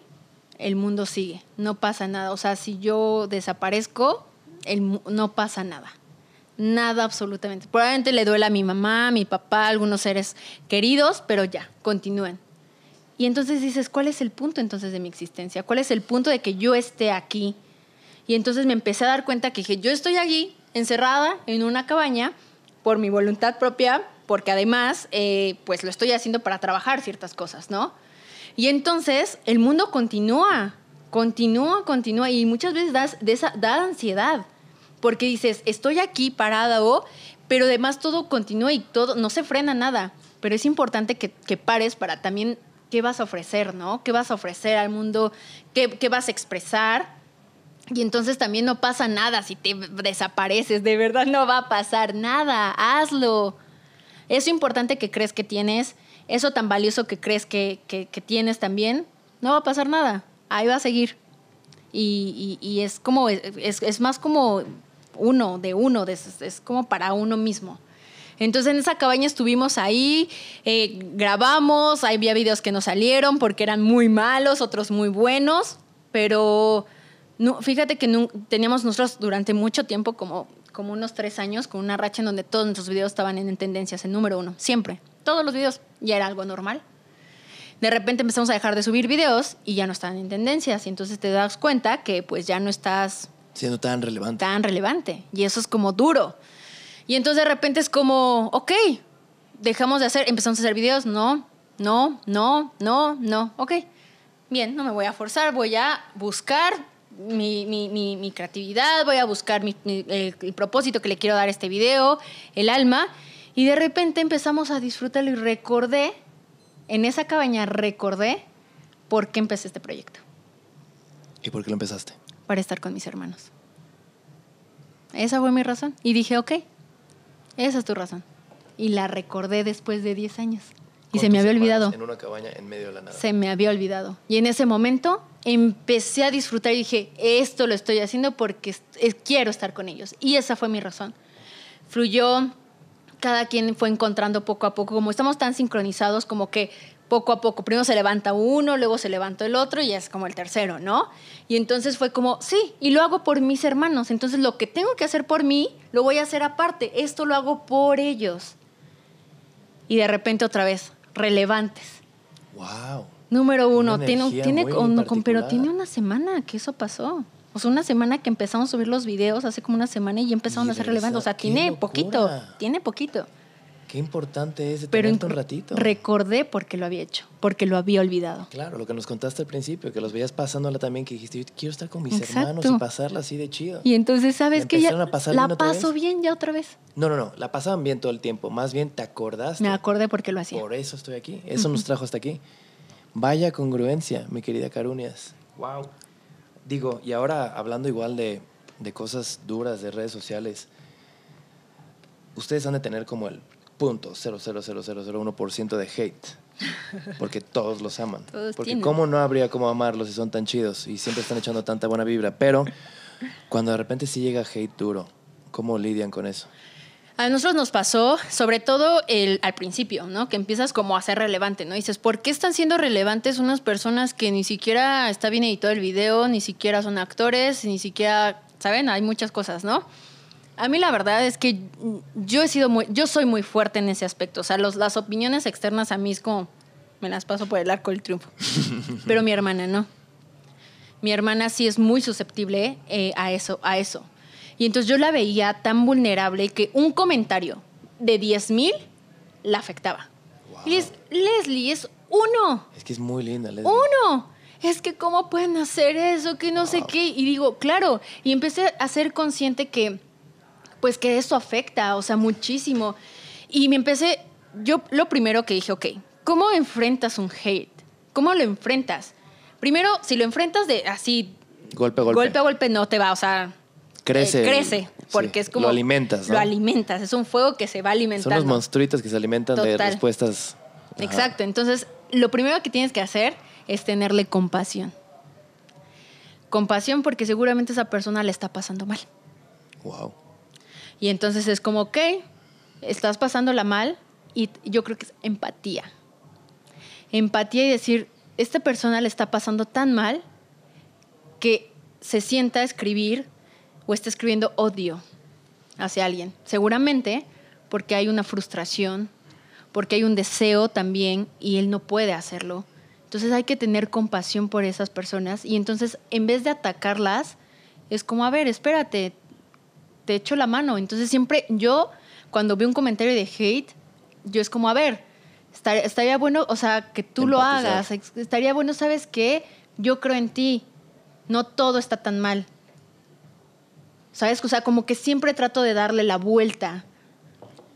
el mundo sigue, no pasa nada. O sea, si yo desaparezco, no pasa nada. Nada absolutamente. Probablemente le duele a mi mamá, a mi papá, a algunos seres queridos, pero ya, continúen. Y entonces dices, ¿cuál es el punto entonces de mi existencia? ¿Cuál es el punto de que yo esté aquí? Y entonces me empecé a dar cuenta que yo estoy allí, encerrada en una cabaña, por mi voluntad propia, porque además, eh, pues lo estoy haciendo para trabajar ciertas cosas, ¿no? Y entonces el mundo continúa, continúa, continúa y muchas veces de esa, da ansiedad porque dices, estoy aquí parada o, pero además todo continúa y todo, no se frena nada. Pero es importante que, pares para también qué vas a ofrecer, ¿no? ¿Qué vas a ofrecer al mundo? ¿Qué, qué vas a expresar? Y entonces también no pasa nada si te desapareces, de verdad no va a pasar nada, hazlo. Es importante que crees que tienes eso tan valioso que crees que, tienes también, no va a pasar nada, ahí va a seguir. Y, es como, es, más como uno, de uno, de, es, como para uno mismo. Entonces en esa cabaña estuvimos ahí, eh, grabamos, había videos que no salieron porque eran muy malos, otros muy buenos, pero no, fíjate que no, teníamos nosotros durante mucho tiempo como como unos tres años con una racha en donde todos nuestros videos estaban en, tendencias, en número uno, siempre. Todos los videos ya era algo normal. De repente empezamos a dejar de subir videos y ya no estaban en tendencias. Y entonces te das cuenta que pues ya no estás... Siendo tan relevante. Tan relevante. Y eso es como duro. Y entonces de repente es como, ok, dejamos de hacer, empezamos a hacer videos, no, no, no, no, no, ok. Bien, no me voy a forzar, voy a buscar mi, creatividad, voy a buscar el, el, propósito que le quiero dar a este video, el alma. Y de repente empezamos a disfrutarlo y recordé, en esa cabaña recordé por qué empecé este proyecto. ¿Y por qué lo empezaste? Para estar con mis hermanos. Esa fue mi razón. Y dije, ok, esa es tu razón. Y la recordé después de 10 años. Y se me había olvidado. En una cabaña en medio de la nada. Se me había olvidado. Y en ese momento empecé a disfrutar y dije, esto lo estoy haciendo porque quiero estar con ellos. Y esa fue mi razón. Fluyó, cada quien fue encontrando poco a poco, como estamos tan sincronizados, como que poco a poco, primero se levanta uno, luego se levanta el otro y es como el tercero, ¿no? Y entonces fue como, sí, y lo hago por mis hermanos, entonces lo que tengo que hacer por mí, lo voy a hacer aparte, esto lo hago por ellos. Y de repente otra vez, relevantes. ¡Wow! Número uno, tiene, tiene un, pero tiene una semana que eso pasó. O sea, una semana que empezamos a subir los videos, hace como una semana y ya empezaron a ser relevantes. O sea, ah, tiene poquito, tiene poquito. Qué importante es pero un ratito. Recordé porque lo había hecho, porque lo había olvidado. Claro, lo que nos contaste al principio, que los veías pasándola también, que dijiste, yo quiero estar con mis hermanos y pasarla así de chido. Y entonces, ¿sabes que Ya la paso bien ya otra vez. No, no, no, la pasaban bien todo el tiempo, más bien te acordaste. Me acordé porque lo hacía. Por eso estoy aquí, eso nos trajo hasta aquí. Vaya congruencia, mi querida Carunias. Wow. Digo, y ahora hablando igual de, cosas duras de redes sociales, ustedes han de tener como el punto 0.00001% de hate. Porque todos los aman. porque cómo no habría cómo amarlos si son tan chidos y siempre están echando tanta buena vibra. Pero cuando de repente sí llega hate duro, ¿cómo lidian con eso? A nosotros nos pasó, sobre todo el, al principio, ¿no? Que empiezas como a ser relevante, ¿no? dices, ¿por qué están siendo relevantes unas personas que ni siquiera está bien editado el video, ni siquiera son actores, ni siquiera, ¿saben? Hay muchas cosas, ¿no? A mí la verdad es que yo he sido muy, yo soy muy fuerte en ese aspecto. O sea, los, las opiniones externas a mí es como, me las paso por el arco del triunfo. Pero mi hermana no. Mi hermana sí es muy susceptible eh, a eso, a eso. Y entonces yo la veía tan vulnerable que un comentario de 10.000 la afectaba. Y es, Leslie, es uno. Es que es muy linda, Leslie. Uno. Es que cómo pueden hacer eso, que no sé qué. Y digo, claro. Y empecé a ser consciente que, pues que eso afecta, o sea, muchísimo. Y me empecé, yo lo primero que dije, ok, ¿cómo enfrentas un hate? ¿Cómo lo enfrentas? Primero, si lo enfrentas de así... Golpe, golpe. Golpe a golpe no te va, o sea, crece. Eh, crece, porque es como... Lo alimentas. ¿no? Lo alimentas, es un fuego que se va alimentando. Son los monstruitos que se alimentan de respuestas. Exacto, entonces lo primero que tienes que hacer es tenerle compasión. Compasión porque seguramente esa persona le está pasando mal. Wow. Y entonces es como, ok, estás pasándola mal y yo creo que es empatía. Empatía y decir, esta persona le está pasando tan mal que se sienta a escribir o está escribiendo odio hacia alguien. Seguramente porque hay una frustración, porque hay un deseo también y él no puede hacerlo. Entonces hay que tener compasión por esas personas y entonces en vez de atacarlas, es como, a ver, espérate, te echo la mano. Entonces siempre yo, cuando veo un comentario de hate, yo es como, a ver, estaría bueno, o sea, que tú lo hagas, estaría bueno, ¿sabes qué? Yo creo en ti, no todo está tan mal. ¿Sabes? O sea, como que siempre trato de darle la vuelta.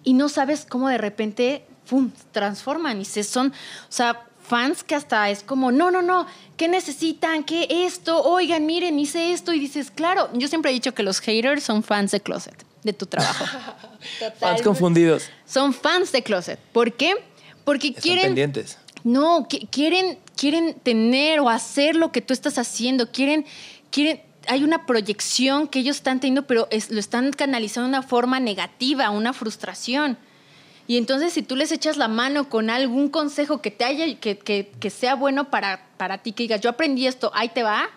Y no sabes cómo de repente, ¡fum!, transforman y se son, o sea, fans que hasta es como, no, no, no, ¿qué necesitan? ¿Qué esto? Oigan, miren, hice esto. Y dices, claro, yo siempre he dicho que los haters son fans de Closet, de tu trabajo. fans confundidos. Son fans de Closet. ¿Por qué? Porque quieren... Pendientes. No, quieren, quieren tener o hacer lo que tú estás haciendo. Quieren, quieren, hay una proyección que ellos están teniendo, pero es, lo están canalizando de una forma negativa, una frustración. Y entonces si tú les echas la mano con algún consejo que te haya, que, que, que sea bueno para, para ti, que digas, yo aprendí esto, ahí te va,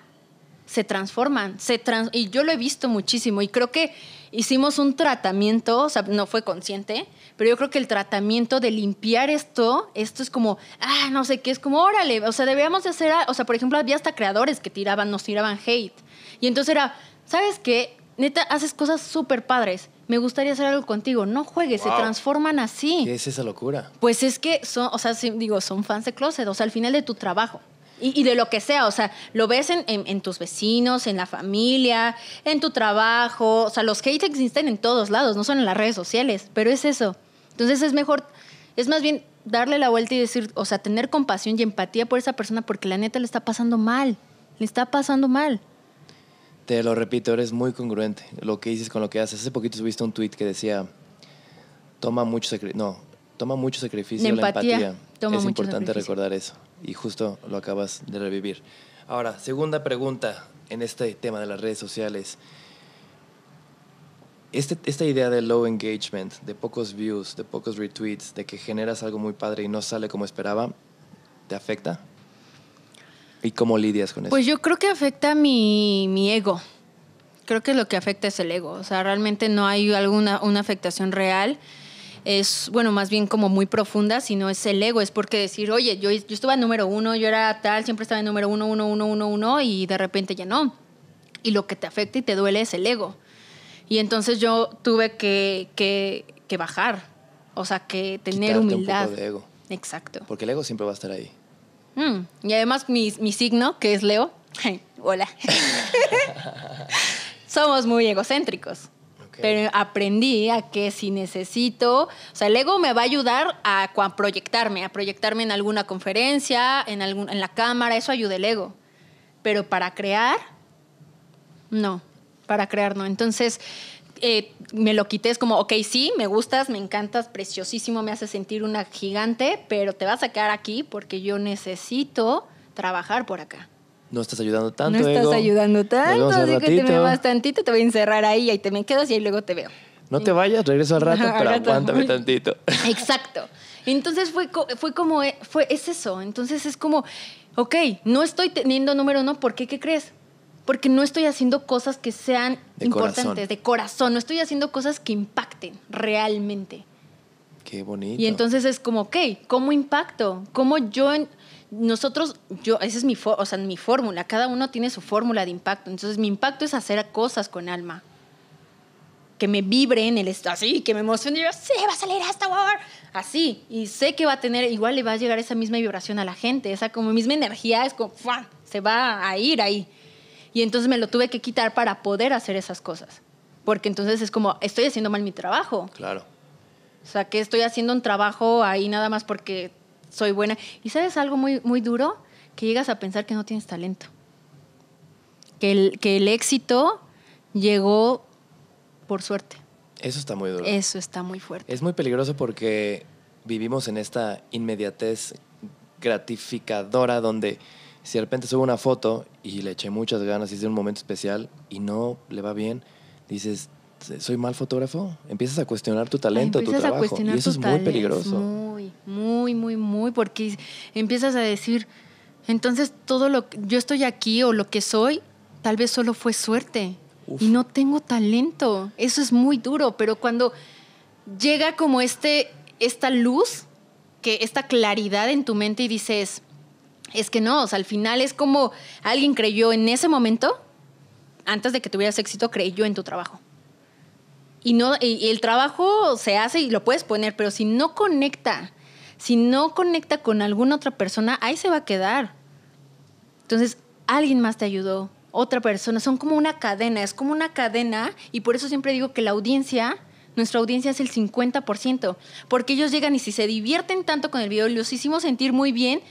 se transforman. Se trans y yo lo he visto muchísimo y creo que hicimos un tratamiento, o sea, no fue consciente, pero yo creo que el tratamiento de limpiar esto, esto es como, ah, no sé qué, es como, órale, o sea, debíamos de hacer, o sea, por ejemplo, había hasta creadores que tiraban, nos tiraban hate. Y entonces era, ¿sabes qué? Neta, haces cosas súper padres. Me gustaría hacer algo contigo. No juegues, se transforman así. ¿Qué es esa locura? Pues es que son, o sea, digo, son fans de Closet, o sea, al final de tu trabajo. Y, de lo que sea, o sea, lo ves en, en, tus vecinos, en la familia, en tu trabajo, o sea, los hate existen en todos lados, no son en las redes sociales, pero es eso. Entonces es mejor, es más bien darle la vuelta y decir, o sea, tener compasión y empatía por esa persona porque la neta le está pasando mal, le está pasando mal. Te lo repito, eres muy congruente lo que dices con lo que haces. Hace poquito subiste un tweet que decía, toma mucho sacrificio, no, toma mucho sacrificio la empatía. es importante recordar eso y justo lo acabas de revivir. Ahora, segunda pregunta en este tema de las redes sociales. Este, esta idea de low engagement, de pocos views, de pocos retweets, de que generas algo muy padre y no sale como esperaba, ¿te afecta? ¿Y cómo lidias con eso? Pues yo creo que afecta mi, mi ego. Creo que lo que afecta es el ego. O sea, realmente no hay alguna una afectación real es, bueno, más bien como muy profunda, sino es el ego, es porque decir, oye, yo, yo estaba en número uno, yo era tal, siempre estaba en número uno, uno, uno, uno, uno, y de repente ya no. Y lo que te afecta y te duele es el ego. Y entonces yo tuve que, que, bajar, o sea, que tener humildad. Un poco de ego. Exacto. Porque el ego siempre va a estar ahí. Mm. Y además mi, signo, que es Leo, hola, somos muy egocéntricos. Pero aprendí a que si necesito, o sea, el ego me va a ayudar a, proyectarme, a proyectarme en alguna conferencia, en, en la cámara, eso ayuda el ego. Pero para crear, no, para crear no. Entonces, eh, me lo quité, es como, ok, sí, me gustas, me encantas, preciosísimo, me hace sentir una gigante, pero te vas a quedar aquí porque yo necesito trabajar por acá. No estás ayudando tanto. No estás ayudando tanto, así que te me vas te voy a encerrar ahí, ahí te me quedas y ahí luego te veo. No te vayas, regreso al rato, pero aguántame tantito. Exacto. Entonces fue, fue como, eh, fue, es eso. Entonces es como, ok, no estoy teniendo número uno, ¿por qué? ¿Qué crees? porque no estoy haciendo cosas que sean importantes, de corazón, no estoy haciendo cosas que impacten realmente. Qué bonito. Y entonces es como, ok, ¿cómo impacto? ¿Cómo yo, nosotros, yo, esa es mi, mi fórmula, cada uno tiene su fórmula de impacto, entonces mi impacto es hacer cosas con alma, que me vibre en el, así, que me y yo, sí, va a salir hasta ahora, así, y sé que va a tener, igual le va a llegar esa misma vibración a la gente, esa como misma energía, es como, se va a ir ahí. Y entonces me lo tuve que quitar para poder hacer esas cosas. Porque entonces es como, estoy haciendo mal mi trabajo. Claro. O sea, que estoy haciendo un trabajo ahí nada más porque soy buena. Y sabes algo muy, muy duro, que llegas a pensar que no tienes talento. Que que el éxito llegó por suerte. Eso está muy duro. Eso está muy fuerte. Es muy peligroso porque vivimos en esta inmediatez gratificadora donde si de repente subo una foto y le eché muchas ganas, y de un momento especial y no le va bien, dices, soy mal fotógrafo, empiezas a cuestionar tu talento, tu trabajo. y eso es muy peligroso. Muy, muy, muy, muy, porque empiezas a decir, entonces todo lo que yo estoy aquí o lo que soy, tal vez solo fue suerte. Y no tengo talento. Eso es muy duro, pero cuando llega como este, esta luz, que esta claridad en tu mente y dices, es que no, o al final es como alguien creyó en ese momento, antes de que tuvieras éxito, creyó en tu trabajo. Y, no, y el trabajo se hace y lo puedes poner, pero si no conecta, si no conecta con alguna otra persona, ahí se va a quedar. Entonces, alguien más te ayudó, otra persona, son como una cadena, es como una cadena y por eso siempre digo que la audiencia, nuestra audiencia es el 50%, porque ellos llegan y si se divierten tanto con el video, los hicimos sentir muy bien,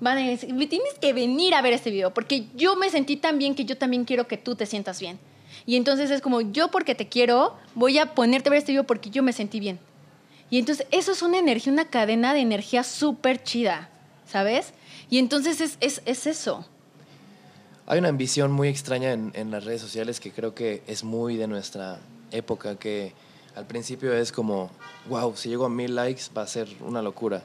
van a decir, tienes que venir a ver este video, porque yo me sentí tan bien que yo también quiero que tú te sientas bien. Y entonces es como, yo porque te quiero, voy a ponerte a ver este video porque yo me sentí bien. Y entonces eso es una energía, una cadena de energía súper chida, ¿sabes? Y entonces es, es, es, eso. Hay una ambición muy extraña en, en las redes sociales que creo que es muy de nuestra época, que al principio es como, wow, si llego a mil likes va a ser una locura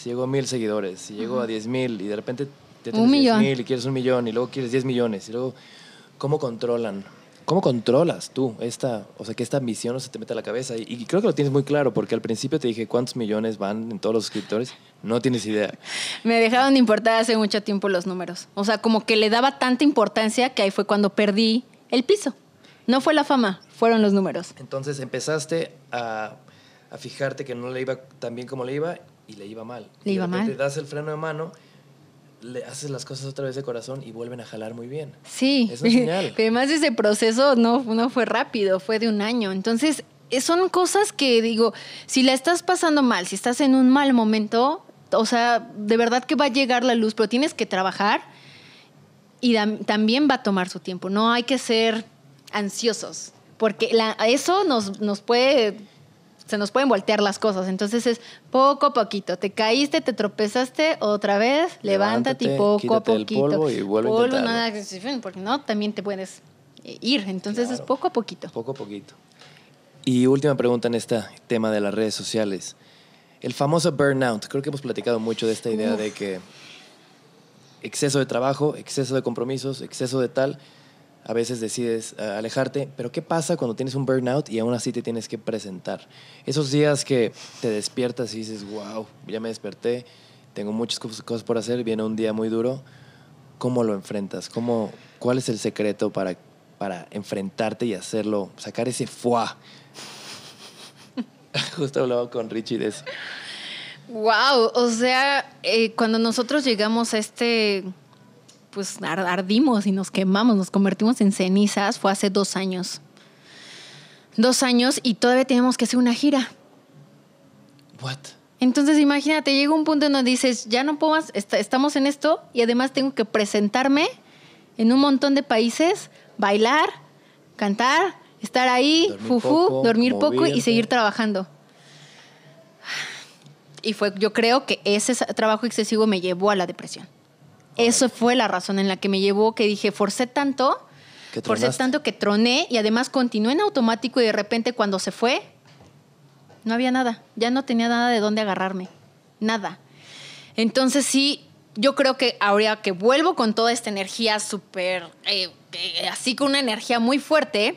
si llego a mil seguidores, si llego a diez mil y de repente te tienes un millón. Mil y quieres un millón y luego quieres diez millones y luego, ¿cómo controlan? ¿Cómo controlas tú esta, o sea, que esta ambición no se te meta a la cabeza? Y, creo que lo tienes muy claro, porque al principio te dije cuántos millones van en todos los suscriptores, no tienes idea. Me dejaron de importar hace mucho tiempo los números. O sea, como que le daba tanta importancia que ahí fue cuando perdí el piso. No fue la fama, fueron los números. Entonces empezaste a, a fijarte que no le iba tan bien como le iba y le iba mal. Le iba mal. Te das el freno de mano le haces las cosas otra vez de corazón y vuelven a jalar muy bien. Sí. Es un señal. Pero además ese proceso no, fue rápido, fue de un año. Entonces, son cosas que digo, si la estás pasando mal, si estás en un mal momento, o sea, de verdad que va a llegar la luz, pero tienes que trabajar y también va a tomar su tiempo. No hay que ser ansiosos, porque eso nos, nos puede se nos pueden voltear las cosas. Entonces es poco a poquito. Te caíste, te tropezaste otra vez, levántate, y poco a poquito. El polvo y vuelve polvo, nada, porque no, también te puedes eh, ir. Entonces es poco a poquito. Poco a poquito. Y última pregunta en este tema de las redes sociales. El famoso burnout. Creo que hemos platicado mucho de esta idea de que exceso de trabajo, exceso de compromisos, exceso de tal a veces decides eh, alejarte, pero ¿qué pasa cuando tienes un burnout y aún así te tienes que presentar? Esos días que te despiertas y dices, wow, ya me desperté, tengo muchas cosas por hacer, viene un día muy duro, ¿cómo lo enfrentas? ¿Cuál es el secreto para, para enfrentarte y hacerlo, sacar ese fuá? Justo hablaba con Richie de eso. Wow, o sea, eh, cuando nosotros llegamos a este pues ardimos y nos quemamos, nos convertimos en cenizas, fue hace dos años. Dos años y todavía tenemos que hacer una gira. What? Entonces imagínate, llega un punto en donde dices, ya no puedo más, estamos en esto y además tengo que presentarme en un montón de países, bailar, cantar, estar ahí, fufu, dormir poco y seguir trabajando. Y fue, yo creo que ese trabajo excesivo me llevó a la depresión. Eso fue la razón en la que me llevó, que dije, forcé tanto, forcé tanto que troné y además continué en automático y de repente cuando se fue, no había nada, ya no tenía nada de dónde agarrarme, nada. Entonces sí, yo creo que ahora que vuelvo con toda esta energía súper, eh, eh, así con una energía muy fuerte,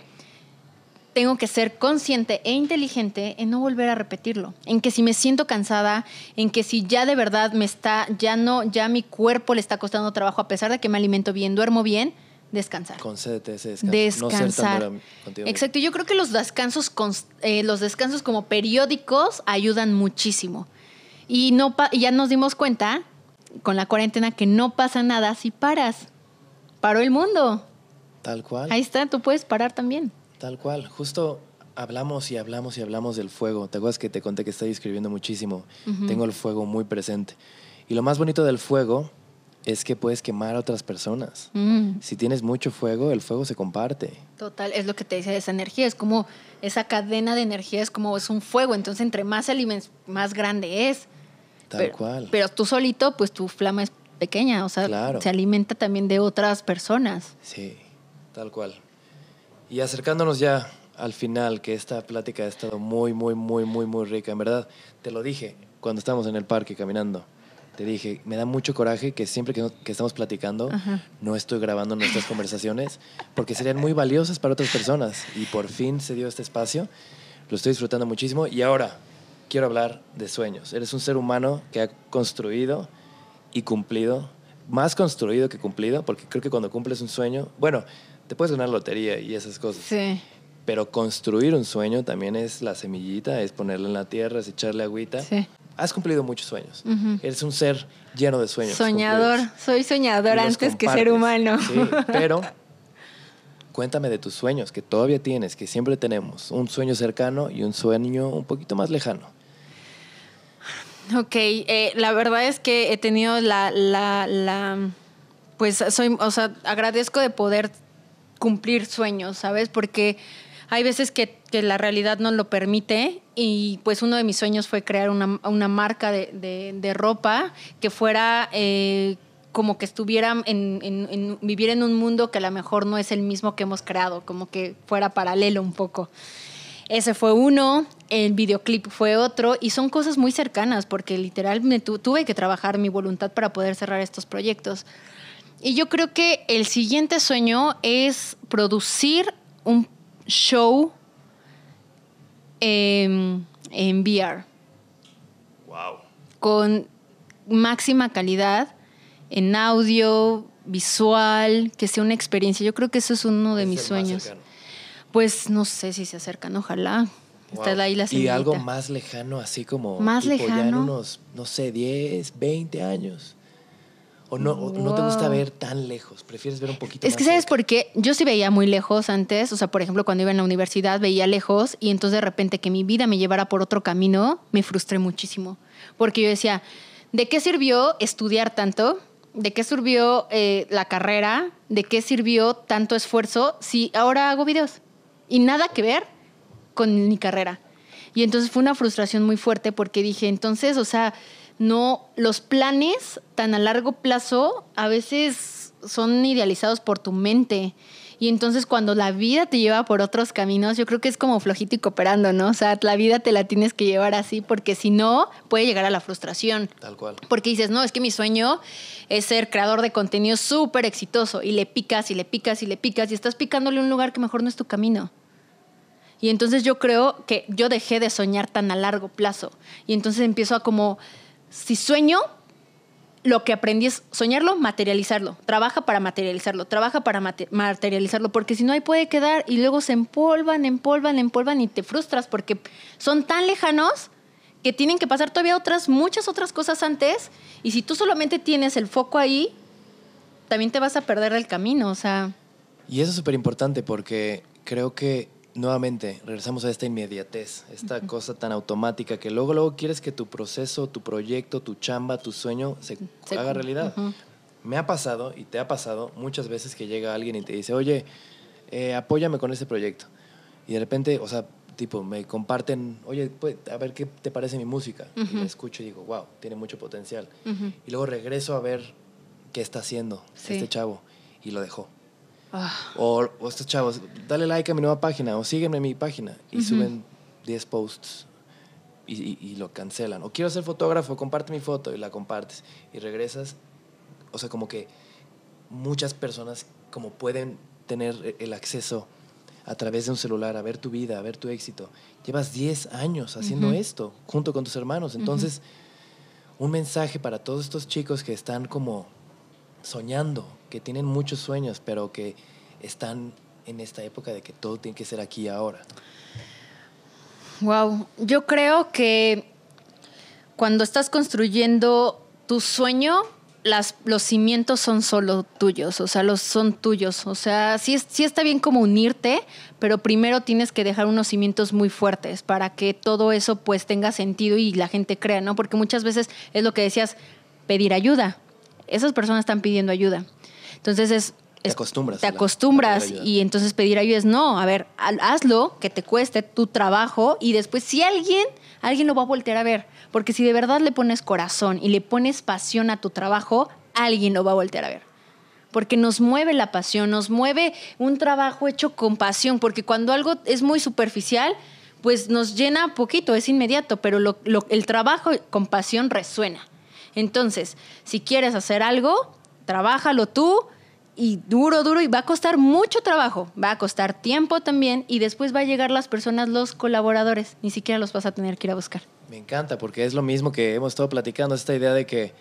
tengo que ser consciente e inteligente en no volver a repetirlo, en que si me siento cansada, en que si ya de verdad me está, ya no, ya mi cuerpo le está costando trabajo a pesar de que me alimento bien, duermo bien, descansar. Con ese descanso. Descansar. Exacto, yo creo que los descansos, eh, los descansos como periódicos ayudan muchísimo. Y no ya nos dimos cuenta con la cuarentena que no pasa nada si paras. Paró el mundo. Tal cual. Ahí está, tú puedes parar también. Tal cual, justo hablamos y hablamos y hablamos del fuego. ¿Te acuerdas que te conté que estoy escribiendo muchísimo? Tengo el fuego muy presente. Y lo más bonito del fuego es que puedes quemar a otras personas. Mm. Si tienes mucho fuego, el fuego se comparte. Total, es lo que te dice esa energía, es como esa cadena de energía, es como es un fuego, entonces entre más alimentos, más grande es. Tal cual. Pero tú solito, pues tu flama es pequeña, o sea, se alimenta también de otras personas. Sí, tal cual. Y acercándonos ya al final, que esta plática ha estado muy, muy, muy, muy, muy rica. En verdad, te lo dije cuando estábamos en el parque caminando. Te dije, me da mucho coraje que siempre que, estamos platicando no estoy grabando nuestras conversaciones porque serían muy valiosas para otras personas. Y por fin se dio este espacio. Lo estoy disfrutando muchísimo. Y ahora quiero hablar de sueños. Eres un ser humano que ha construido y cumplido, más construido que cumplido, porque creo que cuando cumples un sueño, bueno, te puedes ganar lotería y esas cosas. Sí. Pero construir un sueño también es la semillita, es ponerla en la tierra, es echarle agüita. Sí. Has cumplido muchos sueños. Eres un ser lleno de sueños. Soñador, soy soñador antes que ser humano. Sí, pero cuéntame de tus sueños que todavía tienes, que siempre tenemos. Un sueño cercano y un sueño un poquito más lejano. Ok, eh, la verdad es que he tenido la, la, pues soy, o sea, agradezco de poder cumplir sueños, ¿sabes? Porque hay veces que, la realidad no lo permite y pues uno de mis sueños fue crear una, marca de, ropa que fuera... Eh, como que estuviera en, vivir en un mundo que a lo mejor no es el mismo que hemos creado, como que fuera paralelo un poco. Ese fue uno, el videoclip fue otro, y son cosas muy cercanas, porque literal tuve que trabajar mi voluntad para poder cerrar estos proyectos. Y yo creo que el siguiente sueño es producir un show em, en VR. Wow. Con máxima calidad en audio, visual, que sea una experiencia. Yo creo que eso es uno de mis sueños. Pues no sé si se acercan, ojalá. la Y algo más lejano, así como más ya en unos, no sé, 10, 20 años. ¿O no, te gusta ver tan lejos? ¿Prefieres ver un poquito Es que, ¿sabes por qué? Yo sí veía muy lejos antes. O sea, por ejemplo, cuando iba en la universidad veía lejos y entonces de repente que mi vida me llevara por otro camino, me frustré muchísimo. Porque yo decía, ¿de qué sirvió estudiar tanto? ¿De qué sirvió eh, la carrera? ¿De qué sirvió tanto esfuerzo si ahora hago videos? Y nada que ver con mi carrera. Y entonces fue una frustración muy fuerte porque dije, entonces, o sea, no, los planes tan a largo plazo a veces son idealizados por tu mente. Y entonces cuando la vida te lleva por otros caminos, yo creo que es como flojito y cooperando, ¿no? O sea, la vida te la tienes que llevar así porque si no, puede llegar a la frustración. Tal cual. Porque dices, no, es que mi sueño es ser creador de contenido súper exitoso y le picas y le picas y le picas y estás picándole un lugar que mejor no es tu camino. Y entonces yo creo que yo dejé de soñar tan a largo plazo y entonces empiezo a como si sueño, lo que aprendí es soñarlo, materializarlo. Trabaja para materializarlo, trabaja para materializarlo, porque si no ahí puede quedar y luego se empolvan, empolvan, empolvan y te frustras porque son tan lejanos que tienen que pasar todavía otras, muchas otras cosas antes y si tú solamente tienes el foco ahí, también te vas a perder el camino, o sea. Y eso es súper importante porque creo que nuevamente regresamos a esta inmediatez, esta cosa tan automática que luego, luego quieres que tu proceso, tu proyecto, tu chamba, tu sueño se, haga realidad. Me ha pasado y te ha pasado muchas veces que llega alguien y te dice, oye, eh, apóyame con ese proyecto. Y de repente, o sea, tipo, me comparten, oye, pues, a ver qué te parece mi música. Y la escucho y digo, wow, tiene mucho potencial. Y luego regreso a ver qué está haciendo este chavo y lo dejó. O, o, estos chavos, dale like a mi nueva página o sígueme en mi página. Y suben 10 posts y, lo cancelan. O quiero ser fotógrafo, comparte mi foto y la compartes. Y regresas. O sea, como que muchas personas como pueden tener e, el acceso a través de un celular a ver tu vida, a ver tu éxito. Llevas 10 años haciendo esto junto con tus hermanos. Entonces, un mensaje para todos estos chicos que están como soñando que tienen muchos sueños, pero que están en esta época de que todo tiene que ser aquí y ahora? Wow, yo creo que cuando estás construyendo tu sueño, las, los cimientos son solo tuyos, o sea, los son tuyos. O sea, sí, sí está bien como unirte, pero primero tienes que dejar unos cimientos muy fuertes para que todo eso pues tenga sentido y la gente crea, ¿no? Porque muchas veces es lo que decías, pedir ayuda. Esas personas están pidiendo ayuda. Entonces es... Te acostumbras. Te acostumbras y entonces pedir ayuda es no, a ver, hazlo, que te cueste tu trabajo y después si alguien, alguien lo va a voltear a ver, porque si de verdad le pones corazón y le pones pasión a tu trabajo, alguien lo va a voltear a ver porque nos mueve la pasión, nos mueve un trabajo hecho con pasión, porque cuando algo es muy superficial, pues nos llena poquito, es inmediato, pero el trabajo con pasión resuena. Entonces, si quieres hacer algo, trabájalo tú, y duro, duro, y va a costar mucho trabajo, va a costar tiempo también, y después va a llegar las personas, los colaboradores, ni siquiera los vas a tener que ir a buscar. Me encanta, porque es lo mismo que hemos estado platicando, esta idea de que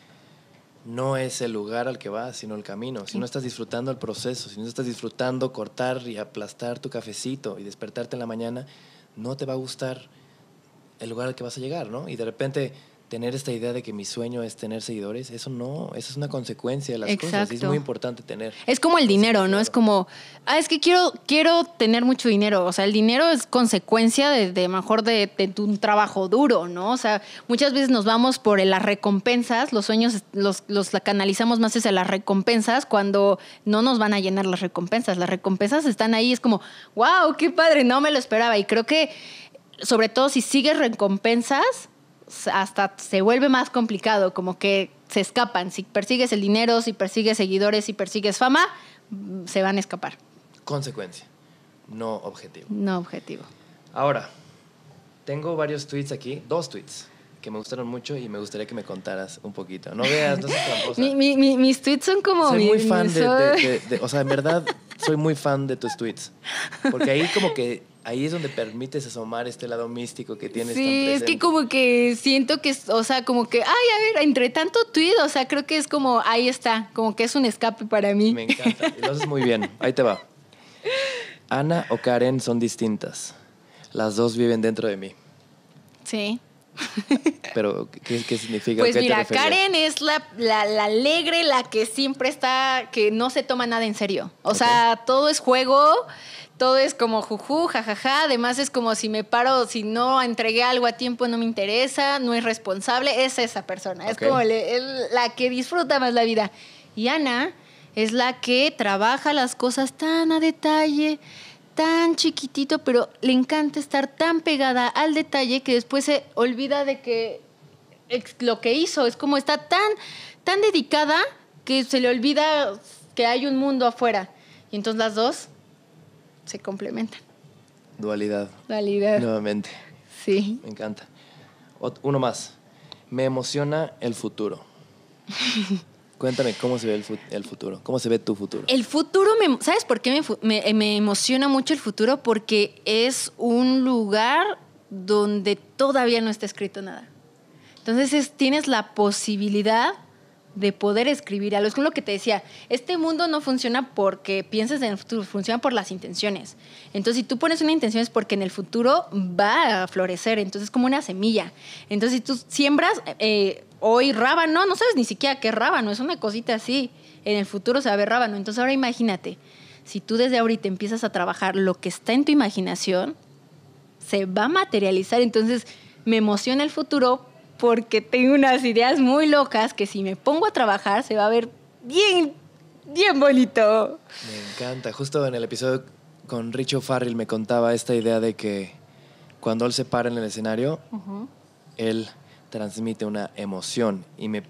no es el lugar al que vas, sino el camino. Si no estás disfrutando el proceso, si no estás disfrutando cortar y aplastar tu cafecito y despertarte en la mañana, no te va a gustar el lugar al que vas a llegar, ¿no? Y de repente tener esta idea de que mi sueño es tener seguidores, eso no, eso es una consecuencia de las cosas. es muy importante tener. Es como el dinero, ¿no? Es como, ah, es que quiero, quiero tener mucho dinero. O sea, el dinero es consecuencia de, mejor de, un trabajo duro, ¿no? O sea, muchas veces nos vamos por las recompensas, los sueños los, los canalizamos más hacia las recompensas cuando no nos van a llenar las recompensas. Las recompensas están ahí, es como, wow, qué padre, no me lo esperaba. Y creo que, sobre todo si sigues recompensas, hasta se vuelve más complicado, como que se escapan. Si persigues el dinero, si persigues seguidores, si persigues fama, mm, se van a escapar. Consecuencia, no objetivo. No objetivo. Ahora, tengo varios tweets aquí, dos tweets que me gustaron mucho y me gustaría que me contaras un poquito. No veas, no mis tweets son como... Soy muy fan de, de, O sea, en verdad, soy muy fan de tus tweets. Porque ahí como que ahí es donde permites asomar este lado místico que tienes. Sí, tan es que como que siento que, o sea, como que, ay, a ver, entre tanto tuido, o sea, creo que es como, ahí está, como que es un escape para mí. Me encanta, y lo haces muy bien, ahí te va. Ana o Karen son distintas, las dos viven dentro de mí. Sí. Pero, ¿qué, significa? Pues mira, Karen es la, la, alegre, la que siempre está, que no se toma nada en serio. O sea, todo es juego todo es como juju, jajaja. Además es como si me paro, si no entregué algo a tiempo, no me interesa, no es responsable. Es esa persona. Es como la que disfruta más la vida. Y Ana es la que trabaja las cosas tan a detalle, tan chiquitito, pero le encanta estar tan pegada al detalle que después se olvida de que lo que hizo. Es como está tan, tan dedicada que se le olvida que hay un mundo afuera. Y entonces las dos se complementan. Dualidad. Dualidad. Nuevamente. Sí. Me encanta. uno más. Me emociona el futuro. Cuéntame cómo se ve el, el, futuro, cómo se ve tu futuro. El futuro, me, ¿sabes por qué me, emociona mucho el futuro? Porque es un lugar donde todavía no está escrito nada. Entonces tienes la posibilidad de poder escribir algo. Es lo que te decía, este mundo no funciona porque pienses en el futuro, funciona por las intenciones. Entonces, si tú pones una intención es porque en el futuro va a florecer, entonces es como una semilla. Entonces, si tú siembras eh, hoy rábano, no sabes ni siquiera qué rábano, es una cosita así, en el futuro se va a ver rábano. Entonces, ahora imagínate, si tú desde ahorita empiezas a trabajar lo que está en tu imaginación, se va a materializar. Entonces, me emociona el futuro porque tengo unas ideas muy locas que si me pongo a trabajar se va a ver bien, bien bonito. Me encanta. Justo en el episodio con Richo Farrell me contaba esta idea de que cuando él se para en el escenario, él transmite una emoción y me,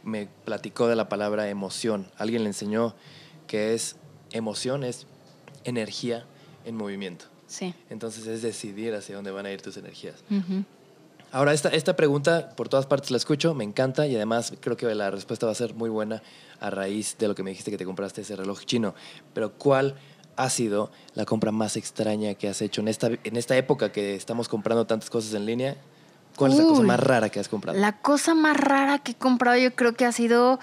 platicó de la palabra emoción. Alguien le enseñó que es emoción, es energía en movimiento. Sí. Entonces es decidir hacia dónde van a ir tus energías. Ahora, esta, pregunta por todas partes la escucho, me encanta y además creo que la respuesta va a ser muy buena a raíz de lo que me dijiste que te compraste ese reloj chino. Pero ¿cuál ha sido la compra más extraña que has hecho en esta, en esta época que estamos comprando tantas cosas en línea? ¿Cuál es la cosa más rara que has comprado? La cosa más rara que he comprado yo creo que ha sido...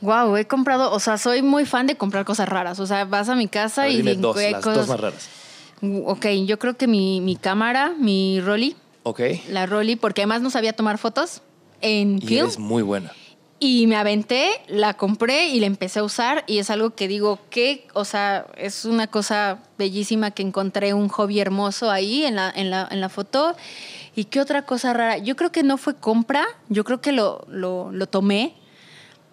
Wow, he comprado, o sea, soy muy fan de comprar cosas raras. O sea, vas a mi casa y dime dos, las dos más raras. Ok, yo creo que mi, mi cámara, mi Rolly, la Rolly, porque además no sabía tomar fotos en y es muy buena. Y me aventé, la compré y la empecé a usar y es algo que digo que, o sea, es una cosa bellísima que encontré un hobby hermoso ahí en la, foto. ¿Y qué otra cosa rara? Yo creo que no fue compra, yo creo que lo, lo tomé.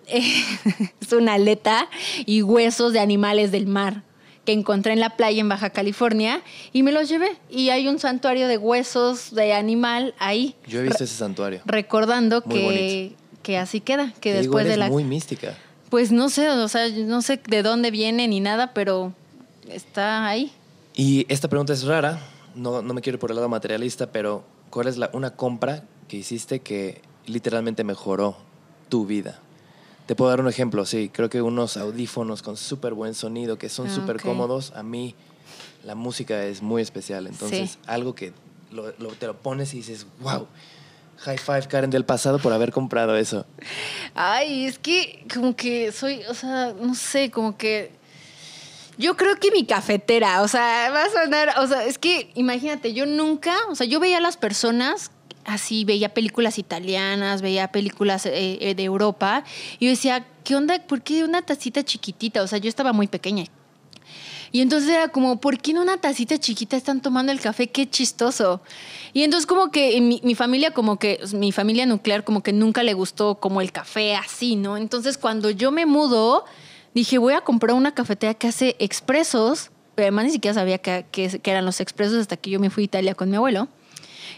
es una aleta y huesos de animales del mar que encontré en la playa en Baja California y me los llevé. Y hay un santuario de huesos de animal ahí. Yo he visto ese santuario. Recordando que, que así queda, que después de la... Muy mística. Pues no sé, no sé de dónde viene ni nada, pero está ahí. Y esta pregunta es rara, no, me quiero ir por el lado materialista, pero ¿cuál es la, una compra que hiciste que literalmente mejoró tu vida? Te puedo dar un ejemplo, sí. Creo que unos audífonos con súper buen sonido, que son ah, súper cómodos, a mí la música es muy especial. Entonces, algo que lo, te lo pones y dices, wow. High five Karen del pasado por haber comprado eso. Ay, es que como que soy, o sea, no sé, como que yo creo que mi cafetera, o sea, vas a sonar, o sea, es que imagínate, yo nunca, o sea, yo veía a las personas así veía películas italianas, veía películas eh, eh, de Europa, y decía, ¿qué onda? ¿Por qué una tacita chiquitita? O sea, yo estaba muy pequeña. Y entonces era como, ¿por qué en una tacita chiquita están tomando el café? Qué chistoso. Y entonces como que mi, familia, como que mi familia nuclear como que nunca le gustó como el café así, ¿no? Entonces cuando yo me mudo, dije, voy a comprar una cafetera que hace expresos. Pero además ni siquiera sabía que, eran los expresos hasta que yo me fui a Italia con mi abuelo.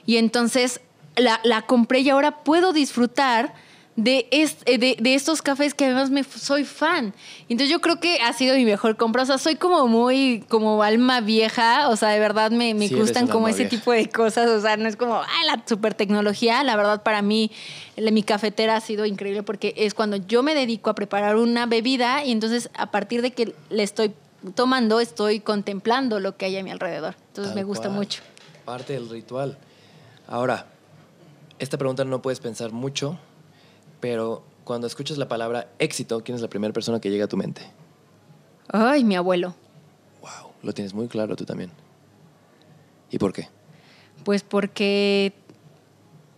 Y entonces la, la compré y ahora puedo disfrutar de, eh, de, estos cafés que además me soy fan. Entonces yo creo que ha sido mi mejor compra. O sea, soy como muy, como alma vieja. O sea, de verdad me, gustan como ese tipo de cosas. O sea, no es como, ah, la super tecnología. La verdad para mí, mi cafetera ha sido increíble porque es cuando yo me dedico a preparar una bebida y entonces a partir de que le estoy tomando, estoy contemplando lo que hay a mi alrededor. Entonces me gusta mucho. Parte del ritual. Ahora, esta pregunta no puedes pensar mucho, pero cuando escuchas la palabra éxito, ¿quién es la primera persona que llega a tu mente? Ay, mi abuelo. Wow, lo tienes muy claro tú también. ¿Y por qué? Pues porque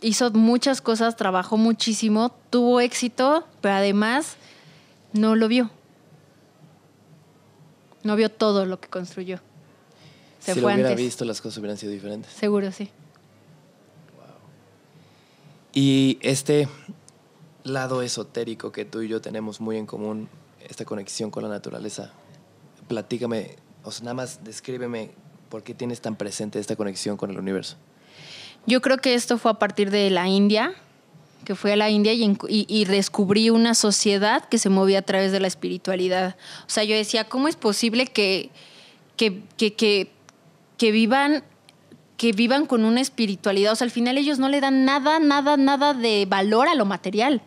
hizo muchas cosas, trabajó muchísimo, tuvo éxito, pero además no lo vio. No vio todo lo que construyó. Se si lo hubiera visto, las cosas hubieran sido diferentes. Seguro, sí. Y este lado esotérico que tú y yo tenemos muy en común, esta conexión con la naturaleza, platícame, o sea, nada más descríbeme por qué tienes tan presente esta conexión con el universo. Yo creo que esto fue a partir de la India, que fui a la India y, descubrí una sociedad que se movía a través de la espiritualidad. O sea, yo decía, ¿cómo es posible que, que, que vivan que vivan con una espiritualidad. O sea, al final ellos no le dan nada, nada, nada de valor a lo material.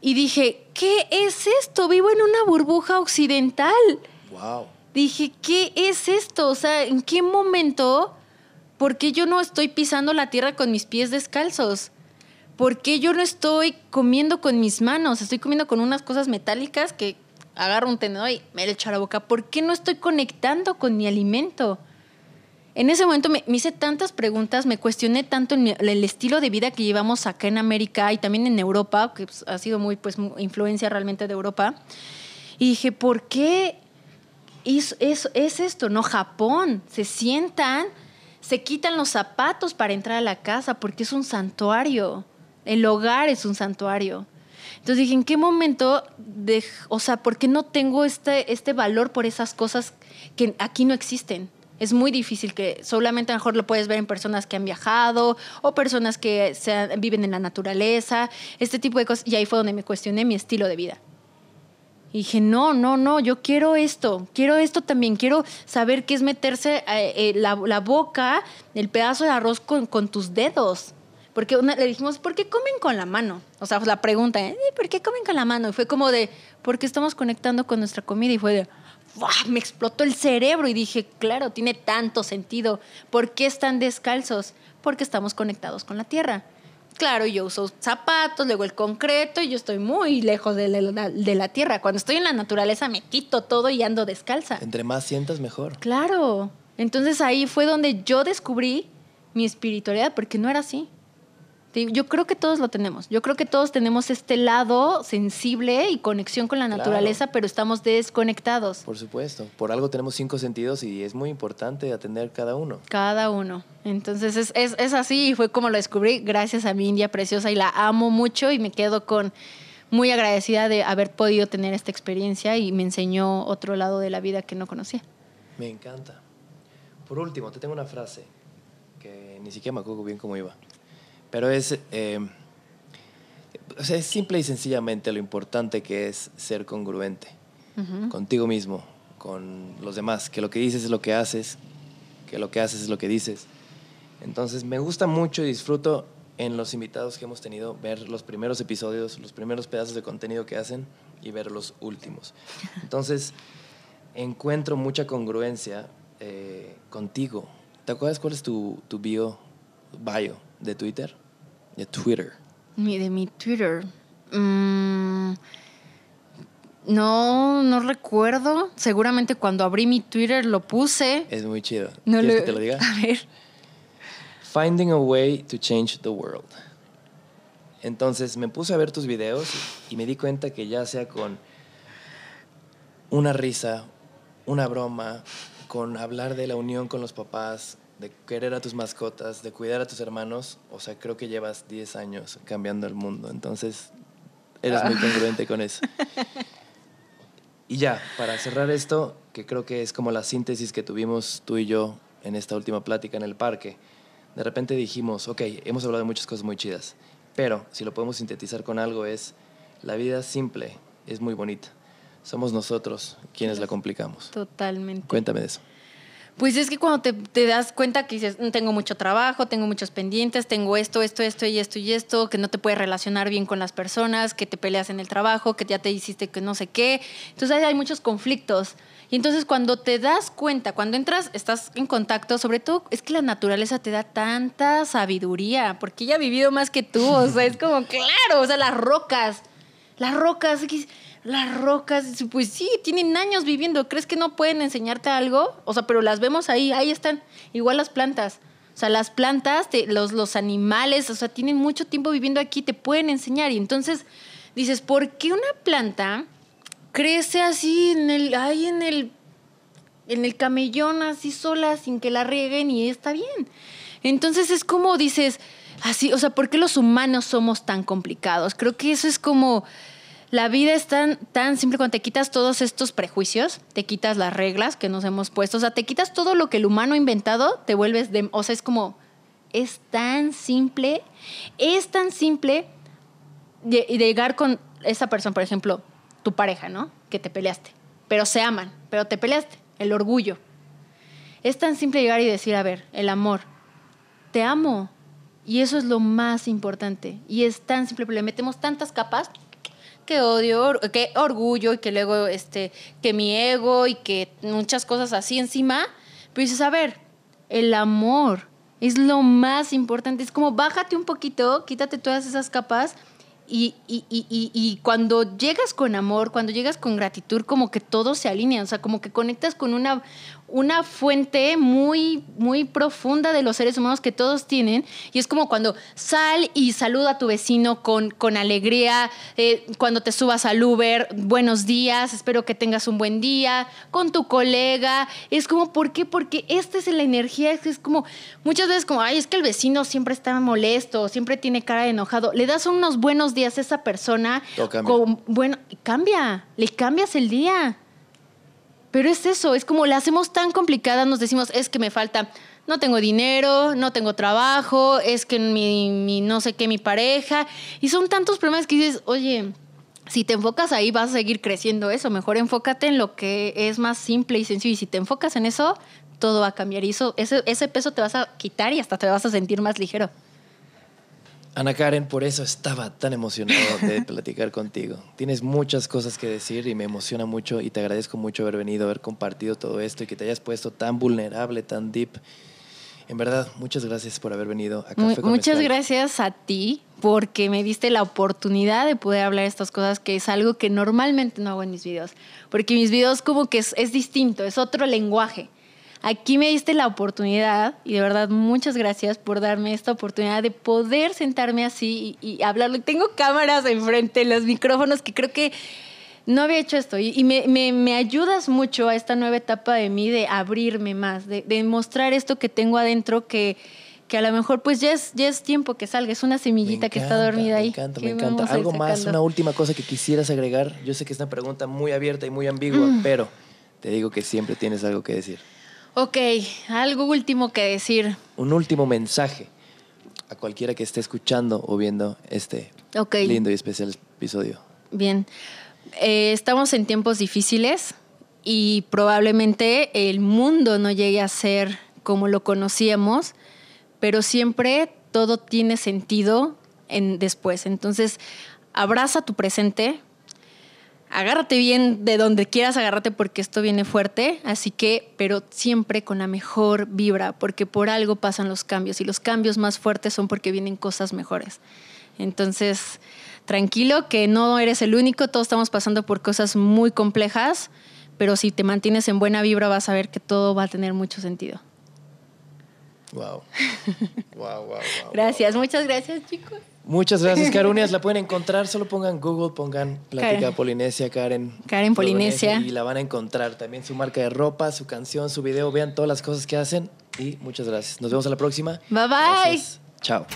Y dije, ¿qué es esto? Vivo en una burbuja occidental. Wow. Dije, ¿qué es esto? O sea, ¿en qué momento? ¿Por qué yo no estoy pisando la tierra con mis pies descalzos? ¿Por qué yo no estoy comiendo con mis manos? Estoy comiendo con unas cosas metálicas que agarro un tenedor y me le echo a la boca. ¿Por qué no estoy conectando con mi alimento? en ese momento me, hice tantas preguntas, me cuestioné tanto el estilo de vida que llevamos acá en América y también en Europa, que pues, ha sido muy, pues, influencia realmente de Europa. Y dije, ¿por qué es, es esto? No, Japón, se sientan, se quitan los zapatos para entrar a la casa porque es un santuario, el hogar es un santuario. Entonces dije, ¿en qué momento, o sea, por qué no tengo este, este valor por esas cosas que aquí no existen? Es muy difícil que solamente lo mejor lo puedes ver en personas que han viajado o personas que viven en la naturaleza, este tipo de cosas. Y ahí fue donde me cuestioné mi estilo de vida. Y dije, no, no, no, yo quiero esto, quiero esto también, quiero saber qué es meterse eh, eh, la, boca, el pedazo de arroz con, con tus dedos. Porque le dijimos, ¿por qué comen con la mano? O sea, pues la pregunta, ¿eh? ¿por qué comen con la mano? Y fue como de, porque estamos conectando con nuestra comida? Y fue de, me explotó el cerebro y dije, claro, tiene tanto sentido. ¿Por qué están descalzos? Porque estamos conectados con la tierra. Claro, yo uso zapatos, luego el concreto y yo estoy muy lejos de la, de la tierra. Cuando estoy en la naturaleza me quito todo y ando descalza. Entre más sientas, mejor. Claro. Entonces ahí fue donde yo descubrí mi espiritualidad, porque no era así yo creo que todos lo tenemos. Yo creo que todos tenemos este lado sensible y conexión con la naturaleza, pero estamos desconectados. Por supuesto. Por algo tenemos cinco sentidos y es muy importante atender cada uno. Cada uno. Entonces es, es así y fue como lo descubrí gracias a mi India preciosa y la amo mucho y me quedo con muy agradecida de haber podido tener esta experiencia y me enseñó otro lado de la vida que no conocía. Me encanta. Por último, te tengo una frase que ni siquiera me acuerdo bien cómo iba. Pero es, eh, o sea, es simple y sencillamente lo importante que es ser congruente contigo mismo, con los demás, que lo que dices es lo que haces, que lo que haces es lo que dices. Entonces me gusta mucho y disfruto en los invitados que hemos tenido ver los primeros episodios, los primeros pedazos de contenido que hacen y ver los últimos. Entonces encuentro mucha congruencia eh, contigo. ¿Te acuerdas cuál es tu, tu bio? Bio. ¿De Twitter? De Twitter. Mi, de mi Twitter. Mm, no, no recuerdo. Seguramente cuando abrí mi Twitter lo puse. Es muy chido. ¿Quieres que te lo diga? A ver. Finding a way to change the world. Entonces me puse a ver tus videos y me di cuenta que ya sea con una risa, una broma, con hablar de la unión con los papás, de querer a tus mascotas, de cuidar a tus hermanos, o sea, creo que llevas 10 años cambiando el mundo, entonces eres muy ah. congruente con eso. y ya, para cerrar esto, que creo que es como la síntesis que tuvimos tú y yo en esta última plática en el parque, de repente dijimos, ok, hemos hablado de muchas cosas muy chidas, pero si lo podemos sintetizar con algo es, la vida simple es muy bonita. Somos nosotros quienes la complicamos. Totalmente. Cuéntame de eso. Pues es que cuando te, das cuenta que dices, mm, tengo mucho trabajo, tengo muchos pendientes, tengo esto, esto, esto y esto y esto, que no te puedes relacionar bien con las personas, que te peleas en el trabajo, que ya te hiciste que no sé qué. Entonces hay muchos conflictos. Y entonces cuando te das cuenta, cuando entras, estás en contacto, sobre todo es que la naturaleza te da tanta sabiduría, porque ella ha vivido más que tú, o sea, es como, claro, o sea, las rocas, las rocas, las rocas, pues sí, tienen años viviendo. ¿Crees que no pueden enseñarte algo? O sea, pero las vemos ahí, ahí están. Igual las plantas. O sea, las plantas, los, los animales, o sea, tienen mucho tiempo viviendo aquí, te pueden enseñar. Y entonces dices, ¿por qué una planta crece así en el, ahí en el, en el camellón, así sola, sin que la rieguen y está bien? Entonces es como dices, así, o sea, ¿por qué los humanos somos tan complicados? Creo que eso es como la vida es tan, tan simple cuando te quitas todos estos prejuicios, te quitas las reglas que nos hemos puesto, o sea, te quitas todo lo que el humano ha inventado, te vuelves de... O sea, es como, es tan simple, es tan simple de, llegar con esa persona, por ejemplo, tu pareja, ¿no? Que te peleaste, pero se aman, pero te peleaste, el orgullo. Es tan simple llegar y decir, a ver, el amor, te amo, y eso es lo más importante. Y es tan simple, le metemos tantas capas que odio, que orgullo y que luego, este, que mi ego y que muchas cosas así encima. Pero dices, a ver, el amor es lo más importante. Es como bájate un poquito, quítate todas esas capas y, y, cuando llegas con amor, cuando llegas con gratitud, como que todo se alinea, o sea, como que conectas con una, una fuente muy, muy profunda de los seres humanos que todos tienen. Y es como cuando sal y saluda a tu vecino con, alegría, eh, cuando te subas al Uber, buenos días, espero que tengas un buen día, con tu colega. Es como, ¿por qué? Porque esta es la energía, es como, muchas veces como, ay, es que el vecino siempre está molesto, siempre tiene cara de enojado. Le das unos buenos días a esa persona. Con, bueno, cambia, le cambias el día. Pero es eso, es como la hacemos tan complicada, nos decimos, es que me falta, no tengo dinero, no tengo trabajo, es que mi, mi no sé qué, mi pareja. Y son tantos problemas que dices, oye, si te enfocas ahí vas a seguir creciendo eso, mejor enfócate en lo que es más simple y sencillo. Y si te enfocas en eso, todo va a cambiar. Y eso, ese, ese peso te vas a quitar y hasta te vas a sentir más ligero. Ana Karen, por eso estaba tan emocionado de platicar contigo. Tienes muchas cosas que decir y me emociona mucho y te agradezco mucho haber venido, haber compartido todo esto y que te hayas puesto tan vulnerable, tan deep. En verdad, muchas gracias por haber venido a Café Muchas gracias a ti porque me diste la oportunidad de poder hablar estas cosas que es algo que normalmente no hago en mis videos, porque mis videos como que es distinto, es otro lenguaje. Aquí me diste la oportunidad y de verdad muchas gracias por darme esta oportunidad de poder sentarme así y, y hablarlo. Tengo cámaras enfrente, los micrófonos que creo que no había hecho esto y, me, ayudas mucho a esta nueva etapa de mí de abrirme más, de, mostrar esto que tengo adentro que que a lo mejor pues ya es, ya es tiempo que salga, es una semillita que está dormida ahí. Me encanta, me encanta. Algo más, una última cosa que quisieras agregar. Yo sé que es una pregunta muy abierta y muy ambigua, mm. pero te digo que siempre tienes algo que decir. Ok, algo último que decir. Un último mensaje a cualquiera que esté escuchando o viendo este lindo y especial episodio. Bien, eh, estamos en tiempos difíciles y probablemente el mundo no llegue a ser como lo conocíamos, pero siempre todo tiene sentido en después. Entonces, abraza tu presente, agárrate bien de donde quieras, agárrate porque esto viene fuerte, así que, pero siempre con la mejor vibra, porque por algo pasan los cambios y los cambios más fuertes son porque vienen cosas mejores. Entonces, tranquilo que no eres el único, todos estamos pasando por cosas muy complejas, pero si te mantienes en buena vibra vas a ver que todo va a tener mucho sentido. Wow. Gracias, muchas gracias, chicos. Muchas gracias, Carunias. La pueden encontrar, solo pongan Google, pongan Plática Polinesia, Karen. Karen Polinesia. Y la van a encontrar. También su marca de ropa, su canción, su video. Vean todas las cosas que hacen. Y muchas gracias. Nos vemos a la próxima. Bye bye. Chao.